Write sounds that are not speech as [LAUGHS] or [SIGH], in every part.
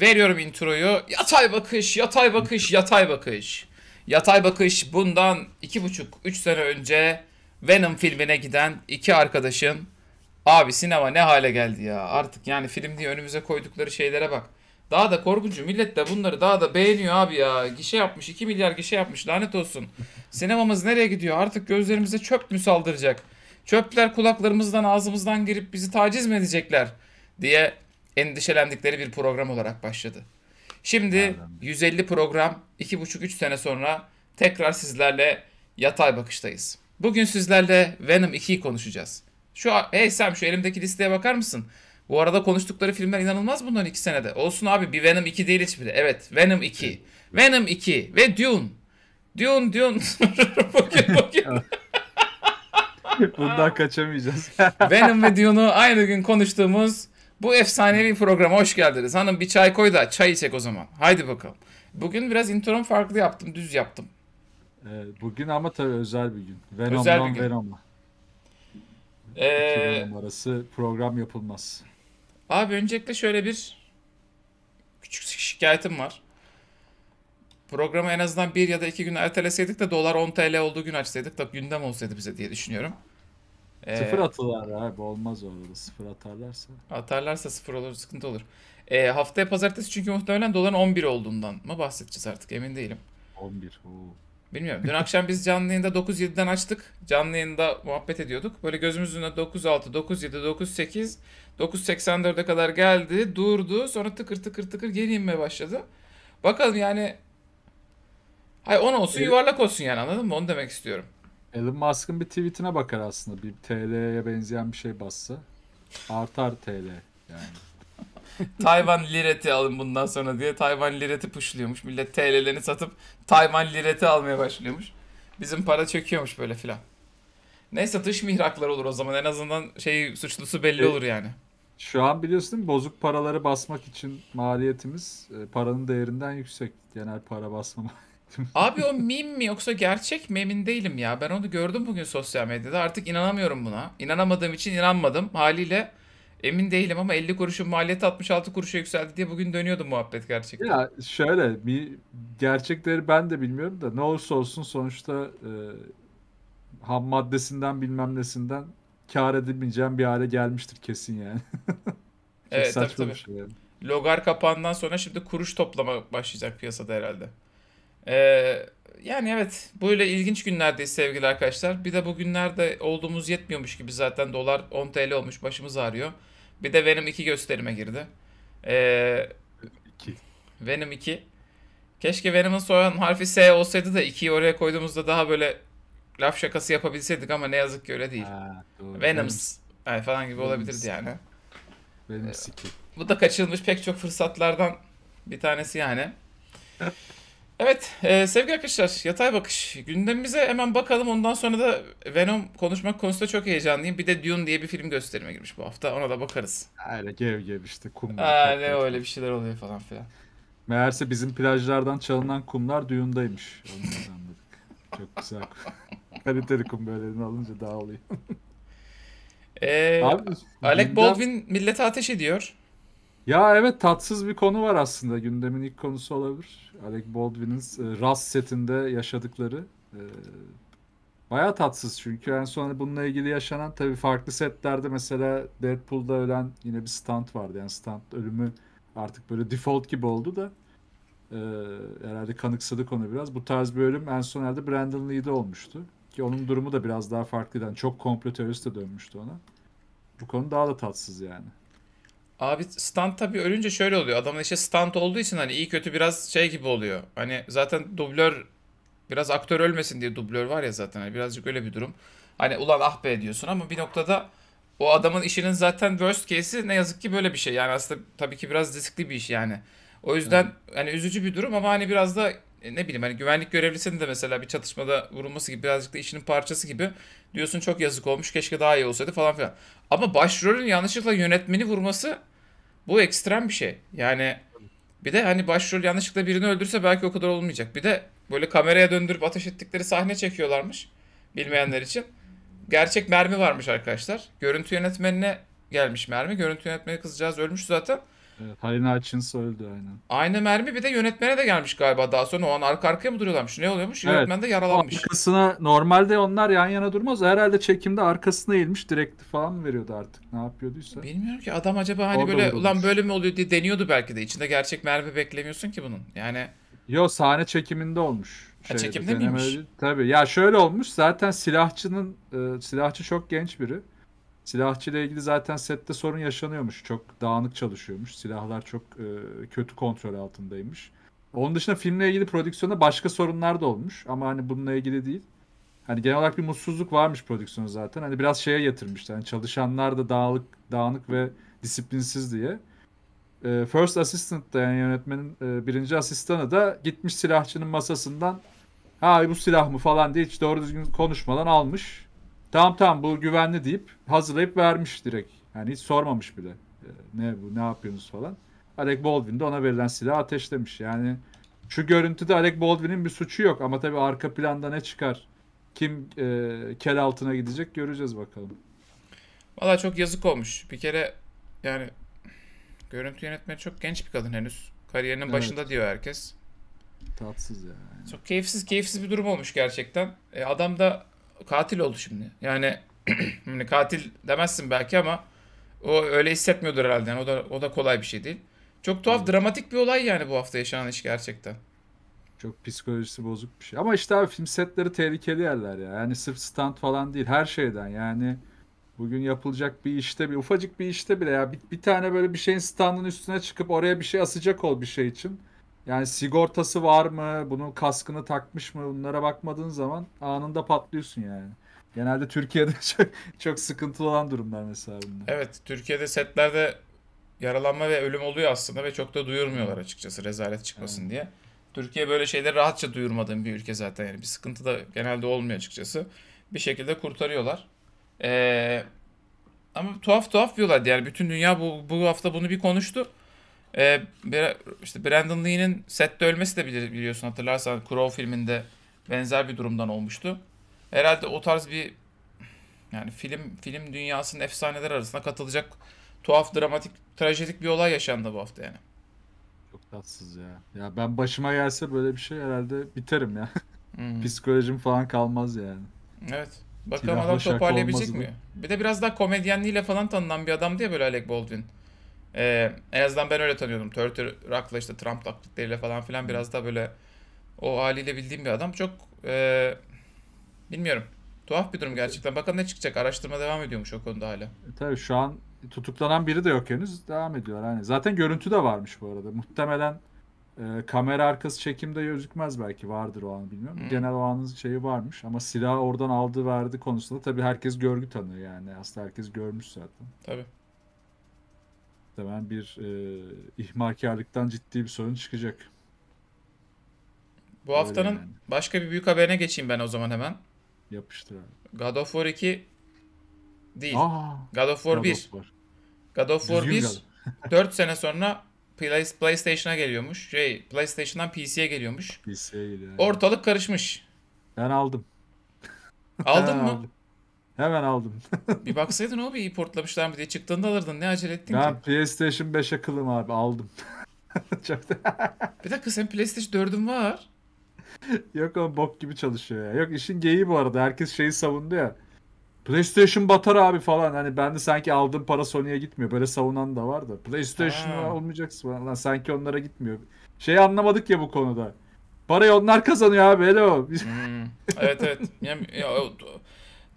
Veriyorum introyu. Yatay bakış, yatay bakış, yatay bakış. Yatay bakış bundan 2,5-3 sene önce Venom filmine giden iki arkadaşın abi sinema ne hale geldi ya. Artık yani film diye önümüze koydukları şeylere bak. Daha da korkuncu. Millet de bunları daha da beğeniyor abi ya. Gişe yapmış. 2 milyar gişe yapmış. Lanet olsun. Sinemamız nereye gidiyor? Artık gözlerimize çöp mü saldıracak? Çöpler kulaklarımızdan ağzımızdan girip bizi taciz mi edecekler? Diye endişelendikleri bir program olarak başladı. Şimdi 150 program 2,5-3 sene sonra tekrar sizlerle yatay bakıştayız. Bugün sizlerle Venom 2'yi konuşacağız. Şu hey Sam şu elimdeki listeye bakar mısın? Bu arada konuştukları filmler inanılmaz bundan 2 senede. Olsun abi bir Venom 2 değil hiçbiri. Evet Venom 2. Venom 2 ve Dune. Dune Dune. [LAUGHS] bugün bugün. Bundan kaçamayacağız. Venom ve Dune'u aynı gün konuştuğumuz bu efsanevi programa hoş geldiniz. Hanım bir çay koy da çay içek o zaman. Haydi bakalım. Bugün biraz introm farklı yaptım, düz yaptım. Ee, bugün ama tabii özel bir gün. Venom'dan özel bir gün. Venom'a. Ee, Venom arası program yapılmaz. Abi öncelikle şöyle bir küçük şikayetim var. Programı en azından bir ya da iki gün erteleseydik de dolar 10 TL olduğu gün açsaydık da gündem olsaydı bize diye düşünüyorum. Ee, sıfır atılar abi olmaz orada sıfır atarlarsa. Atarlarsa sıfır olur sıkıntı olur. Ee, haftaya pazartesi çünkü muhtemelen doların 11 olduğundan mı bahsedeceğiz artık emin değilim. 11 oo. Bilmiyorum. Dün akşam biz canlı yayında 9-7'den açtık. Canlı yayında muhabbet ediyorduk. Böyle gözümüzün önüne 9-6, 9-7, 9-8, 9-84'e kadar geldi. Durdu. Sonra tıkır tıkır tıkır geri inmeye başladı. Bakalım yani Hayır 10 olsun evet. yuvarlak olsun yani anladın mı? Onu demek istiyorum. Elon Musk'ın bir tweetine bakar aslında. Bir TL'ye benzeyen bir şey bassa. Artar TL yani. [LAUGHS] Tayvan lireti alın bundan sonra diye Tayvan lireti puşluyormuş. Millet TL'lerini satıp Tayvan lireti almaya başlıyormuş. Bizim para çöküyormuş böyle filan. Neyse dış mihraklar olur o zaman. En azından şey suçlusu belli olur yani. Şu an biliyorsun değil mi? Bozuk paraları basmak için maliyetimiz e, paranın değerinden yüksek. Genel para basma [LAUGHS] Abi o mim mi yoksa gerçek memin değilim ya. Ben onu gördüm bugün sosyal medyada. Artık inanamıyorum buna. İnanamadığım için inanmadım. Haliyle emin değilim ama 50 kuruşun maliyeti 66 kuruşa yükseldi diye bugün dönüyordu muhabbet gerçekten. Ya şöyle bir gerçekleri ben de bilmiyorum da ne olursa olsun sonuçta e, ham maddesinden bilmem nesinden kar edilmeyeceğim bir hale gelmiştir kesin yani. [LAUGHS] evet tabii tabii. Şey yani. Logar kapağından sonra şimdi kuruş toplama başlayacak piyasada herhalde. Ee, yani evet böyle ilginç günlerdeyiz sevgili arkadaşlar. Bir de bugünlerde olduğumuz yetmiyormuş gibi zaten dolar 10 TL olmuş başımız ağrıyor. Bir de Venom iki gösterime girdi. Ee, iki. Venom 2. Keşke Venom'ın soyan harfi S olsaydı da 2'yi oraya koyduğumuzda daha böyle laf şakası yapabilseydik ama ne yazık ki öyle değil. Venoms yani falan gibi Venoms. olabilirdi yani. Venom 2. Ee, bu da kaçılmış pek çok fırsatlardan bir tanesi yani. [LAUGHS] Evet e, sevgili arkadaşlar yatay bakış gündemimize hemen bakalım ondan sonra da Venom konuşmak konusunda çok heyecanlıyım. Bir de Dune diye bir film gösterime girmiş bu hafta ona da bakarız. Öyle gev gev işte kumlar. Öyle öyle bir şeyler oluyor falan filan. Meğerse bizim plajlardan çalınan kumlar Dune'daymış. çok güzel kum [LAUGHS] kaliteli kum böyle alınca dağılıyor. Ee, Abi, Alec Baldwin millete ateş ediyor. Ya evet tatsız bir konu var aslında. Gündemin ilk konusu olabilir. Alec Baldwin'in e, Rust setinde yaşadıkları. E, bayağı tatsız çünkü en son hani bununla ilgili yaşanan tabii farklı setlerde mesela Deadpool'da ölen yine bir stunt vardı. Yani stunt ölümü artık böyle default gibi oldu da e, herhalde kanıksadı konu biraz. Bu tarz bir ölüm en son herhalde Brandon Lee'de olmuştu. Ki onun durumu da biraz daha farklıydı. Yani çok komplo teorisi de dönmüştü ona. Bu konu daha da tatsız yani. Abi stand tabii ölünce şöyle oluyor. Adamın işte stand olduğu için hani iyi kötü biraz şey gibi oluyor. Hani zaten dublör biraz aktör ölmesin diye dublör var ya zaten. Hani birazcık öyle bir durum. Hani ulan ah be diyorsun ama bir noktada o adamın işinin zaten worst case'i ne yazık ki böyle bir şey. Yani aslında tabii ki biraz riskli bir iş yani. O yüzden hani üzücü bir durum ama hani biraz da e, ne bileyim hani güvenlik görevlisinin de mesela bir çatışmada vurulması gibi birazcık da işinin parçası gibi diyorsun çok yazık olmuş keşke daha iyi olsaydı falan filan. Ama başrolün yanlışlıkla yönetmeni vurması bu ekstrem bir şey. Yani bir de hani başrol yanlışlıkla birini öldürse belki o kadar olmayacak. Bir de böyle kameraya döndürüp ateş ettikleri sahne çekiyorlarmış. Bilmeyenler için. Gerçek mermi varmış arkadaşlar. Görüntü yönetmenine gelmiş mermi. Görüntü yönetmeni kızacağız ölmüş zaten. Evet, Halina Hutchins öldü aynen. Aynı mermi bir de yönetmene de gelmiş galiba daha sonra. O an arka arkaya mı duruyorlarmış? Ne oluyormuş? Evet. Yönetmen de yaralanmış. arkasına normalde onlar yan yana durmaz. Herhalde çekimde arkasına eğilmiş direkti falan mı veriyordu artık? Ne yapıyorduysa. Bilmiyorum ki adam acaba hani Orada böyle ulan böyle mi oluyor diye deniyordu belki de. İçinde gerçek mermi beklemiyorsun ki bunun. Yani Yo sahne çekiminde olmuş. ha, çekimde miymiş? Tabii. Ya şöyle olmuş. Zaten silahçının e, silahçı çok genç biri. Silahçıyla ilgili zaten sette sorun yaşanıyormuş. Çok dağınık çalışıyormuş. Silahlar çok e, kötü kontrol altındaymış. Onun dışında filmle ilgili prodüksiyonda başka sorunlar da olmuş ama hani bununla ilgili değil. Hani genel olarak bir mutsuzluk varmış prodüksiyonu zaten. Hani biraz şeye yatırmışlar. Hani çalışanlar da dağınık, dağınık ve disiplinsiz diye. E, First Assistant da yani yönetmenin e, birinci asistanı da gitmiş silahçının masasından ha bu silah mı falan diye hiç doğru düzgün konuşmadan almış Tamam tamam bu güvenli deyip hazırlayıp vermiş direkt. Yani hiç sormamış bile. Ee, ne bu ne yapıyorsunuz falan. Alec Baldwin de ona verilen silahı ateşlemiş. Yani şu görüntüde Alec Baldwin'in bir suçu yok ama tabii arka planda ne çıkar? Kim e, kel altına gidecek göreceğiz bakalım. Valla çok yazık olmuş. Bir kere yani görüntü yönetmeni çok genç bir kadın henüz. Kariyerinin evet. başında diyor herkes. Tatsız Yani. Çok keyifsiz keyifsiz bir durum olmuş gerçekten. E, adam da katil oldu şimdi. Yani yani [CLEARS THROAT] katil demezsin belki ama o öyle hissetmiyordur herhalde. Yani o da o da kolay bir şey değil. Çok tuhaf, evet. dramatik bir olay yani bu hafta yaşanan iş gerçekten. Çok psikolojisi bozuk bir şey. Ama işte abi film setleri tehlikeli yerler ya. Yani sırf stand falan değil, her şeyden yani. Bugün yapılacak bir işte, bir ufacık bir işte bile ya bir, bir tane böyle bir şeyin standın üstüne çıkıp oraya bir şey asacak ol bir şey için. Yani sigortası var mı? Bunun kaskını takmış mı? Bunlara bakmadığın zaman anında patlıyorsun yani. Genelde Türkiye'de [LAUGHS] çok, çok sıkıntılı olan durumlar mesela bunlar. Evet, Türkiye'de setlerde yaralanma ve ölüm oluyor aslında ve çok da duyurmuyorlar açıkçası rezalet çıkmasın evet. diye. Türkiye böyle şeyleri rahatça duyurmadığın bir ülke zaten yani bir sıkıntı da genelde olmuyor açıkçası. Bir şekilde kurtarıyorlar. Ee, ama tuhaf tuhaf diyorlar yani bütün dünya bu, bu hafta bunu bir konuştu. E, işte Brandon Lee'nin sette ölmesi de bilir biliyorsun hatırlarsan Crow filminde benzer bir durumdan olmuştu. Herhalde o tarz bir yani film film dünyasının efsaneler arasına katılacak tuhaf, dramatik, trajedik bir olay yaşandı bu hafta yani. Çok tatsız ya. Ya ben başıma gelse böyle bir şey herhalde biterim ya. Hmm. [LAUGHS] Psikolojim falan kalmaz yani. Evet. Bakalım Silahla adam toparlayabilecek mi? Bir de biraz daha komedyenliğiyle falan tanınan bir adam diye böyle Alec Baldwin. Ee, en azından ben öyle tanıyordum. Turtle Rock'la işte Trump taklitlerle falan filan biraz daha böyle o haliyle bildiğim bir adam. Çok e, bilmiyorum. Tuhaf bir durum gerçekten. Bakalım ne çıkacak. Araştırma devam ediyormuş o konuda hala. E, tabii şu an tutuklanan biri de yok henüz. Devam ediyor. hani zaten görüntü de varmış bu arada. Muhtemelen e, kamera arkası çekimde gözükmez belki. Vardır o an bilmiyorum. Hmm. Genel o anın şeyi varmış. Ama silah oradan aldı verdi konusunda tabii herkes görgü tanıyor yani. Aslında herkes görmüş zaten. Tabii muhtemelen bir e, ihmalkarlıktan ciddi bir sorun çıkacak. Bu haftanın yani. başka bir büyük haberine geçeyim ben o zaman hemen. Yapıştır abi. God of War 2 değil. Aa, God of War God 1. Of War. God of War 1 4 [LAUGHS] sene sonra Play, PlayStation'a geliyormuş. Şey, PlayStation'dan PC'ye geliyormuş. PC'ye geliyor. Yani. Ortalık karışmış. Ben aldım. Aldın [LAUGHS] ben mı? Aldım. Hemen aldım. [LAUGHS] bir baksaydın abi iyi portlamışlar mı diye çıktığında alırdın. Ne acele ettin ben ki? Ben PlayStation 5'e kılım abi aldım. [LAUGHS] Çok da... [LAUGHS] bir dakika sen PlayStation 4'ün var. Yok o bok gibi çalışıyor ya. Yok işin geyiği bu arada. Herkes şeyi savundu ya. PlayStation batar abi falan. Hani ben de sanki aldığım para Sony'ye gitmiyor. Böyle savunan da var da. PlayStation olmayacaksın falan. Lan sanki onlara gitmiyor. Şey anlamadık ya bu konuda. Parayı onlar kazanıyor abi. Hello. hmm. Evet evet. Yani, ya,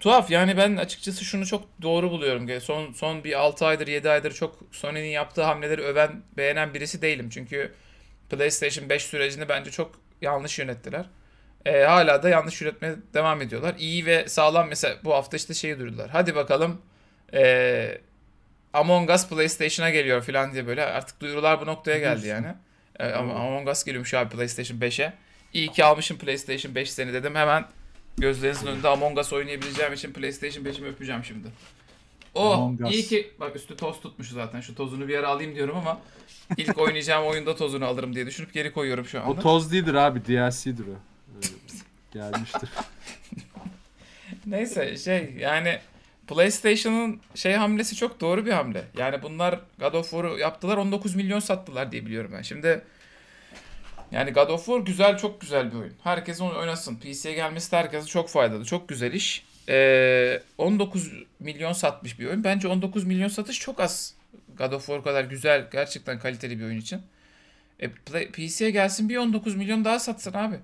Tuhaf yani ben açıkçası şunu çok doğru buluyorum. Son son bir 6 aydır 7 aydır çok Sony'nin yaptığı hamleleri öven, beğenen birisi değilim. Çünkü PlayStation 5 sürecini bence çok yanlış yönettiler. E, hala da yanlış yönetmeye devam ediyorlar. İyi ve sağlam mesela bu hafta işte şeyi duyurdular. Hadi bakalım e, Among Us PlayStation'a geliyor falan diye böyle artık duyurular bu noktaya geldi yani. E, Among Us geliyormuş abi PlayStation 5'e. İyi ki almışım PlayStation 5 seni dedim. Hemen Gözlerinizin önünde Among Us oynayabileceğim için PlayStation 5'imi öpeceğim şimdi. Oh iyi ki bak üstü toz tutmuş zaten. Şu tozunu bir yere alayım diyorum ama ilk oynayacağım [LAUGHS] oyunda tozunu alırım diye düşünüp geri koyuyorum şu anda. O toz değildir abi DLC'dir o. Ee, gelmiştir. [LAUGHS] Neyse şey yani PlayStation'ın şey hamlesi çok doğru bir hamle. Yani bunlar God of War'u yaptılar 19 milyon sattılar diye biliyorum ben. Şimdi yani God of War güzel, çok güzel bir oyun. Herkes onu oynasın. PC'ye gelmesi de herkese çok faydalı. Çok güzel iş. Ee, 19 milyon satmış bir oyun. Bence 19 milyon satış çok az. God of War kadar güzel, gerçekten kaliteli bir oyun için. E, PC'ye gelsin bir 19 milyon daha satsın abi.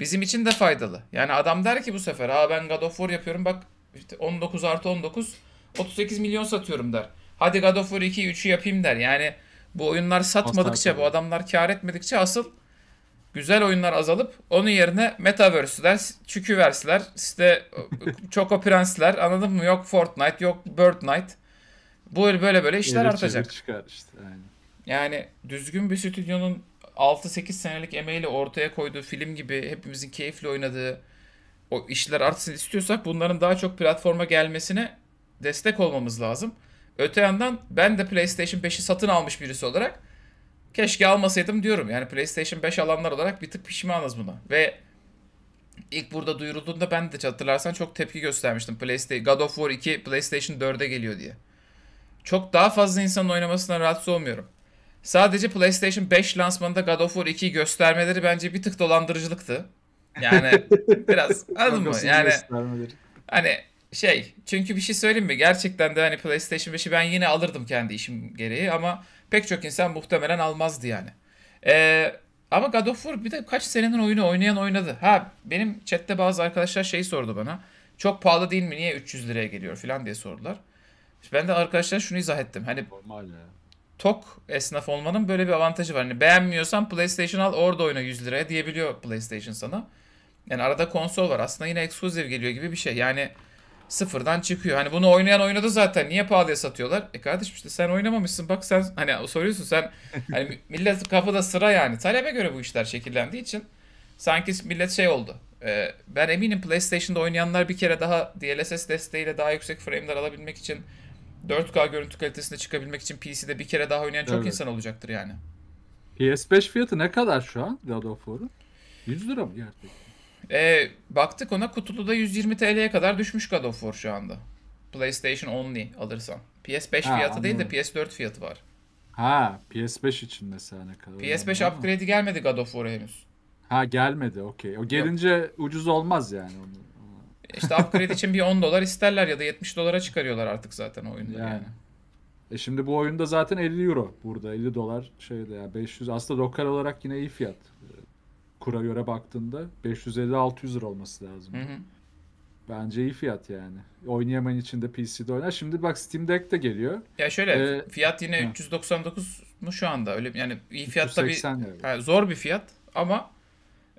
Bizim için de faydalı. Yani adam der ki bu sefer ha ben God of War yapıyorum bak işte 19 artı 19 38 milyon satıyorum der. Hadi God of War 2'yi 3'ü yapayım der. Yani bu oyunlar satmadıkça bu adamlar kar etmedikçe asıl güzel oyunlar azalıp onun yerine metaverse'ler, çüküverse'ler, işte Choco Prens'ler anladın mı? Yok Fortnite, yok Bird Night. Bu böyle böyle işler evet, artacak. Çıkar işte, Yani düzgün bir stüdyonun 6-8 senelik emeğiyle ortaya koyduğu film gibi hepimizin keyifle oynadığı o işler artsın istiyorsak bunların daha çok platforma gelmesine destek olmamız lazım. Öte yandan ben de PlayStation 5'i satın almış birisi olarak keşke almasaydım diyorum. Yani PlayStation 5 alanlar olarak bir tık pişmanız buna. Ve ilk burada duyurulduğunda ben de hatırlarsan çok tepki göstermiştim. PlayStation God of War 2 PlayStation 4'e geliyor diye. Çok daha fazla insanın oynamasından rahatsız olmuyorum. Sadece PlayStation 5 lansmanında God of War 2'yi göstermeleri bence bir tık dolandırıcılıktı. Yani [LAUGHS] biraz anladın mı? Yani hani şey çünkü bir şey söyleyeyim mi? Gerçekten de hani PlayStation 5'i ben yine alırdım kendi işim gereği ama pek çok insan muhtemelen almazdı yani. Ee, ama God of War bir de kaç senenin oyunu oynayan oynadı. Ha benim chatte bazı arkadaşlar şey sordu bana. Çok pahalı değil mi? Niye 300 liraya geliyor falan diye sordular. Ben de arkadaşlar şunu izah ettim. Hani Normal ya. tok esnaf olmanın böyle bir avantajı var. Hani beğenmiyorsan PlayStation al orada oyna 100 liraya diyebiliyor PlayStation sana. Yani arada konsol var. Aslında yine exclusive geliyor gibi bir şey. Yani sıfırdan çıkıyor. Hani bunu oynayan oynadı zaten. Niye pahalıya satıyorlar? E kardeşim işte sen oynamamışsın. Bak sen hani soruyorsun sen hani [LAUGHS] millet kafada sıra yani. Talebe göre bu işler şekillendiği için sanki millet şey oldu. E, ben eminim PlayStation'da oynayanlar bir kere daha DLSS desteğiyle daha yüksek frame'ler alabilmek için 4K görüntü kalitesinde çıkabilmek için PC'de bir kere daha oynayan çok evet. insan olacaktır yani. PS5 fiyatı ne kadar şu an God of War'un? 100 lira mı gerçekten? E, baktık ona kutuluda 120 TL'ye kadar düşmüş God of War şu anda. PlayStation only alırsan. PS5 ha, fiyatı anladım. değil de PS4 fiyatı var. Ha PS5 için mesela ne kadar. PS5 upgrade'i gelmedi God of War'a henüz. Ha gelmedi okey. O gelince Yok. ucuz olmaz yani. E, işte upgrade için bir 10 dolar isterler ya da 70 dolara çıkarıyorlar artık zaten oyunda yani. yani. E şimdi bu oyunda zaten 50 euro burada 50 dolar şeyde ya 500 aslında lokal olarak yine iyi fiyat kura göre baktığında 550-600 lira olması lazım. Hı hı. Bence iyi fiyat yani. Oynayamayan için de PC'de oynar. Şimdi bak Steam Deck de geliyor. Ya şöyle ee, fiyat yine ha. 399 mu şu anda? Öyle yani iyi fiyatta bir ha, zor bir fiyat ama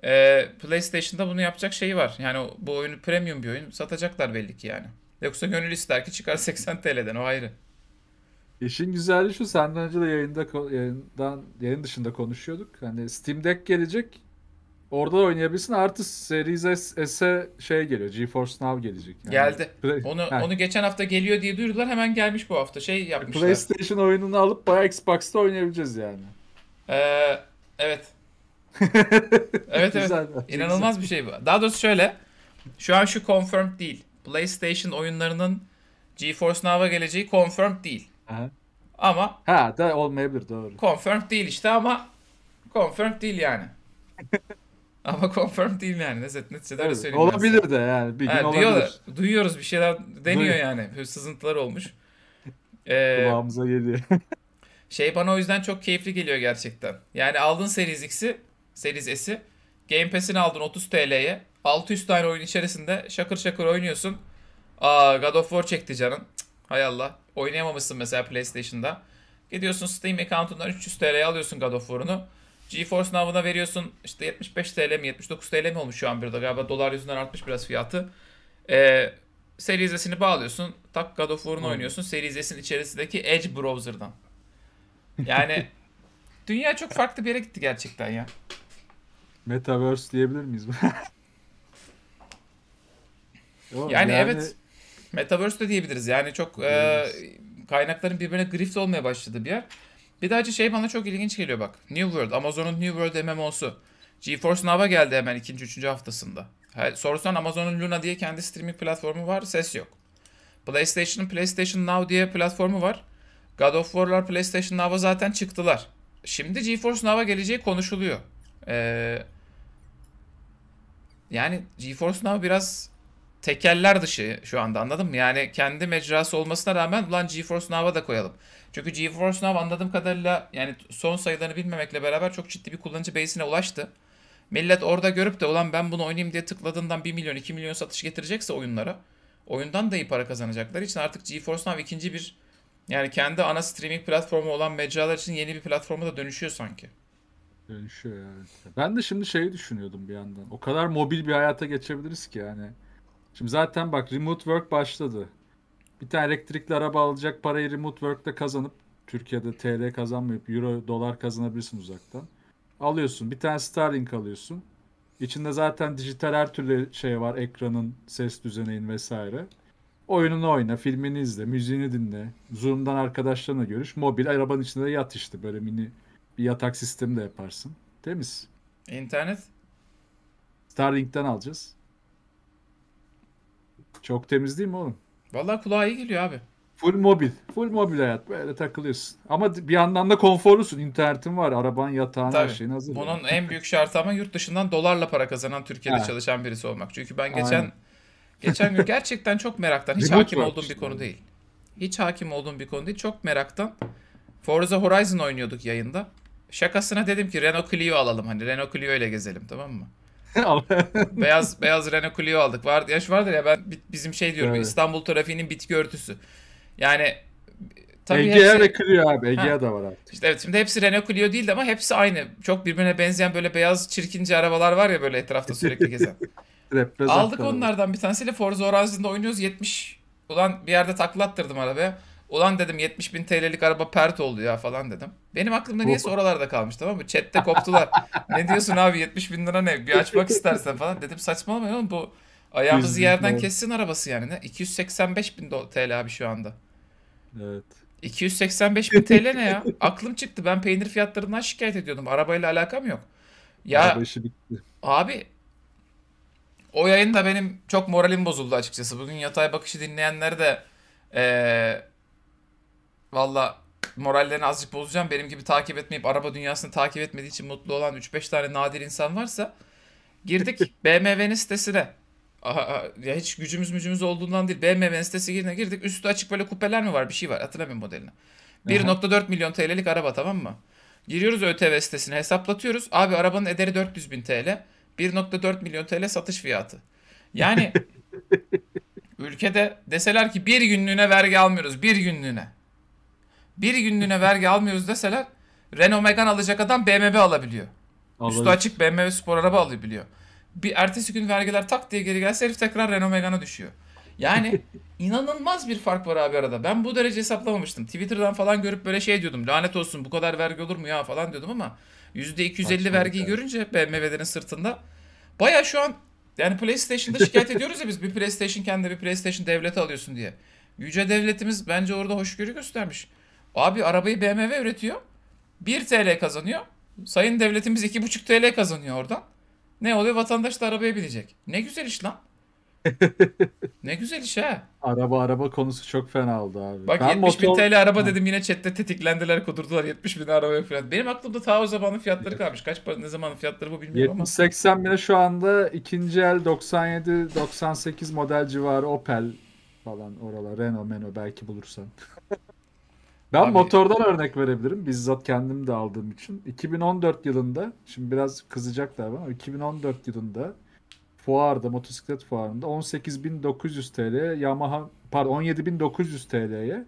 e, PlayStation'da bunu yapacak şeyi var. Yani bu oyunu premium bir oyun satacaklar belli ki yani. Yoksa gönül ister ki çıkar 80 [LAUGHS] TL'den o ayrı. İşin güzelliği şu senden önce de yayında yayından yayın dışında konuşuyorduk. Hani Steam Deck gelecek. Orada da oynayabilirsin. Artı Series S, S'e şey geliyor. GeForce Now gelecek. Yani. Geldi. Play... Onu ha. onu geçen hafta geliyor diye duyurdular. Hemen gelmiş bu hafta. Şey yapmışlar. E, PlayStation oyununu alıp bayağı Xbox'ta oynayabileceğiz yani. Ee, evet. [LAUGHS] evet evet. İnanılmaz bir şey bu. Daha doğrusu şöyle. Şu an şu confirmed değil. PlayStation oyunlarının GeForce Now'a geleceği confirmed değil. Aha. Ama ha da olmayabilir doğru. Confirmed değil işte ama confirmed değil yani. [LAUGHS] Ama confirm değil yani. Net, neticede öyle söyleyeyim. Olabilir aslında. de yani. Bir gün ha, olabilir. duyuyoruz bir şeyler deniyor yani. Sızıntılar olmuş. Ee, [LAUGHS] Kulağımıza geliyor. [LAUGHS] şey bana o yüzden çok keyifli geliyor gerçekten. Yani aldın Series X'i, Series S'i. Game Pass'ini aldın 30 TL'ye. 600 tane oyun içerisinde şakır şakır oynuyorsun. Aa God of War çekti canın. Cık, hay Allah. Oynayamamışsın mesela PlayStation'da. Gidiyorsun Steam account'undan 300 TL'ye alıyorsun God of War'unu. GeForce Now'ına veriyorsun işte 75 TL mi 79 TL mi olmuş şu an bir de galiba dolar yüzünden artmış biraz fiyatı. Ee, Series bağlıyorsun. Tak God of War'un hmm. oynuyorsun. Serizesin içerisindeki Edge browser'dan. Yani [LAUGHS] dünya çok farklı bir yere gitti gerçekten ya. Metaverse diyebilir miyiz? [LAUGHS] yani, yani evet. Metaverse de diyebiliriz. Yani çok e, kaynakların birbirine grift olmaya başladı bir yer. Bir daha acı şey bana çok ilginç geliyor bak. New World, Amazon'un New World MMO'su. GeForce Now'a geldi hemen ikinci, üçüncü haftasında. Sorsan Amazon'un Luna diye kendi streaming platformu var, ses yok. PlayStation'ın PlayStation Now diye platformu var. God of War'lar PlayStation Now'a zaten çıktılar. Şimdi GeForce Now'a geleceği konuşuluyor. Ee, yani GeForce Now biraz tekeller dışı şu anda anladın mı? Yani kendi mecrası olmasına rağmen ulan GeForce Now'a da koyalım. Çünkü GeForce Now anladığım kadarıyla yani son sayılarını bilmemekle beraber çok ciddi bir kullanıcı base'ine ulaştı. Millet orada görüp de ulan ben bunu oynayayım diye tıkladığından 1 milyon 2 milyon satış getirecekse oyunlara oyundan da iyi para kazanacaklar için artık GeForce Now ikinci bir yani kendi ana streaming platformu olan mecralar için yeni bir platforma da dönüşüyor sanki. Dönüşüyor evet. Ben de şimdi şeyi düşünüyordum bir yandan. O kadar mobil bir hayata geçebiliriz ki yani. Şimdi zaten bak remote work başladı. Bir tane elektrikli araba alacak parayı remote work'te kazanıp Türkiye'de TL kazanmayıp euro dolar kazanabilirsin uzaktan. Alıyorsun. Bir tane Starlink alıyorsun. İçinde zaten dijital her türlü şey var. Ekranın, ses düzeneğin vesaire. Oyununu oyna, filmini izle, müziğini dinle. Zoom'dan arkadaşlarına görüş. Mobil arabanın içinde yat işte. Böyle mini bir yatak sistemi de yaparsın. Temiz. İnternet? Starlink'ten alacağız. Çok temiz değil mi oğlum? Vallahi kulağa iyi geliyor abi. Full mobil. Full mobil hayat. Böyle takılıyorsun. Ama bir yandan da konforlusun. İnternetin var. Araban, yatağın, Tabii. her şeyin hazır. Bunun yani. en büyük şartı ama yurt dışından dolarla para kazanan Türkiye'de ha. çalışan birisi olmak. Çünkü ben geçen Aynen. geçen gün gerçekten çok meraktan. Hiç hakim olduğum bir konu değil. Hiç hakim olduğum bir konu değil. Çok meraktan. Forza Horizon oynuyorduk yayında. Şakasına dedim ki Renault Clio alalım. Hani Renault Clio ile gezelim tamam mı? [LAUGHS] beyaz beyaz Renault Clio aldık. Var, yaş vardır ya ben bizim şey diyorum evet. İstanbul trafiğinin bitki örtüsü. Yani Tabii Egea hepsi... ve Clio abi. Egea da var artık. İşte evet şimdi hepsi Renault Clio değil de ama hepsi aynı. Çok birbirine benzeyen böyle beyaz çirkinci arabalar var ya böyle etrafta sürekli gezen. [LAUGHS] Aldık onlardan bir tanesiyle Forza Horizon'da oynuyoruz 70. Ulan bir yerde taklattırdım arabaya. Ulan dedim 70 bin TL'lik araba pert oldu ya falan dedim. Benim aklımda niyeyse oralarda kalmış tamam mı? Chatte koptular. [LAUGHS] ne diyorsun abi 70 bin lira ne? Bir açmak istersen falan. Dedim saçmalama. oğlum bu ayağımızı yerden kessin arabası yani. Ne? 285 bin TL abi şu anda. Evet. 285 bin TL ne ya? [LAUGHS] Aklım çıktı. Ben peynir fiyatlarından şikayet ediyordum. Arabayla alakam yok. Ya Araba işi bitti. abi o yayında benim çok moralim bozuldu açıkçası. Bugün yatay bakışı dinleyenler de e, Valla morallerini azıcık bozacağım. Benim gibi takip etmeyip araba dünyasını takip etmediği için mutlu olan 3-5 tane nadir insan varsa girdik [LAUGHS] BMW'nin sitesine. Aha, ya hiç gücümüz mücümüz olduğundan değil. BMW'nin sitesine girdik. Üstü açık böyle kupeler mi var? Bir şey var. Hatırlamıyorum modelini. 1.4 milyon TL'lik araba tamam mı? Giriyoruz ÖTV sitesine hesaplatıyoruz. Abi arabanın ederi 400 bin TL. 1.4 milyon TL satış fiyatı. Yani [LAUGHS] ülkede deseler ki bir günlüğüne vergi almıyoruz. Bir günlüğüne. Bir günlüğüne vergi almıyoruz deseler Renault Megane alacak adam BMW alabiliyor. Alabilir. Üstü açık BMW spor araba alabiliyor. Bir ertesi gün vergiler tak diye geri gelse herif tekrar Renault Megane'a düşüyor. Yani [LAUGHS] inanılmaz bir fark var abi arada. Ben bu derece hesaplamamıştım. Twitter'dan falan görüp böyle şey diyordum. Lanet olsun bu kadar vergi olur mu ya falan diyordum ama %250 Başka vergiyi görünce BMW'lerin sırtında baya şu an yani PlayStation'da şikayet [LAUGHS] ediyoruz ya biz bir PlayStation kendi bir PlayStation devleti alıyorsun diye. Yüce devletimiz bence orada hoşgörü göstermiş. Abi arabayı BMW üretiyor. 1 TL kazanıyor. Sayın devletimiz 2,5 TL kazanıyor oradan. Ne oluyor? Vatandaş da arabaya binecek. Ne güzel iş lan. [LAUGHS] ne güzel iş ha. Araba araba konusu çok fena oldu abi. Bak ben 70 motor... bin TL araba dedim yine chatte tetiklendiler kudurdular 70 bin arabaya falan. Benim aklımda ta o zamanın fiyatları kalmış. Kaç para ne zamanın fiyatları bu bilmiyorum 70, ama. 80 bine şu anda ikinci el 97-98 model civarı Opel falan oralar. Renault Meno belki bulursan. [LAUGHS] Ben Abi... motordan örnek verebilirim. Bizzat kendim de aldığım için. 2014 yılında, şimdi biraz kızacaklar ama 2014 yılında fuarda, motosiklet fuarında 18.900 TL Yamaha, pardon 17.900 TL'ye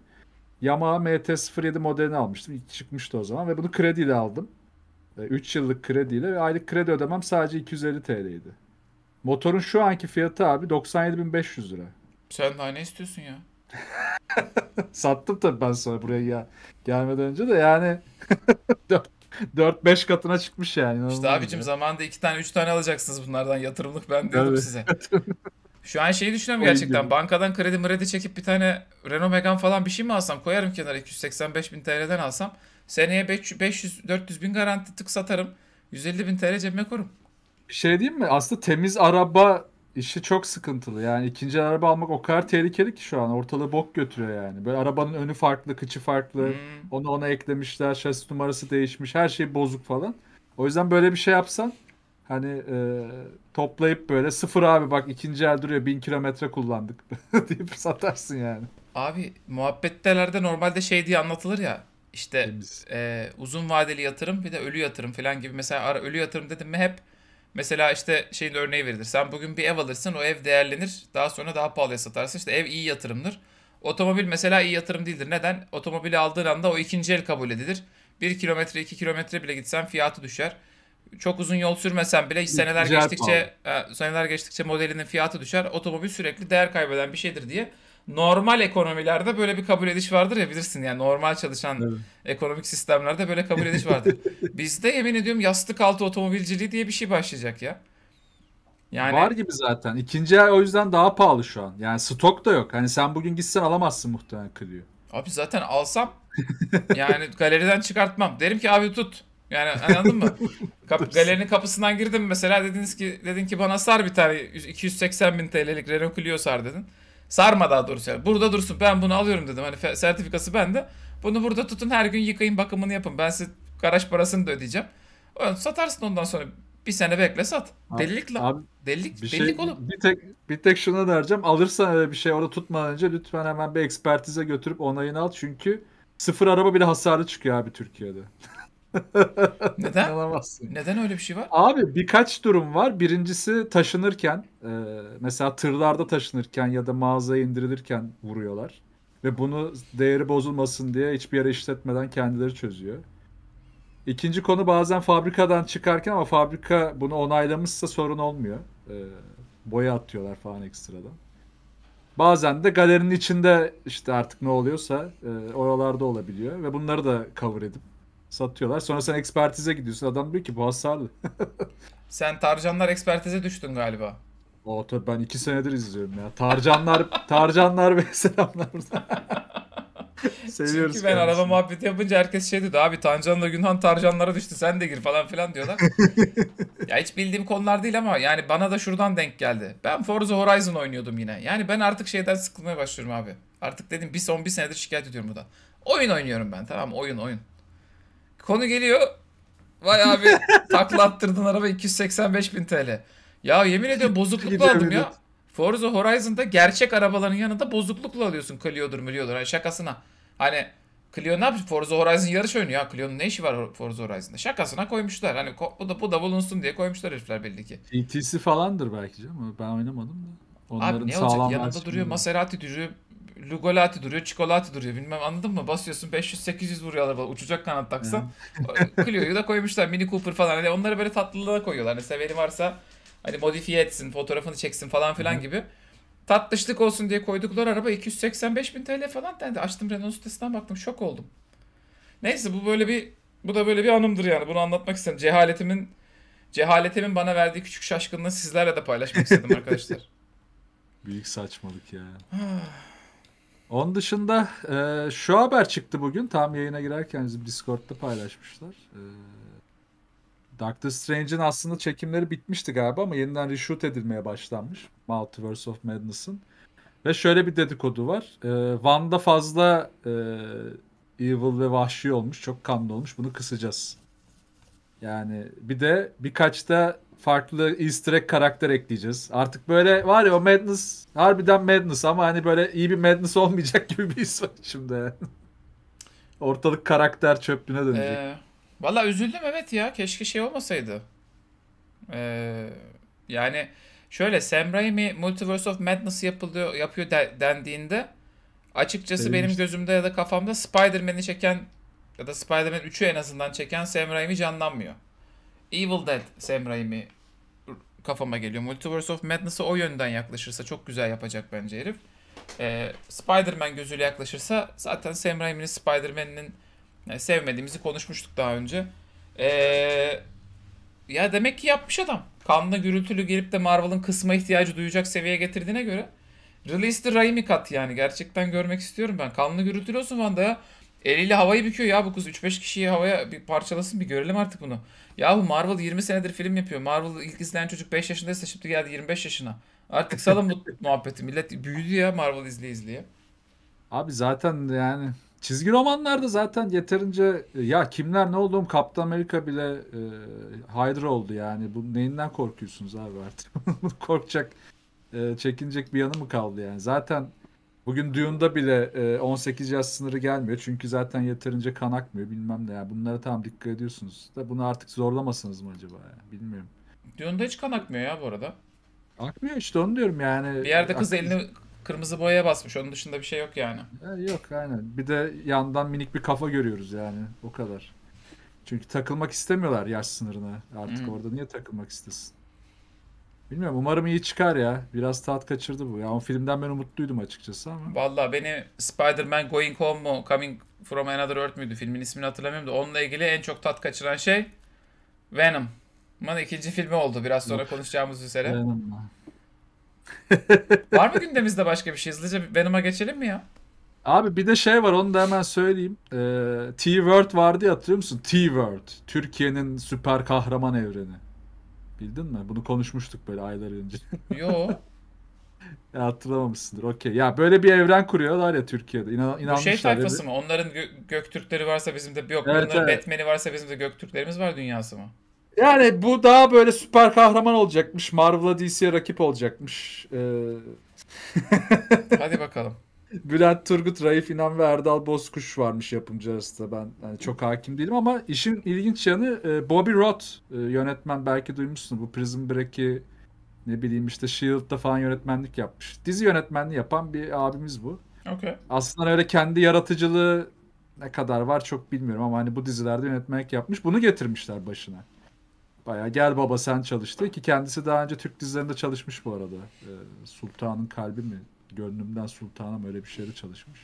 Yamaha MT-07 modelini almıştım. İlk çıkmıştı o zaman ve bunu krediyle aldım. 3 yıllık krediyle ve aylık kredi ödemem sadece 250 TL'ydi. Motorun şu anki fiyatı abi 97.500 lira. Sen daha ne istiyorsun ya? [LAUGHS] Sattım tabii ben sonra buraya ya gelmeden önce de yani 4-5 [LAUGHS] katına çıkmış yani. İşte abicim zamanda zamanında 2 tane 3 tane alacaksınız bunlardan yatırımlık ben diyordum evet. size. [LAUGHS] Şu an şeyi düşünüyorum gerçekten. Bankadan kredi mredi çekip bir tane Renault Megane falan bir şey mi alsam? Koyarım kenara 285 bin TL'den alsam. Seneye 500-400 bin garanti tık satarım. 150 bin TL cebime korum. Bir şey diyeyim mi? Aslında temiz araba işi çok sıkıntılı. Yani ikinci araba almak o kadar tehlikeli ki şu an. Ortalığı bok götürüyor yani. Böyle arabanın önü farklı, kıçı farklı. Hmm. Onu ona eklemişler. Şasi numarası değişmiş. Her şey bozuk falan. O yüzden böyle bir şey yapsan hani e, toplayıp böyle sıfır abi bak ikinci el duruyor bin kilometre kullandık [LAUGHS] deyip satarsın yani. Abi muhabbetlerde normalde şey diye anlatılır ya işte e, uzun vadeli yatırım bir de ölü yatırım falan gibi. Mesela ara, ölü yatırım dedim mi hep Mesela işte şeyin örneği verilir. Sen bugün bir ev alırsın o ev değerlenir. Daha sonra daha pahalıya satarsın. İşte ev iyi yatırımdır. Otomobil mesela iyi yatırım değildir. Neden? Otomobili aldığın anda o ikinci el kabul edilir. Bir kilometre iki kilometre bile gitsen fiyatı düşer. Çok uzun yol sürmesen bile seneler Güzel geçtikçe e, seneler geçtikçe modelinin fiyatı düşer. Otomobil sürekli değer kaybeden bir şeydir diye normal ekonomilerde böyle bir kabul ediş vardır ya bilirsin yani normal çalışan evet. ekonomik sistemlerde böyle kabul ediş vardır. [LAUGHS] Bizde yemin ediyorum yastık altı otomobilciliği diye bir şey başlayacak ya. Yani... Var gibi zaten. İkinci el o yüzden daha pahalı şu an. Yani stok da yok. Hani sen bugün gitsen alamazsın muhtemelen Clio. Abi zaten alsam yani [LAUGHS] galeriden çıkartmam. Derim ki abi tut. Yani anladın mı? [LAUGHS] Kap, galerinin kapısından girdim mesela dediniz ki dedin ki bana sar bir tane 280 bin TL'lik Renault Clio sar dedin. Sarma daha doğrusu. Burada dursun ben bunu alıyorum dedim. Hani sertifikası bende. Bunu burada tutun her gün yıkayın bakımını yapın. Ben size garaj parasını da ödeyeceğim. Satarsın ondan sonra bir sene bekle sat. Abi, delilik lan. Abi, delilik, bir şey- delilik şey, oğlum. Bir tek, bir tek şuna vereceğim. Alırsan öyle bir şey orada tutmadan önce lütfen hemen bir ekspertize götürüp onayını al. Çünkü sıfır araba bile hasarlı çıkıyor abi Türkiye'de. [LAUGHS] Neden? İnanamazsın. Neden öyle bir şey var? Abi birkaç durum var. Birincisi taşınırken e, mesela tırlarda taşınırken ya da mağazaya indirilirken vuruyorlar. Ve bunu değeri bozulmasın diye hiçbir yere işletmeden kendileri çözüyor. İkinci konu bazen fabrikadan çıkarken ama fabrika bunu onaylamışsa sorun olmuyor. E, boya atıyorlar falan ekstradan. Bazen de galerinin içinde işte artık ne oluyorsa e, oralarda olabiliyor ve bunları da cover edip satıyorlar. Sonra sen ekspertize gidiyorsun. Adam diyor ki bu hasarlı. [LAUGHS] sen Tarcanlar ekspertize düştün galiba. O tabii ben iki senedir izliyorum ya. Tarcanlar, [LAUGHS] Tarcanlar ve selamlar. Seviyoruz Çünkü ben araba muhabbeti yapınca herkes şey dedi. Abi Tancan'la Günhan Tarcanlara düştü sen de gir falan filan diyorlar. [LAUGHS] ya hiç bildiğim konular değil ama yani bana da şuradan denk geldi. Ben Forza Horizon oynuyordum yine. Yani ben artık şeyden sıkılmaya başlıyorum abi. Artık dedim bir son bir senedir şikayet ediyorum bu da. Oyun oynuyorum ben tamam oyun oyun. Konu geliyor. Vay abi [LAUGHS] takla attırdın araba 285 bin TL. Ya yemin ediyorum [LAUGHS] bozuklukla aldım ya. Forza Horizon'da gerçek arabaların yanında bozuklukla alıyorsun Clio'dur Clio'dur. Hani şakasına. Hani Clio ne yapıyor? Forza Horizon yarış oynuyor. Ya Clio'nun ne işi var Forza Horizon'da? Şakasına koymuşlar. Hani bu da, bu da bulunsun diye koymuşlar herifler belli ki. GT'si falandır belki canım. Ben oynamadım da. Onların Abi ne olacak? Yanında duruyor. Maserati duruyor. Lugolati duruyor, Çikolati duruyor bilmem anladın mı? Basıyorsun 500-800 vuruyor araba uçacak kanat taksa. Clio'yu da koymuşlar Mini Cooper falan. Hani onları böyle tatlılığa koyuyorlar. Hani seveni varsa hani modifiye etsin, fotoğrafını çeksin falan filan gibi. Tatlışlık olsun diye koydukları araba 285 bin TL falan dendi. Açtım Renault sitesinden baktım şok oldum. Neyse bu böyle bir bu da böyle bir anımdır yani. Bunu anlatmak istedim. Cehaletimin cehaletimin bana verdiği küçük şaşkınlığı sizlerle de paylaşmak istedim [LAUGHS] arkadaşlar. Büyük saçmalık ya. Ah. Onun dışında e, şu haber çıktı bugün. Tam yayına girerken bizim Discord'da paylaşmışlar. E, Doctor Strange'in aslında çekimleri bitmişti galiba ama yeniden reshoot edilmeye başlanmış. Multiverse of Madness'ın. Ve şöyle bir dedikodu var. E, Wanda fazla e, evil ve vahşi olmuş. Çok kanlı olmuş. Bunu kısacağız. Yani bir de birkaç da farklı easter egg karakter ekleyeceğiz. Artık böyle var ya o Madness harbiden Madness ama hani böyle iyi bir Madness olmayacak gibi bir his var şimdi. [LAUGHS] Ortalık karakter çöplüğüne dönecek. Ee, Valla üzüldüm evet ya. Keşke şey olmasaydı. Ee, yani şöyle Sam Raimi Multiverse of Madness yapılıyor, yapıyor de, dendiğinde açıkçası Değil benim gözümde ya da kafamda Spider-Man'i çeken ya da Spider-Man 3'ü en azından çeken Sam Raimi canlanmıyor. Evil Dead Sam Raimi kafama geliyor. Multiverse of Madness'a o yönden yaklaşırsa çok güzel yapacak bence herif. Ee, Spider-Man gözüyle yaklaşırsa zaten Sam Raimi'nin Spider-Man'inin yani e, sevmediğimizi konuşmuştuk daha önce. Ee, ya demek ki yapmış adam. Kanlı gürültülü girip de Marvel'ın kısma ihtiyacı duyacak seviyeye getirdiğine göre. Release the Raimi kat yani. Gerçekten görmek istiyorum ben. Kanlı gürültülü olsun Wanda ya. Eliyle havayı büküyor ya bu kız. 3-5 kişiyi havaya bir parçalasın bir görelim artık bunu. Ya bu Marvel 20 senedir film yapıyor. Marvel ilk izleyen çocuk 5 yaşındaysa şimdi geldi 25 yaşına. Artık salın bu [LAUGHS] muhabbeti. Millet büyüdü ya Marvel izleye izleye. Abi zaten yani çizgi romanlarda zaten yeterince ya kimler ne olduğum Kaptan Amerika bile e, Hydra oldu yani. Bu neyinden korkuyorsunuz abi artık? [LAUGHS] Korkacak, e, çekinecek bir yanı mı kaldı yani? Zaten Bugün Dune'da bile e, 18 yaş sınırı gelmiyor. Çünkü zaten yeterince kan akmıyor bilmem ne. Yani bunlara tam dikkat ediyorsunuz. Da bunu artık zorlamasınız mı acaba ya? Bilmiyorum. Dune'da hiç kan akmıyor ya bu arada. Akmıyor işte onu diyorum yani. Bir yerde kız akmıyor. elini kırmızı boya basmış. Onun dışında bir şey yok yani. E, yok aynen. Bir de yandan minik bir kafa görüyoruz yani. O kadar. Çünkü takılmak istemiyorlar yaş sınırına. Artık hmm. orada niye takılmak istesin? Bilmiyorum umarım iyi çıkar ya. Biraz tat kaçırdı bu. Ya o filmden ben umutluydum açıkçası ama. Valla beni Spider-Man Going Home mu Coming From Another Earth müydü filmin ismini hatırlamıyorum da onunla ilgili en çok tat kaçıran şey Venom. Man ikinci filmi oldu biraz sonra Yok. konuşacağımız üzere. Venom. [LAUGHS] var mı gündemimizde başka bir şey? Hızlıca Venom'a geçelim mi ya? Abi bir de şey var onu da hemen söyleyeyim. Ee, T-Word vardı ya hatırlıyor musun? T-Word. Türkiye'nin süper kahraman evreni. Bildin mi? Bunu konuşmuştuk böyle aylar önce. [LAUGHS] Yo. ya hatırlamamışsındır. Okey. Ya böyle bir evren kuruyorlar ya Türkiye'de. İnan, inanmışlar. Bu şey tayfası mı? Onların gö- Göktürkleri varsa bizim de yok. Evet, Onların evet. Batman'i varsa bizim de Göktürklerimiz var dünyası mı? Yani bu daha böyle süper kahraman olacakmış. Marvel'a DC'ye rakip olacakmış. Ee... [LAUGHS] Hadi bakalım. Bülent Turgut, Raif İnan ve Erdal Bozkuş varmış yapımcı arasında. Ben yani çok hakim değilim ama işin ilginç yanı e, Bobby Roth e, yönetmen belki duymuşsun. Bu Prison Break'i ne bileyim işte Shield'da falan yönetmenlik yapmış. Dizi yönetmenliği yapan bir abimiz bu. Okay. Aslında öyle kendi yaratıcılığı ne kadar var çok bilmiyorum ama hani bu dizilerde yönetmenlik yapmış. Bunu getirmişler başına. Baya gel baba sen çalıştı ki kendisi daha önce Türk dizilerinde çalışmış bu arada. E, Sultan'ın Kalbi mi Gönlümden sultanım öyle bir şeyle çalışmış.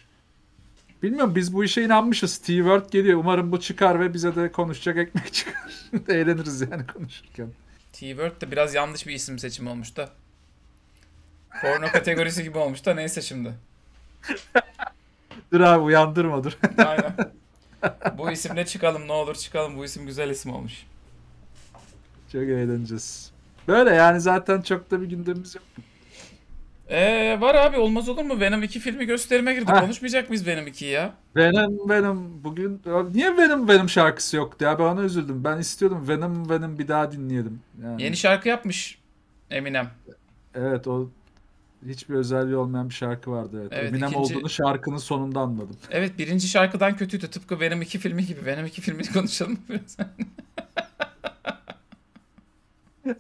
Bilmiyorum biz bu işe inanmışız. T Word geliyor. Umarım bu çıkar ve bize de konuşacak ekmek [LAUGHS] çıkar. Eğleniriz yani konuşurken. T-Word de biraz yanlış bir isim seçimi olmuş da. Porno kategorisi gibi olmuş da neyse şimdi. [LAUGHS] dur abi uyandırma dur. [LAUGHS] Aynen. Bu isimle çıkalım ne olur çıkalım. Bu isim güzel isim olmuş. Çok eğleneceğiz. Böyle yani zaten çok da bir gündemimiz yok. Ee, var abi olmaz olur mu? Venom 2 filmi gösterime girdi. Ha. Konuşmayacak mıyız Venom 2'yi ya? Venom Venom bugün niye Venom Venom şarkısı yoktu ya? Ben ona üzüldüm. Ben istiyordum Venom Venom bir daha dinleyelim. Yani... Yeni şarkı yapmış Eminem. Evet o hiçbir özelliği olmayan bir şarkı vardı. Evet. Evet, Eminem ikinci... olduğunu şarkının sonunda anladım. Evet birinci şarkıdan kötüydü. Tıpkı Venom 2 filmi gibi. Venom 2 filmini [LAUGHS] konuşalım biraz. [LAUGHS]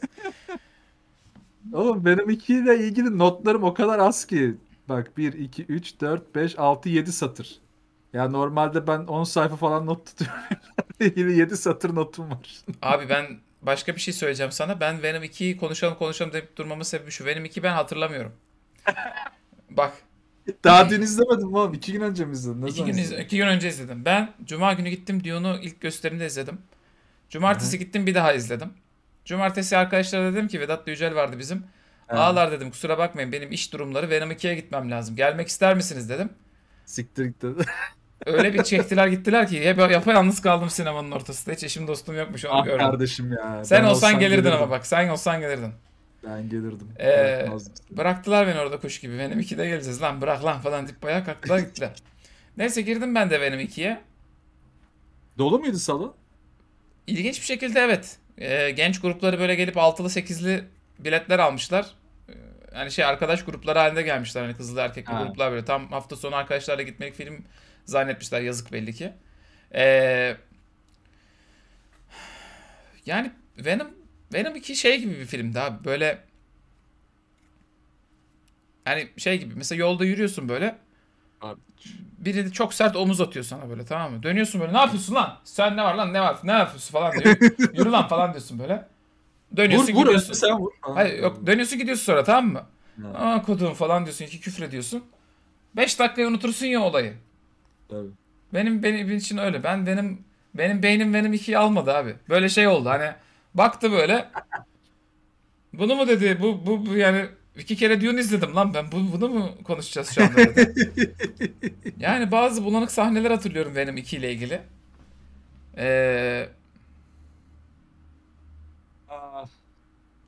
Oğlum benim ikiyle ilgili notlarım o kadar az ki. Bak 1, 2, 3, 4, 5, 6, 7 satır. Ya normalde ben 10 sayfa falan not tutuyorum. [LAUGHS] ilgili 7 satır notum var. Abi ben başka bir şey söyleyeceğim sana. Ben Venom 2'yi konuşalım konuşalım deyip durmamın sebebi şu. Venom 2 ben hatırlamıyorum. [LAUGHS] Bak. Daha dün izlemedim oğlum. İki gün önce mi izledin? Nasıl iki, gün izledim? iki gün önce izledim. Ben cuma günü gittim Dune'u ilk gösterimde izledim. Cumartesi Hı-hı. gittim bir daha izledim. Cumartesi arkadaşlar dedim ki Vedat Yücel vardı bizim. Evet. Ağlar dedim kusura bakmayın benim iş durumları Venom 2'ye gitmem lazım. Gelmek ister misiniz dedim. Siktir git dedi. [LAUGHS] Öyle bir çektiler gittiler ki hep yapayalnız kaldım sinemanın ortasında. Hiç eşim dostum yokmuş onu ah gördüm. kardeşim ya. Sen olsan, olsan gelirdin gelirdim. ama bak sen olsan gelirdin. Ben gelirdim. Ee, bıraktılar beni orada kuş gibi. Benim 2'de geleceğiz lan bırak lan falan deyip bayağı kalktılar gittiler. [LAUGHS] Neyse girdim ben de benim 2'ye. Dolu muydu salon? İlginç bir şekilde evet e, genç grupları böyle gelip altılı sekizli biletler almışlar. Ee, yani şey arkadaş grupları halinde gelmişler. Hani kızlı erkekli ha. gruplar böyle. Tam hafta sonu arkadaşlarla gitmek film zannetmişler. Yazık belli ki. Ee, yani Venom Venom 2 şey gibi bir film daha Böyle yani şey gibi. Mesela yolda yürüyorsun böyle. Abi biri de çok sert omuz atıyor sana böyle tamam mı? Dönüyorsun böyle ne yapıyorsun lan? Sen ne var lan ne var? Ne yapıyorsun falan diyor. [LAUGHS] Yürü lan falan diyorsun böyle. Dönüyorsun vur, gidiyorsun. Vur, sen vur. Hayır yok dönüyorsun gidiyorsun sonra tamam mı? Ha. Aa kodum falan diyorsun iki küfür ediyorsun. Beş dakikayı unutursun ya olayı. Tabii. Benim benim için öyle. Ben benim benim beynim benim ikiye almadı abi. Böyle şey oldu hani baktı böyle. Bunu mu dedi? Bu bu, bu yani İki kere Dune izledim lan ben bu, bunu mu konuşacağız şu anda? [LAUGHS] yani bazı bulanık sahneler hatırlıyorum benim 2 ile ilgili. Ee... Ah.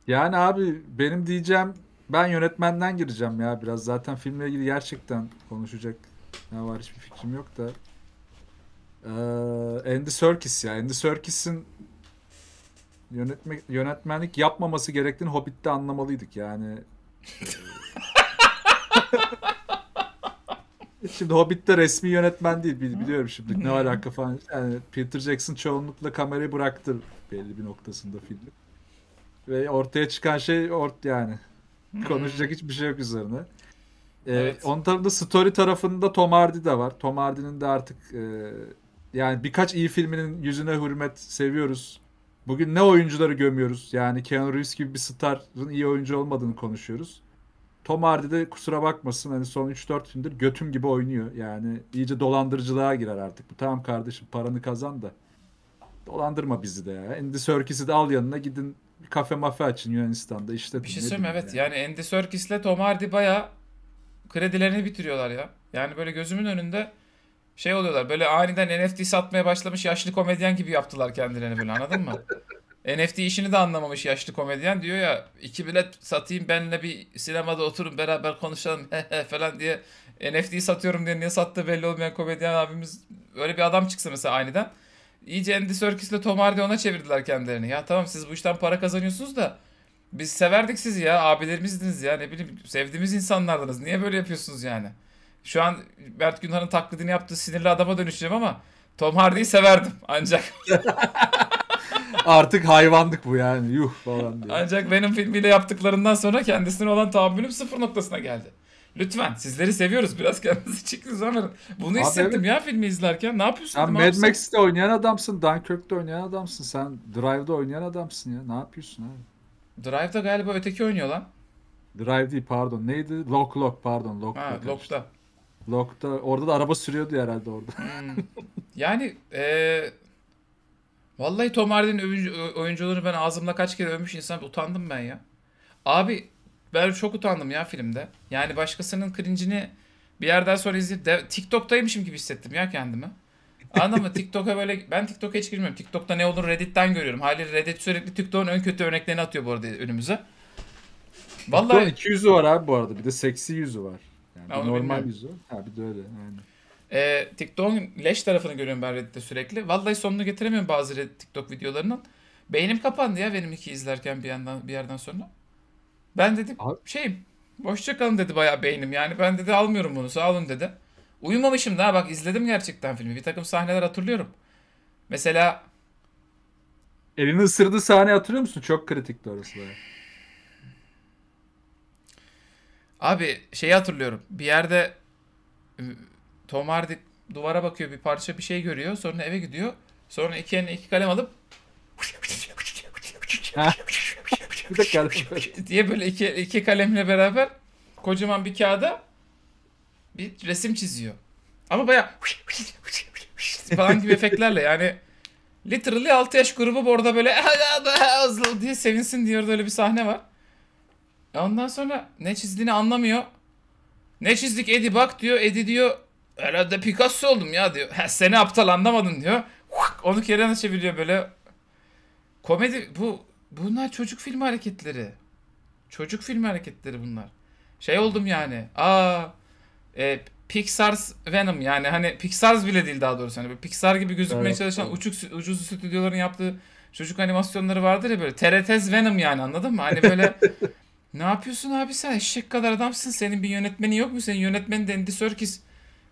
Yani abi benim diyeceğim ben yönetmenden gireceğim ya biraz. Zaten filmle ilgili gerçekten konuşacak ne var hiçbir fikrim yok da. Ee, Andy Serkis ya. Andy Serkis'in yönetme, yönetmenlik yapmaması gerektiğini Hobbit'te anlamalıydık. Yani [LAUGHS] Şimdi Hobbit'te resmi yönetmen değil biliyorum şimdi ne alaka falan. Yani Peter Jackson çoğunlukla kamerayı bıraktı belli bir noktasında filmin. Ve ortaya çıkan şey ort yani. Hmm. Konuşacak hiçbir şey yok üzerine. Ee, evet. Onun tarafında story tarafında Tom Hardy de var. Tom Hardy'nin de artık e, yani birkaç iyi filminin yüzüne hürmet seviyoruz Bugün ne oyuncuları gömüyoruz? Yani Keanu Reeves gibi bir starın iyi oyuncu olmadığını konuşuyoruz. Tom Hardy de kusura bakmasın hani son 3-4 gündür götüm gibi oynuyor. Yani iyice dolandırıcılığa girer artık. Bu tamam kardeşim paranı kazan da dolandırma bizi de ya. Andy Serkis'i de al yanına gidin bir kafe mafe açın Yunanistan'da işletin. Bir şey söyleyeyim evet yani. yani Andy Serkis'le Tom Hardy baya kredilerini bitiriyorlar ya. Yani böyle gözümün önünde şey oluyorlar böyle aniden NFT satmaya başlamış yaşlı komedyen gibi yaptılar kendilerini böyle anladın mı? [LAUGHS] NFT işini de anlamamış yaşlı komedyen diyor ya iki bilet satayım benle bir sinemada oturun beraber konuşalım falan diye NFT satıyorum diye niye sattı belli olmayan komedyen abimiz öyle bir adam çıksa mesela aniden. İyice Andy Serkis ile Tom Hardy ona çevirdiler kendilerini. Ya tamam siz bu işten para kazanıyorsunuz da biz severdik sizi ya abilerimizdiniz ya ne bileyim sevdiğimiz insanlardınız. Niye böyle yapıyorsunuz yani? Şu an Mert Günhan'ın taklidini yaptığı sinirli adama dönüşeceğim ama Tom Hardy'yi severdim ancak. [LAUGHS] Artık hayvandık bu yani yuh falan diye. Ancak benim filmiyle yaptıklarından sonra kendisine olan tahammülüm sıfır noktasına geldi. Lütfen sizleri seviyoruz. Biraz kendinizi çıkınız verin. Bunu abi hissettim evet. ya filmi izlerken. Ne yapıyorsun? Sen Mad Max'te oynayan adamsın. Dunkirk'te oynayan adamsın. Sen Drive'da oynayan adamsın ya. Ne yapıyorsun abi? Drive'da galiba öteki oynuyor lan. Drive değil pardon. Neydi? Lock Lock pardon. Lock, ha, Lock'ta. Lokta orada da araba sürüyordu herhalde orada. Hmm. Yani e, vallahi Tom Hardy'nin oyunculuğunu ben ağzımla kaç kere övmüş insan utandım ben ya. Abi ben çok utandım ya filmde. Yani başkasının cringe'ini bir yerden sonra izleyip de, TikTok'taymışım gibi hissettim ya kendimi. Anladın mı? TikTok'a böyle ben TikTok'a hiç girmiyorum. TikTok'ta ne olur Reddit'ten görüyorum. Halil Reddit sürekli TikTok'un ön kötü örneklerini atıyor bu arada önümüze. Vallahi iki yüzü var abi bu arada. Bir de seksi yüzü var. Yani ben normal bilmiyorum. yüzü. Ha bir de öyle. Yani. E, TikTok'un leş tarafını görüyorum ben Reddit'te sürekli. Vallahi sonunu getiremiyorum bazı Reddit, TikTok videolarının. Beynim kapandı ya benim iki izlerken bir yandan bir yerden sonra. Ben dedim Abi. şeyim. Hoşça kalın dedi bayağı beynim. Yani ben dedi almıyorum bunu sağ olun dedi. Uyumamışım daha bak izledim gerçekten filmi. Bir takım sahneler hatırlıyorum. Mesela Elini ısırdığı sahne hatırlıyor musun? Çok kritikti orası bayağı. Abi şeyi hatırlıyorum. Bir yerde ıı, Tom Hardy duvara bakıyor bir parça bir şey görüyor. Sonra eve gidiyor. Sonra iki eline iki kalem alıp [LAUGHS] [LAUGHS] diye böyle iki, iki kalemle beraber kocaman bir kağıda bir resim çiziyor. Ama baya [LAUGHS] falan gibi efektlerle yani literally 6 yaş grubu orada böyle diye sevinsin diyor öyle bir sahne var. E ondan sonra ne çizdiğini anlamıyor. Ne çizdik Edi bak diyor. Edi diyor herhalde Picasso oldum ya diyor. Ha, seni aptal anlamadın diyor. Onu Kerem'e çeviriyor böyle. Komedi bu bunlar çocuk filmi hareketleri. Çocuk filmi hareketleri bunlar. Şey oldum yani. Aa e, Pixar's Venom yani hani Pixar's bile değil daha doğrusu. Hani Pixar gibi gözükmeye evet, çalışan evet. uçuk ucuz stüdyoların yaptığı çocuk animasyonları vardır ya böyle. TRT's Venom yani anladın mı? Hani böyle [LAUGHS] Ne yapıyorsun abi sen? Eşek kadar adamsın. Senin bir yönetmeni yok mu? Senin yönetmen Andy Serkis.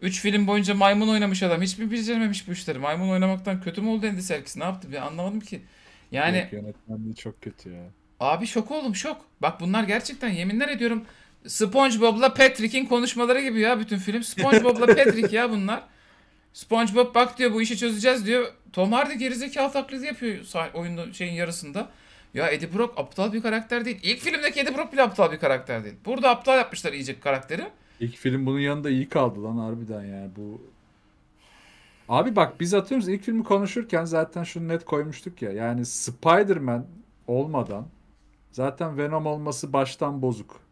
Üç film boyunca maymun oynamış adam. Hiçbir becerememiş bu işleri. Maymun oynamaktan kötü mü oldu Andy Serkis? Ne yaptı? Ben anlamadım ki. Yani Yok, yönetmenliği çok kötü ya. abi şok oldum şok. Bak bunlar gerçekten yeminler ediyorum. SpongeBob'la Patrick'in konuşmaları gibi ya bütün film. SpongeBob'la [LAUGHS] Patrick ya bunlar. SpongeBob bak diyor bu işi çözeceğiz diyor. Tom Hardy gerizekalı taklidi yapıyor sa- oyunun şeyin yarısında. Ya Eddie Brock aptal bir karakter değil. İlk filmdeki Eddie Brock bile aptal bir karakter değil. Burada aptal yapmışlar iyice karakteri. İlk film bunun yanında iyi kaldı lan harbiden yani bu. Abi bak biz atıyoruz ilk filmi konuşurken zaten şunu net koymuştuk ya. Yani Spider-Man olmadan zaten Venom olması baştan bozuk.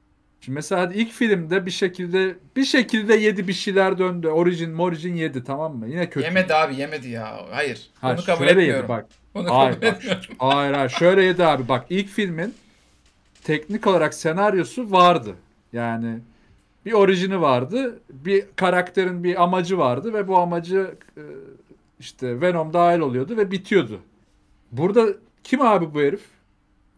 Şimdi mesela ilk filmde bir şekilde bir şekilde yedi bir şeyler döndü. Origin, Origin yedi tamam mı? Yine kötü. Yemedi abi yemedi ya. Hayır. Ha, Onu kabul şöyle etmiyorum. Yedi, bak. Onu hayır, kabul bak, Hayır hayır şöyle yedi abi. Bak ilk filmin teknik olarak senaryosu vardı. Yani bir orijini vardı. Bir karakterin bir amacı vardı ve bu amacı e, işte Venom dahil oluyordu ve bitiyordu. Burada kim abi bu herif?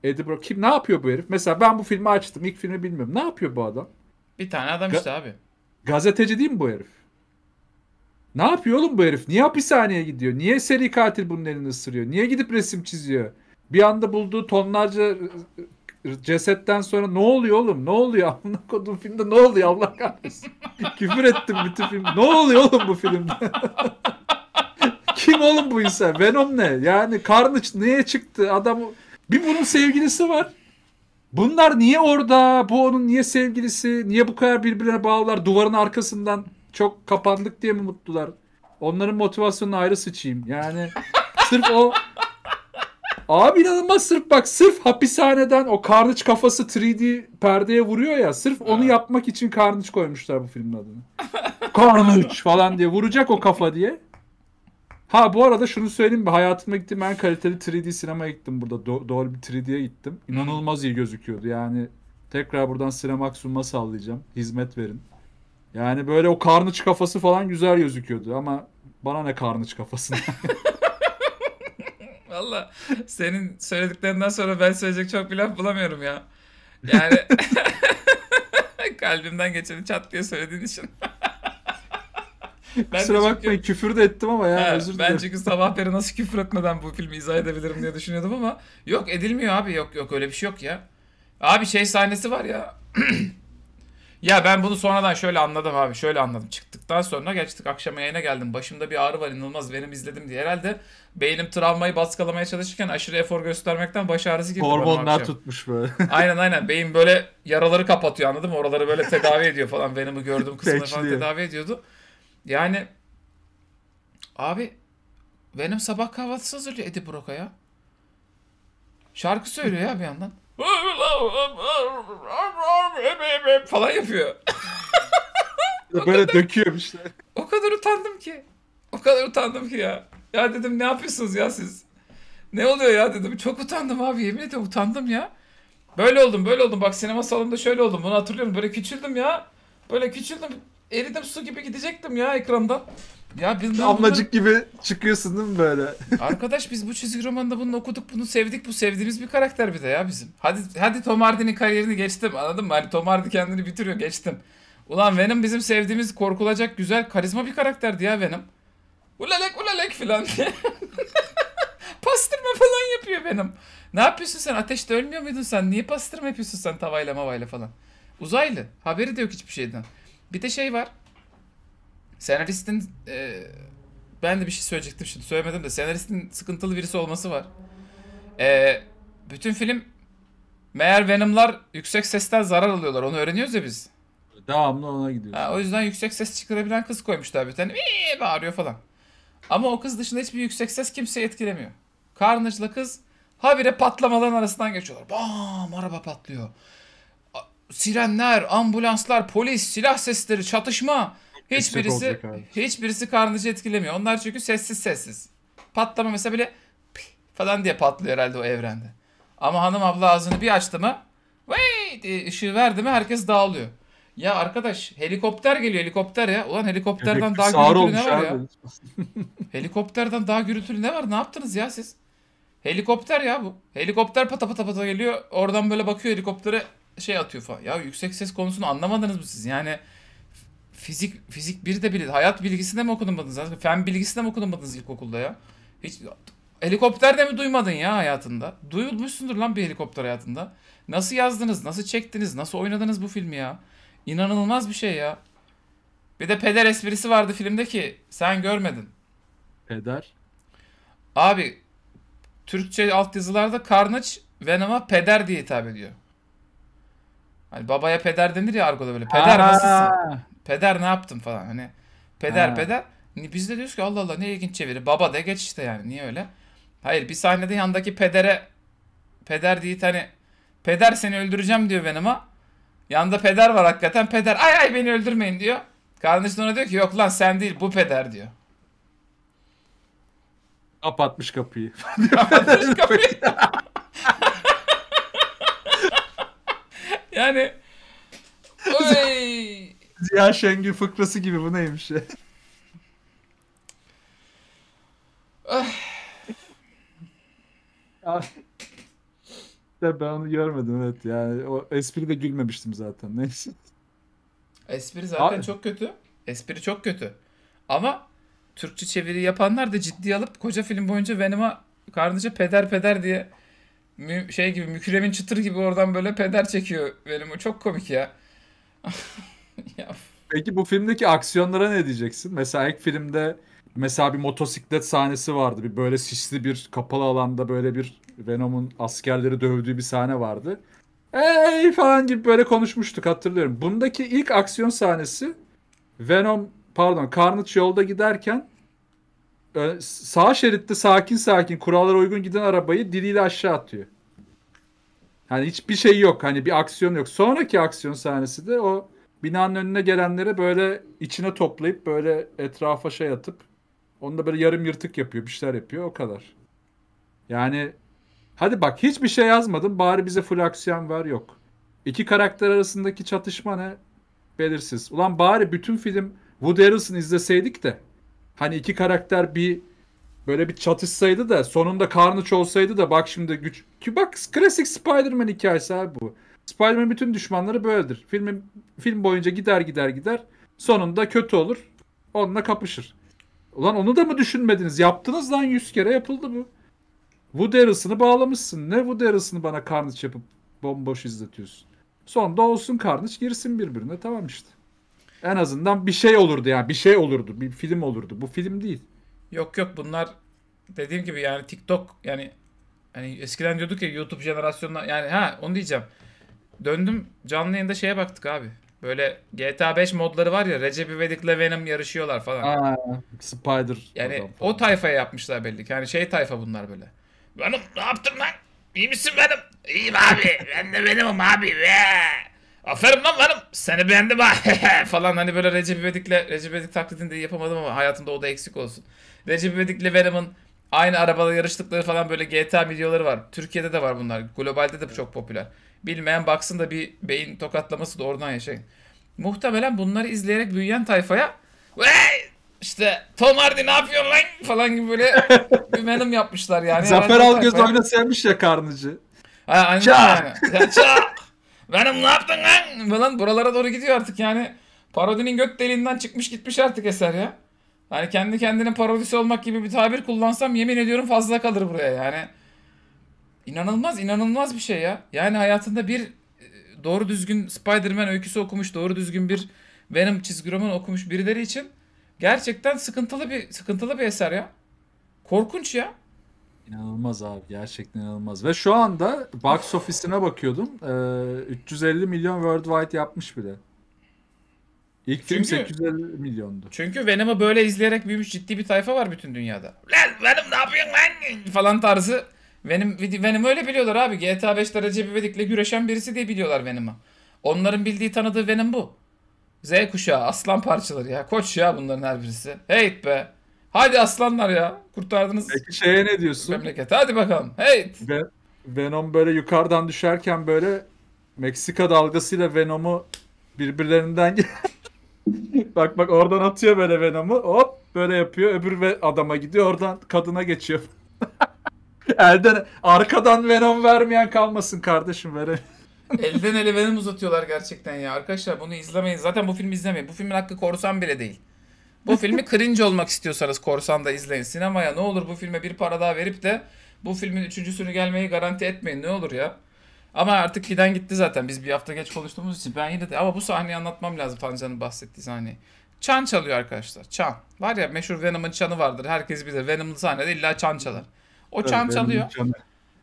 Eddie Brock kim ne yapıyor bu herif? Mesela ben bu filmi açtım. İlk filmi bilmiyorum. Ne yapıyor bu adam? Bir tane adam Ga- işte abi. Gazeteci değil mi bu herif? Ne yapıyor oğlum bu herif? Niye hapishaneye gidiyor? Niye seri katil bunun elini ısırıyor? Niye gidip resim çiziyor? Bir anda bulduğu tonlarca e, cesetten sonra ne oluyor oğlum? Ne oluyor? [LAUGHS] Amına kodum filmde ne oluyor Allah kahretsin? [LAUGHS] Küfür ettim bütün film. Ne oluyor oğlum bu filmde? [LAUGHS] Kim oğlum bu insan? Venom ne? Yani Carnage niye çıktı? Adam bir bunun sevgilisi var. Bunlar niye orada? Bu onun niye sevgilisi? Niye bu kadar birbirine bağlılar? Duvarın arkasından çok kapandık diye mi mutlular? Onların motivasyonunu ayrı sıçayım. Yani [LAUGHS] sırf o Abi inanılmaz sırf bak sırf hapishaneden o karnıç kafası 3D perdeye vuruyor ya sırf ha. onu yapmak için karnıç koymuşlar bu filmin adını. Karnıç falan diye vuracak o kafa diye. Ha bu arada şunu söyleyeyim bir hayatımda gittim ben kaliteli 3D sinemaya gittim burada. Do- doğru bir 3D'ye gittim. İnanılmaz iyi gözüküyordu. Yani tekrar buradan Cinemaxum'a sallayacağım. Hizmet verin. Yani böyle o karnıç kafası falan güzel gözüküyordu ama bana ne karnıç kafasına. [LAUGHS] Valla senin söylediklerinden sonra ben söyleyecek çok bir laf bulamıyorum ya. Yani [LAUGHS] [LAUGHS] kalbimden geçeni çat diye söylediğin için. Ben Kusura bakmayın küfür de ettim ama ya He, özür dilerim. Ben çünkü sabah beri nasıl küfür etmeden bu filmi izah edebilirim diye düşünüyordum ama yok edilmiyor abi yok yok öyle bir şey yok ya. Abi şey sahnesi var ya. [CLEARS THROAT] ya ben bunu sonradan şöyle anladım abi şöyle anladım. Çıktıktan sonra geçtik akşam yayına geldim. Başımda bir ağrı var inanılmaz benim izledim diye. Herhalde beynim travmayı baskılamaya çalışırken aşırı efor göstermekten baş ağrısı girdi. Hormonlar tutmuş böyle. [LAUGHS] aynen aynen beyin böyle yaraları kapatıyor anladın mı? Oraları böyle tedavi ediyor falan. Benimi gördüğüm kısımları falan tedavi ediyordu. Yani abi benim sabah kahvaltısı hazırlıyor Eddie Brock'a ya. Şarkı söylüyor ya bir yandan. [LAUGHS] falan yapıyor. [LAUGHS] böyle kadar, işte. O kadar utandım ki. O kadar utandım ki ya. Ya dedim ne yapıyorsunuz ya siz? Ne oluyor ya dedim. Çok utandım abi yemin ederim utandım ya. Böyle oldum böyle oldum. Bak sinema salonunda şöyle oldum. Bunu hatırlıyorum. Böyle küçüldüm ya. Böyle küçüldüm eridim su gibi gidecektim ya ekrandan. Ya biz ne Ablacık gibi çıkıyorsun değil mi böyle? [LAUGHS] Arkadaş biz bu çizgi romanda bunu okuduk, bunu sevdik. Bu sevdiğimiz bir karakter bir de ya bizim. Hadi hadi Tom Hardy'nin kariyerini geçtim. Anladın mı? Hani Tom Hardy kendini bitiriyor, geçtim. Ulan Venom bizim sevdiğimiz korkulacak güzel karizma bir karakterdi ya Venom. Ulelek, ulelek filan diye. [LAUGHS] pastırma falan yapıyor Venom. Ne yapıyorsun sen? Ateşte ölmüyor muydun sen? Niye pastırma yapıyorsun sen tavayla mavayla falan? Uzaylı. Haberi de yok hiçbir şeyden. Bir de şey var. Senaristin e, ben de bir şey söyleyecektim şimdi söylemedim de senaristin sıkıntılı birisi olması var. E, bütün film meğer Venom'lar yüksek sesten zarar alıyorlar. Onu öğreniyoruz ya biz. Devamlı ona gidiyoruz. o yüzden yüksek ses çıkarabilen kız koymuşlar bir tane. Vii bağırıyor falan. Ama o kız dışında hiçbir yüksek ses kimseyi etkilemiyor. Carnage'la kız habire patlamaların arasından geçiyorlar. Bam araba patlıyor sirenler, ambulanslar, polis, silah sesleri, çatışma. Hiçbirisi hiçbirisi karnıcı etkilemiyor. Onlar çünkü sessiz sessiz. Patlama mesela bile, falan diye patlıyor herhalde o evrende. Ama hanım abla ağzını bir açtı mı Wait, ışığı verdi mi herkes dağılıyor. Ya arkadaş helikopter geliyor helikopter ya. Ulan helikopterden daha gürültülü ne var ya? [LAUGHS] [LAUGHS] helikopterden daha gürültülü ne var? Ne yaptınız ya siz? Helikopter ya bu. Helikopter pata pata pata geliyor. Oradan böyle bakıyor helikoptere şey atıyor falan. Ya yüksek ses konusunu anlamadınız mı siz? Yani fizik fizik bir de bilir. Hayat bilgisinde mi okunamadınız? Fen bilgisinde mi okunamadınız ilkokulda ya? Hiç helikopter de mi duymadın ya hayatında? Duyulmuşsundur lan bir helikopter hayatında. Nasıl yazdınız? Nasıl çektiniz? Nasıl oynadınız bu filmi ya? İnanılmaz bir şey ya. Bir de peder esprisi vardı filmde ki sen görmedin. Peder? Abi Türkçe altyazılarda Carnage Venom'a peder diye hitap ediyor. Hani babaya peder denir ya argoda böyle. Peder Aa. nasılsın? Peder ne yaptın falan. Hani peder ha. peder. Hani biz de diyoruz ki Allah Allah ne ilginç çeviri. Baba de geç işte yani. Niye öyle? Hayır bir sahnede yandaki pedere peder diye hani peder seni öldüreceğim diyor benim ha. Yanda peder var hakikaten. Peder ay ay beni öldürmeyin diyor. Kardeşin ona diyor ki yok lan sen değil bu peder diyor. Kapatmış kapıyı. Kapatmış kapıyı. [LAUGHS] Yani Oy. [LAUGHS] Ziya Şengül fıkrası gibi bu neymiş ah. Ah. ya? ben onu görmedim evet yani o espri de gülmemiştim zaten neyse. Espri zaten Abi. çok kötü. Espri çok kötü. Ama Türkçe çeviri yapanlar da ciddi alıp koca film boyunca Venom'a karnıca peder peder diye şey gibi mükremin çıtır gibi oradan böyle peder çekiyor benim. O çok komik ya. [LAUGHS] ya. Peki bu filmdeki aksiyonlara ne diyeceksin? Mesela ilk filmde mesela bir motosiklet sahnesi vardı. Bir böyle sisli bir kapalı alanda böyle bir Venom'un askerleri dövdüğü bir sahne vardı. Ey falan gibi böyle konuşmuştuk hatırlıyorum. Bundaki ilk aksiyon sahnesi Venom pardon Carnage yolda giderken ee, sağ şeritte sakin sakin kurallara uygun giden arabayı diliyle aşağı atıyor. Hani hiçbir şey yok. Hani bir aksiyon yok. Sonraki aksiyon sahnesi de o binanın önüne gelenleri böyle içine toplayıp böyle etrafa şey atıp onu da böyle yarım yırtık yapıyor. Bir şeyler yapıyor. O kadar. Yani hadi bak hiçbir şey yazmadım. Bari bize full aksiyon ver Yok. İki karakter arasındaki çatışma ne? Belirsiz. Ulan bari bütün film Woody Harrelson izleseydik de hani iki karakter bir böyle bir çatışsaydı da sonunda Carnage olsaydı da bak şimdi güç ki bak klasik Spider-Man hikayesi abi bu. Spider-Man bütün düşmanları böyledir. Film film boyunca gider gider gider sonunda kötü olur. Onunla kapışır. Ulan onu da mı düşünmediniz? Yaptınız lan yüz kere yapıldı bu. Wood Harrelson'ı bağlamışsın. Ne Wood Harrelson'ı bana Carnage yapıp bomboş izletiyorsun. Sonunda olsun Carnage girsin birbirine tamam işte en azından bir şey olurdu yani bir şey olurdu bir film olurdu bu film değil. Yok yok bunlar dediğim gibi yani TikTok yani hani eskiden diyorduk ya YouTube jenerasyonuna yani ha onu diyeceğim. Döndüm canlı yayında şeye baktık abi. Böyle GTA 5 modları var ya Recep İvedik'le Venom yarışıyorlar falan. Aa, Spider. Yani o tayfaya yapmışlar belli ki. Yani şey tayfa bunlar böyle. Venom ne yaptın lan? İyi misin Venom? İyiyim abi. ben de Venom'um abi. Ve. Aferin lan benim. Seni beğendim ha. [LAUGHS] falan hani böyle Recep İvedik'le Recep İvedik taklidini de yapamadım ama hayatımda o da eksik olsun. Recep İvedik'le Venom'un aynı arabada yarıştıkları falan böyle GTA videoları var. Türkiye'de de var bunlar. Globalde de çok popüler. Bilmeyen baksın da bir beyin tokatlaması da oradan yaşayın. Muhtemelen bunları izleyerek büyüyen tayfaya Vey! İşte Tom Hardy ne yapıyorsun lan falan gibi böyle [LAUGHS] bir Venom yapmışlar yani. Zafer Algöz oynasaymış ya karnıcı. Ha, aynen Çağ. yani. Ya, çağ. Benim ne yaptın lan? Falan buralara doğru gidiyor artık yani. Parodinin göt deliğinden çıkmış gitmiş artık eser ya. Hani kendi kendine parodisi olmak gibi bir tabir kullansam yemin ediyorum fazla kalır buraya yani. İnanılmaz inanılmaz bir şey ya. Yani hayatında bir e, doğru düzgün Spider-Man öyküsü okumuş, doğru düzgün bir Venom çizgi roman okumuş birileri için gerçekten sıkıntılı bir sıkıntılı bir eser ya. Korkunç ya. İnanılmaz abi gerçekten inanılmaz. Ve şu anda box ofisine bakıyordum. Ee, 350 milyon worldwide yapmış bile. İlk çünkü, film 850 milyondu. Çünkü Venom'ı böyle izleyerek büyümüş ciddi bir tayfa var bütün dünyada. Lan Venom ne yapıyorsun lan falan tarzı. Venom, Venom öyle biliyorlar abi. GTA 5'te Recep İvedik'le güreşen birisi diye biliyorlar Venom'ı. Onların bildiği tanıdığı Venom bu. Z kuşağı aslan parçaları ya. Koç ya bunların her birisi. Hey be. Hadi aslanlar ya. Kurtardınız. Peki şeye ne diyorsun? Memleket. Hadi bakalım. Hey. Ben Venom böyle yukarıdan düşerken böyle Meksika dalgasıyla Venom'u birbirlerinden [LAUGHS] bak bak oradan atıyor böyle Venom'u. Hop böyle yapıyor. Öbür ve adama gidiyor. Oradan kadına geçiyor. [LAUGHS] Elden arkadan Venom vermeyen kalmasın kardeşim vere. [LAUGHS] Elden ele Venom uzatıyorlar gerçekten ya. Arkadaşlar bunu izlemeyin. Zaten bu filmi izlemeyin. Bu filmin hakkı korsan bile değil. Bu filmi cringe olmak istiyorsanız korsan da izleyin. Sinemaya ne olur bu filme bir para daha verip de bu filmin üçüncüsünü gelmeyi garanti etmeyin ne olur ya. Ama artık giden gitti zaten. Biz bir hafta geç konuştuğumuz için ben yine de ama bu sahneyi anlatmam lazım Tancan'ın bahsettiği sahneyi. Çan çalıyor arkadaşlar. Çan. Var ya meşhur Venom'ın çanı vardır. Herkes bilir. Venom'lu sahnede illa çan çalar. O evet, çan çalıyor.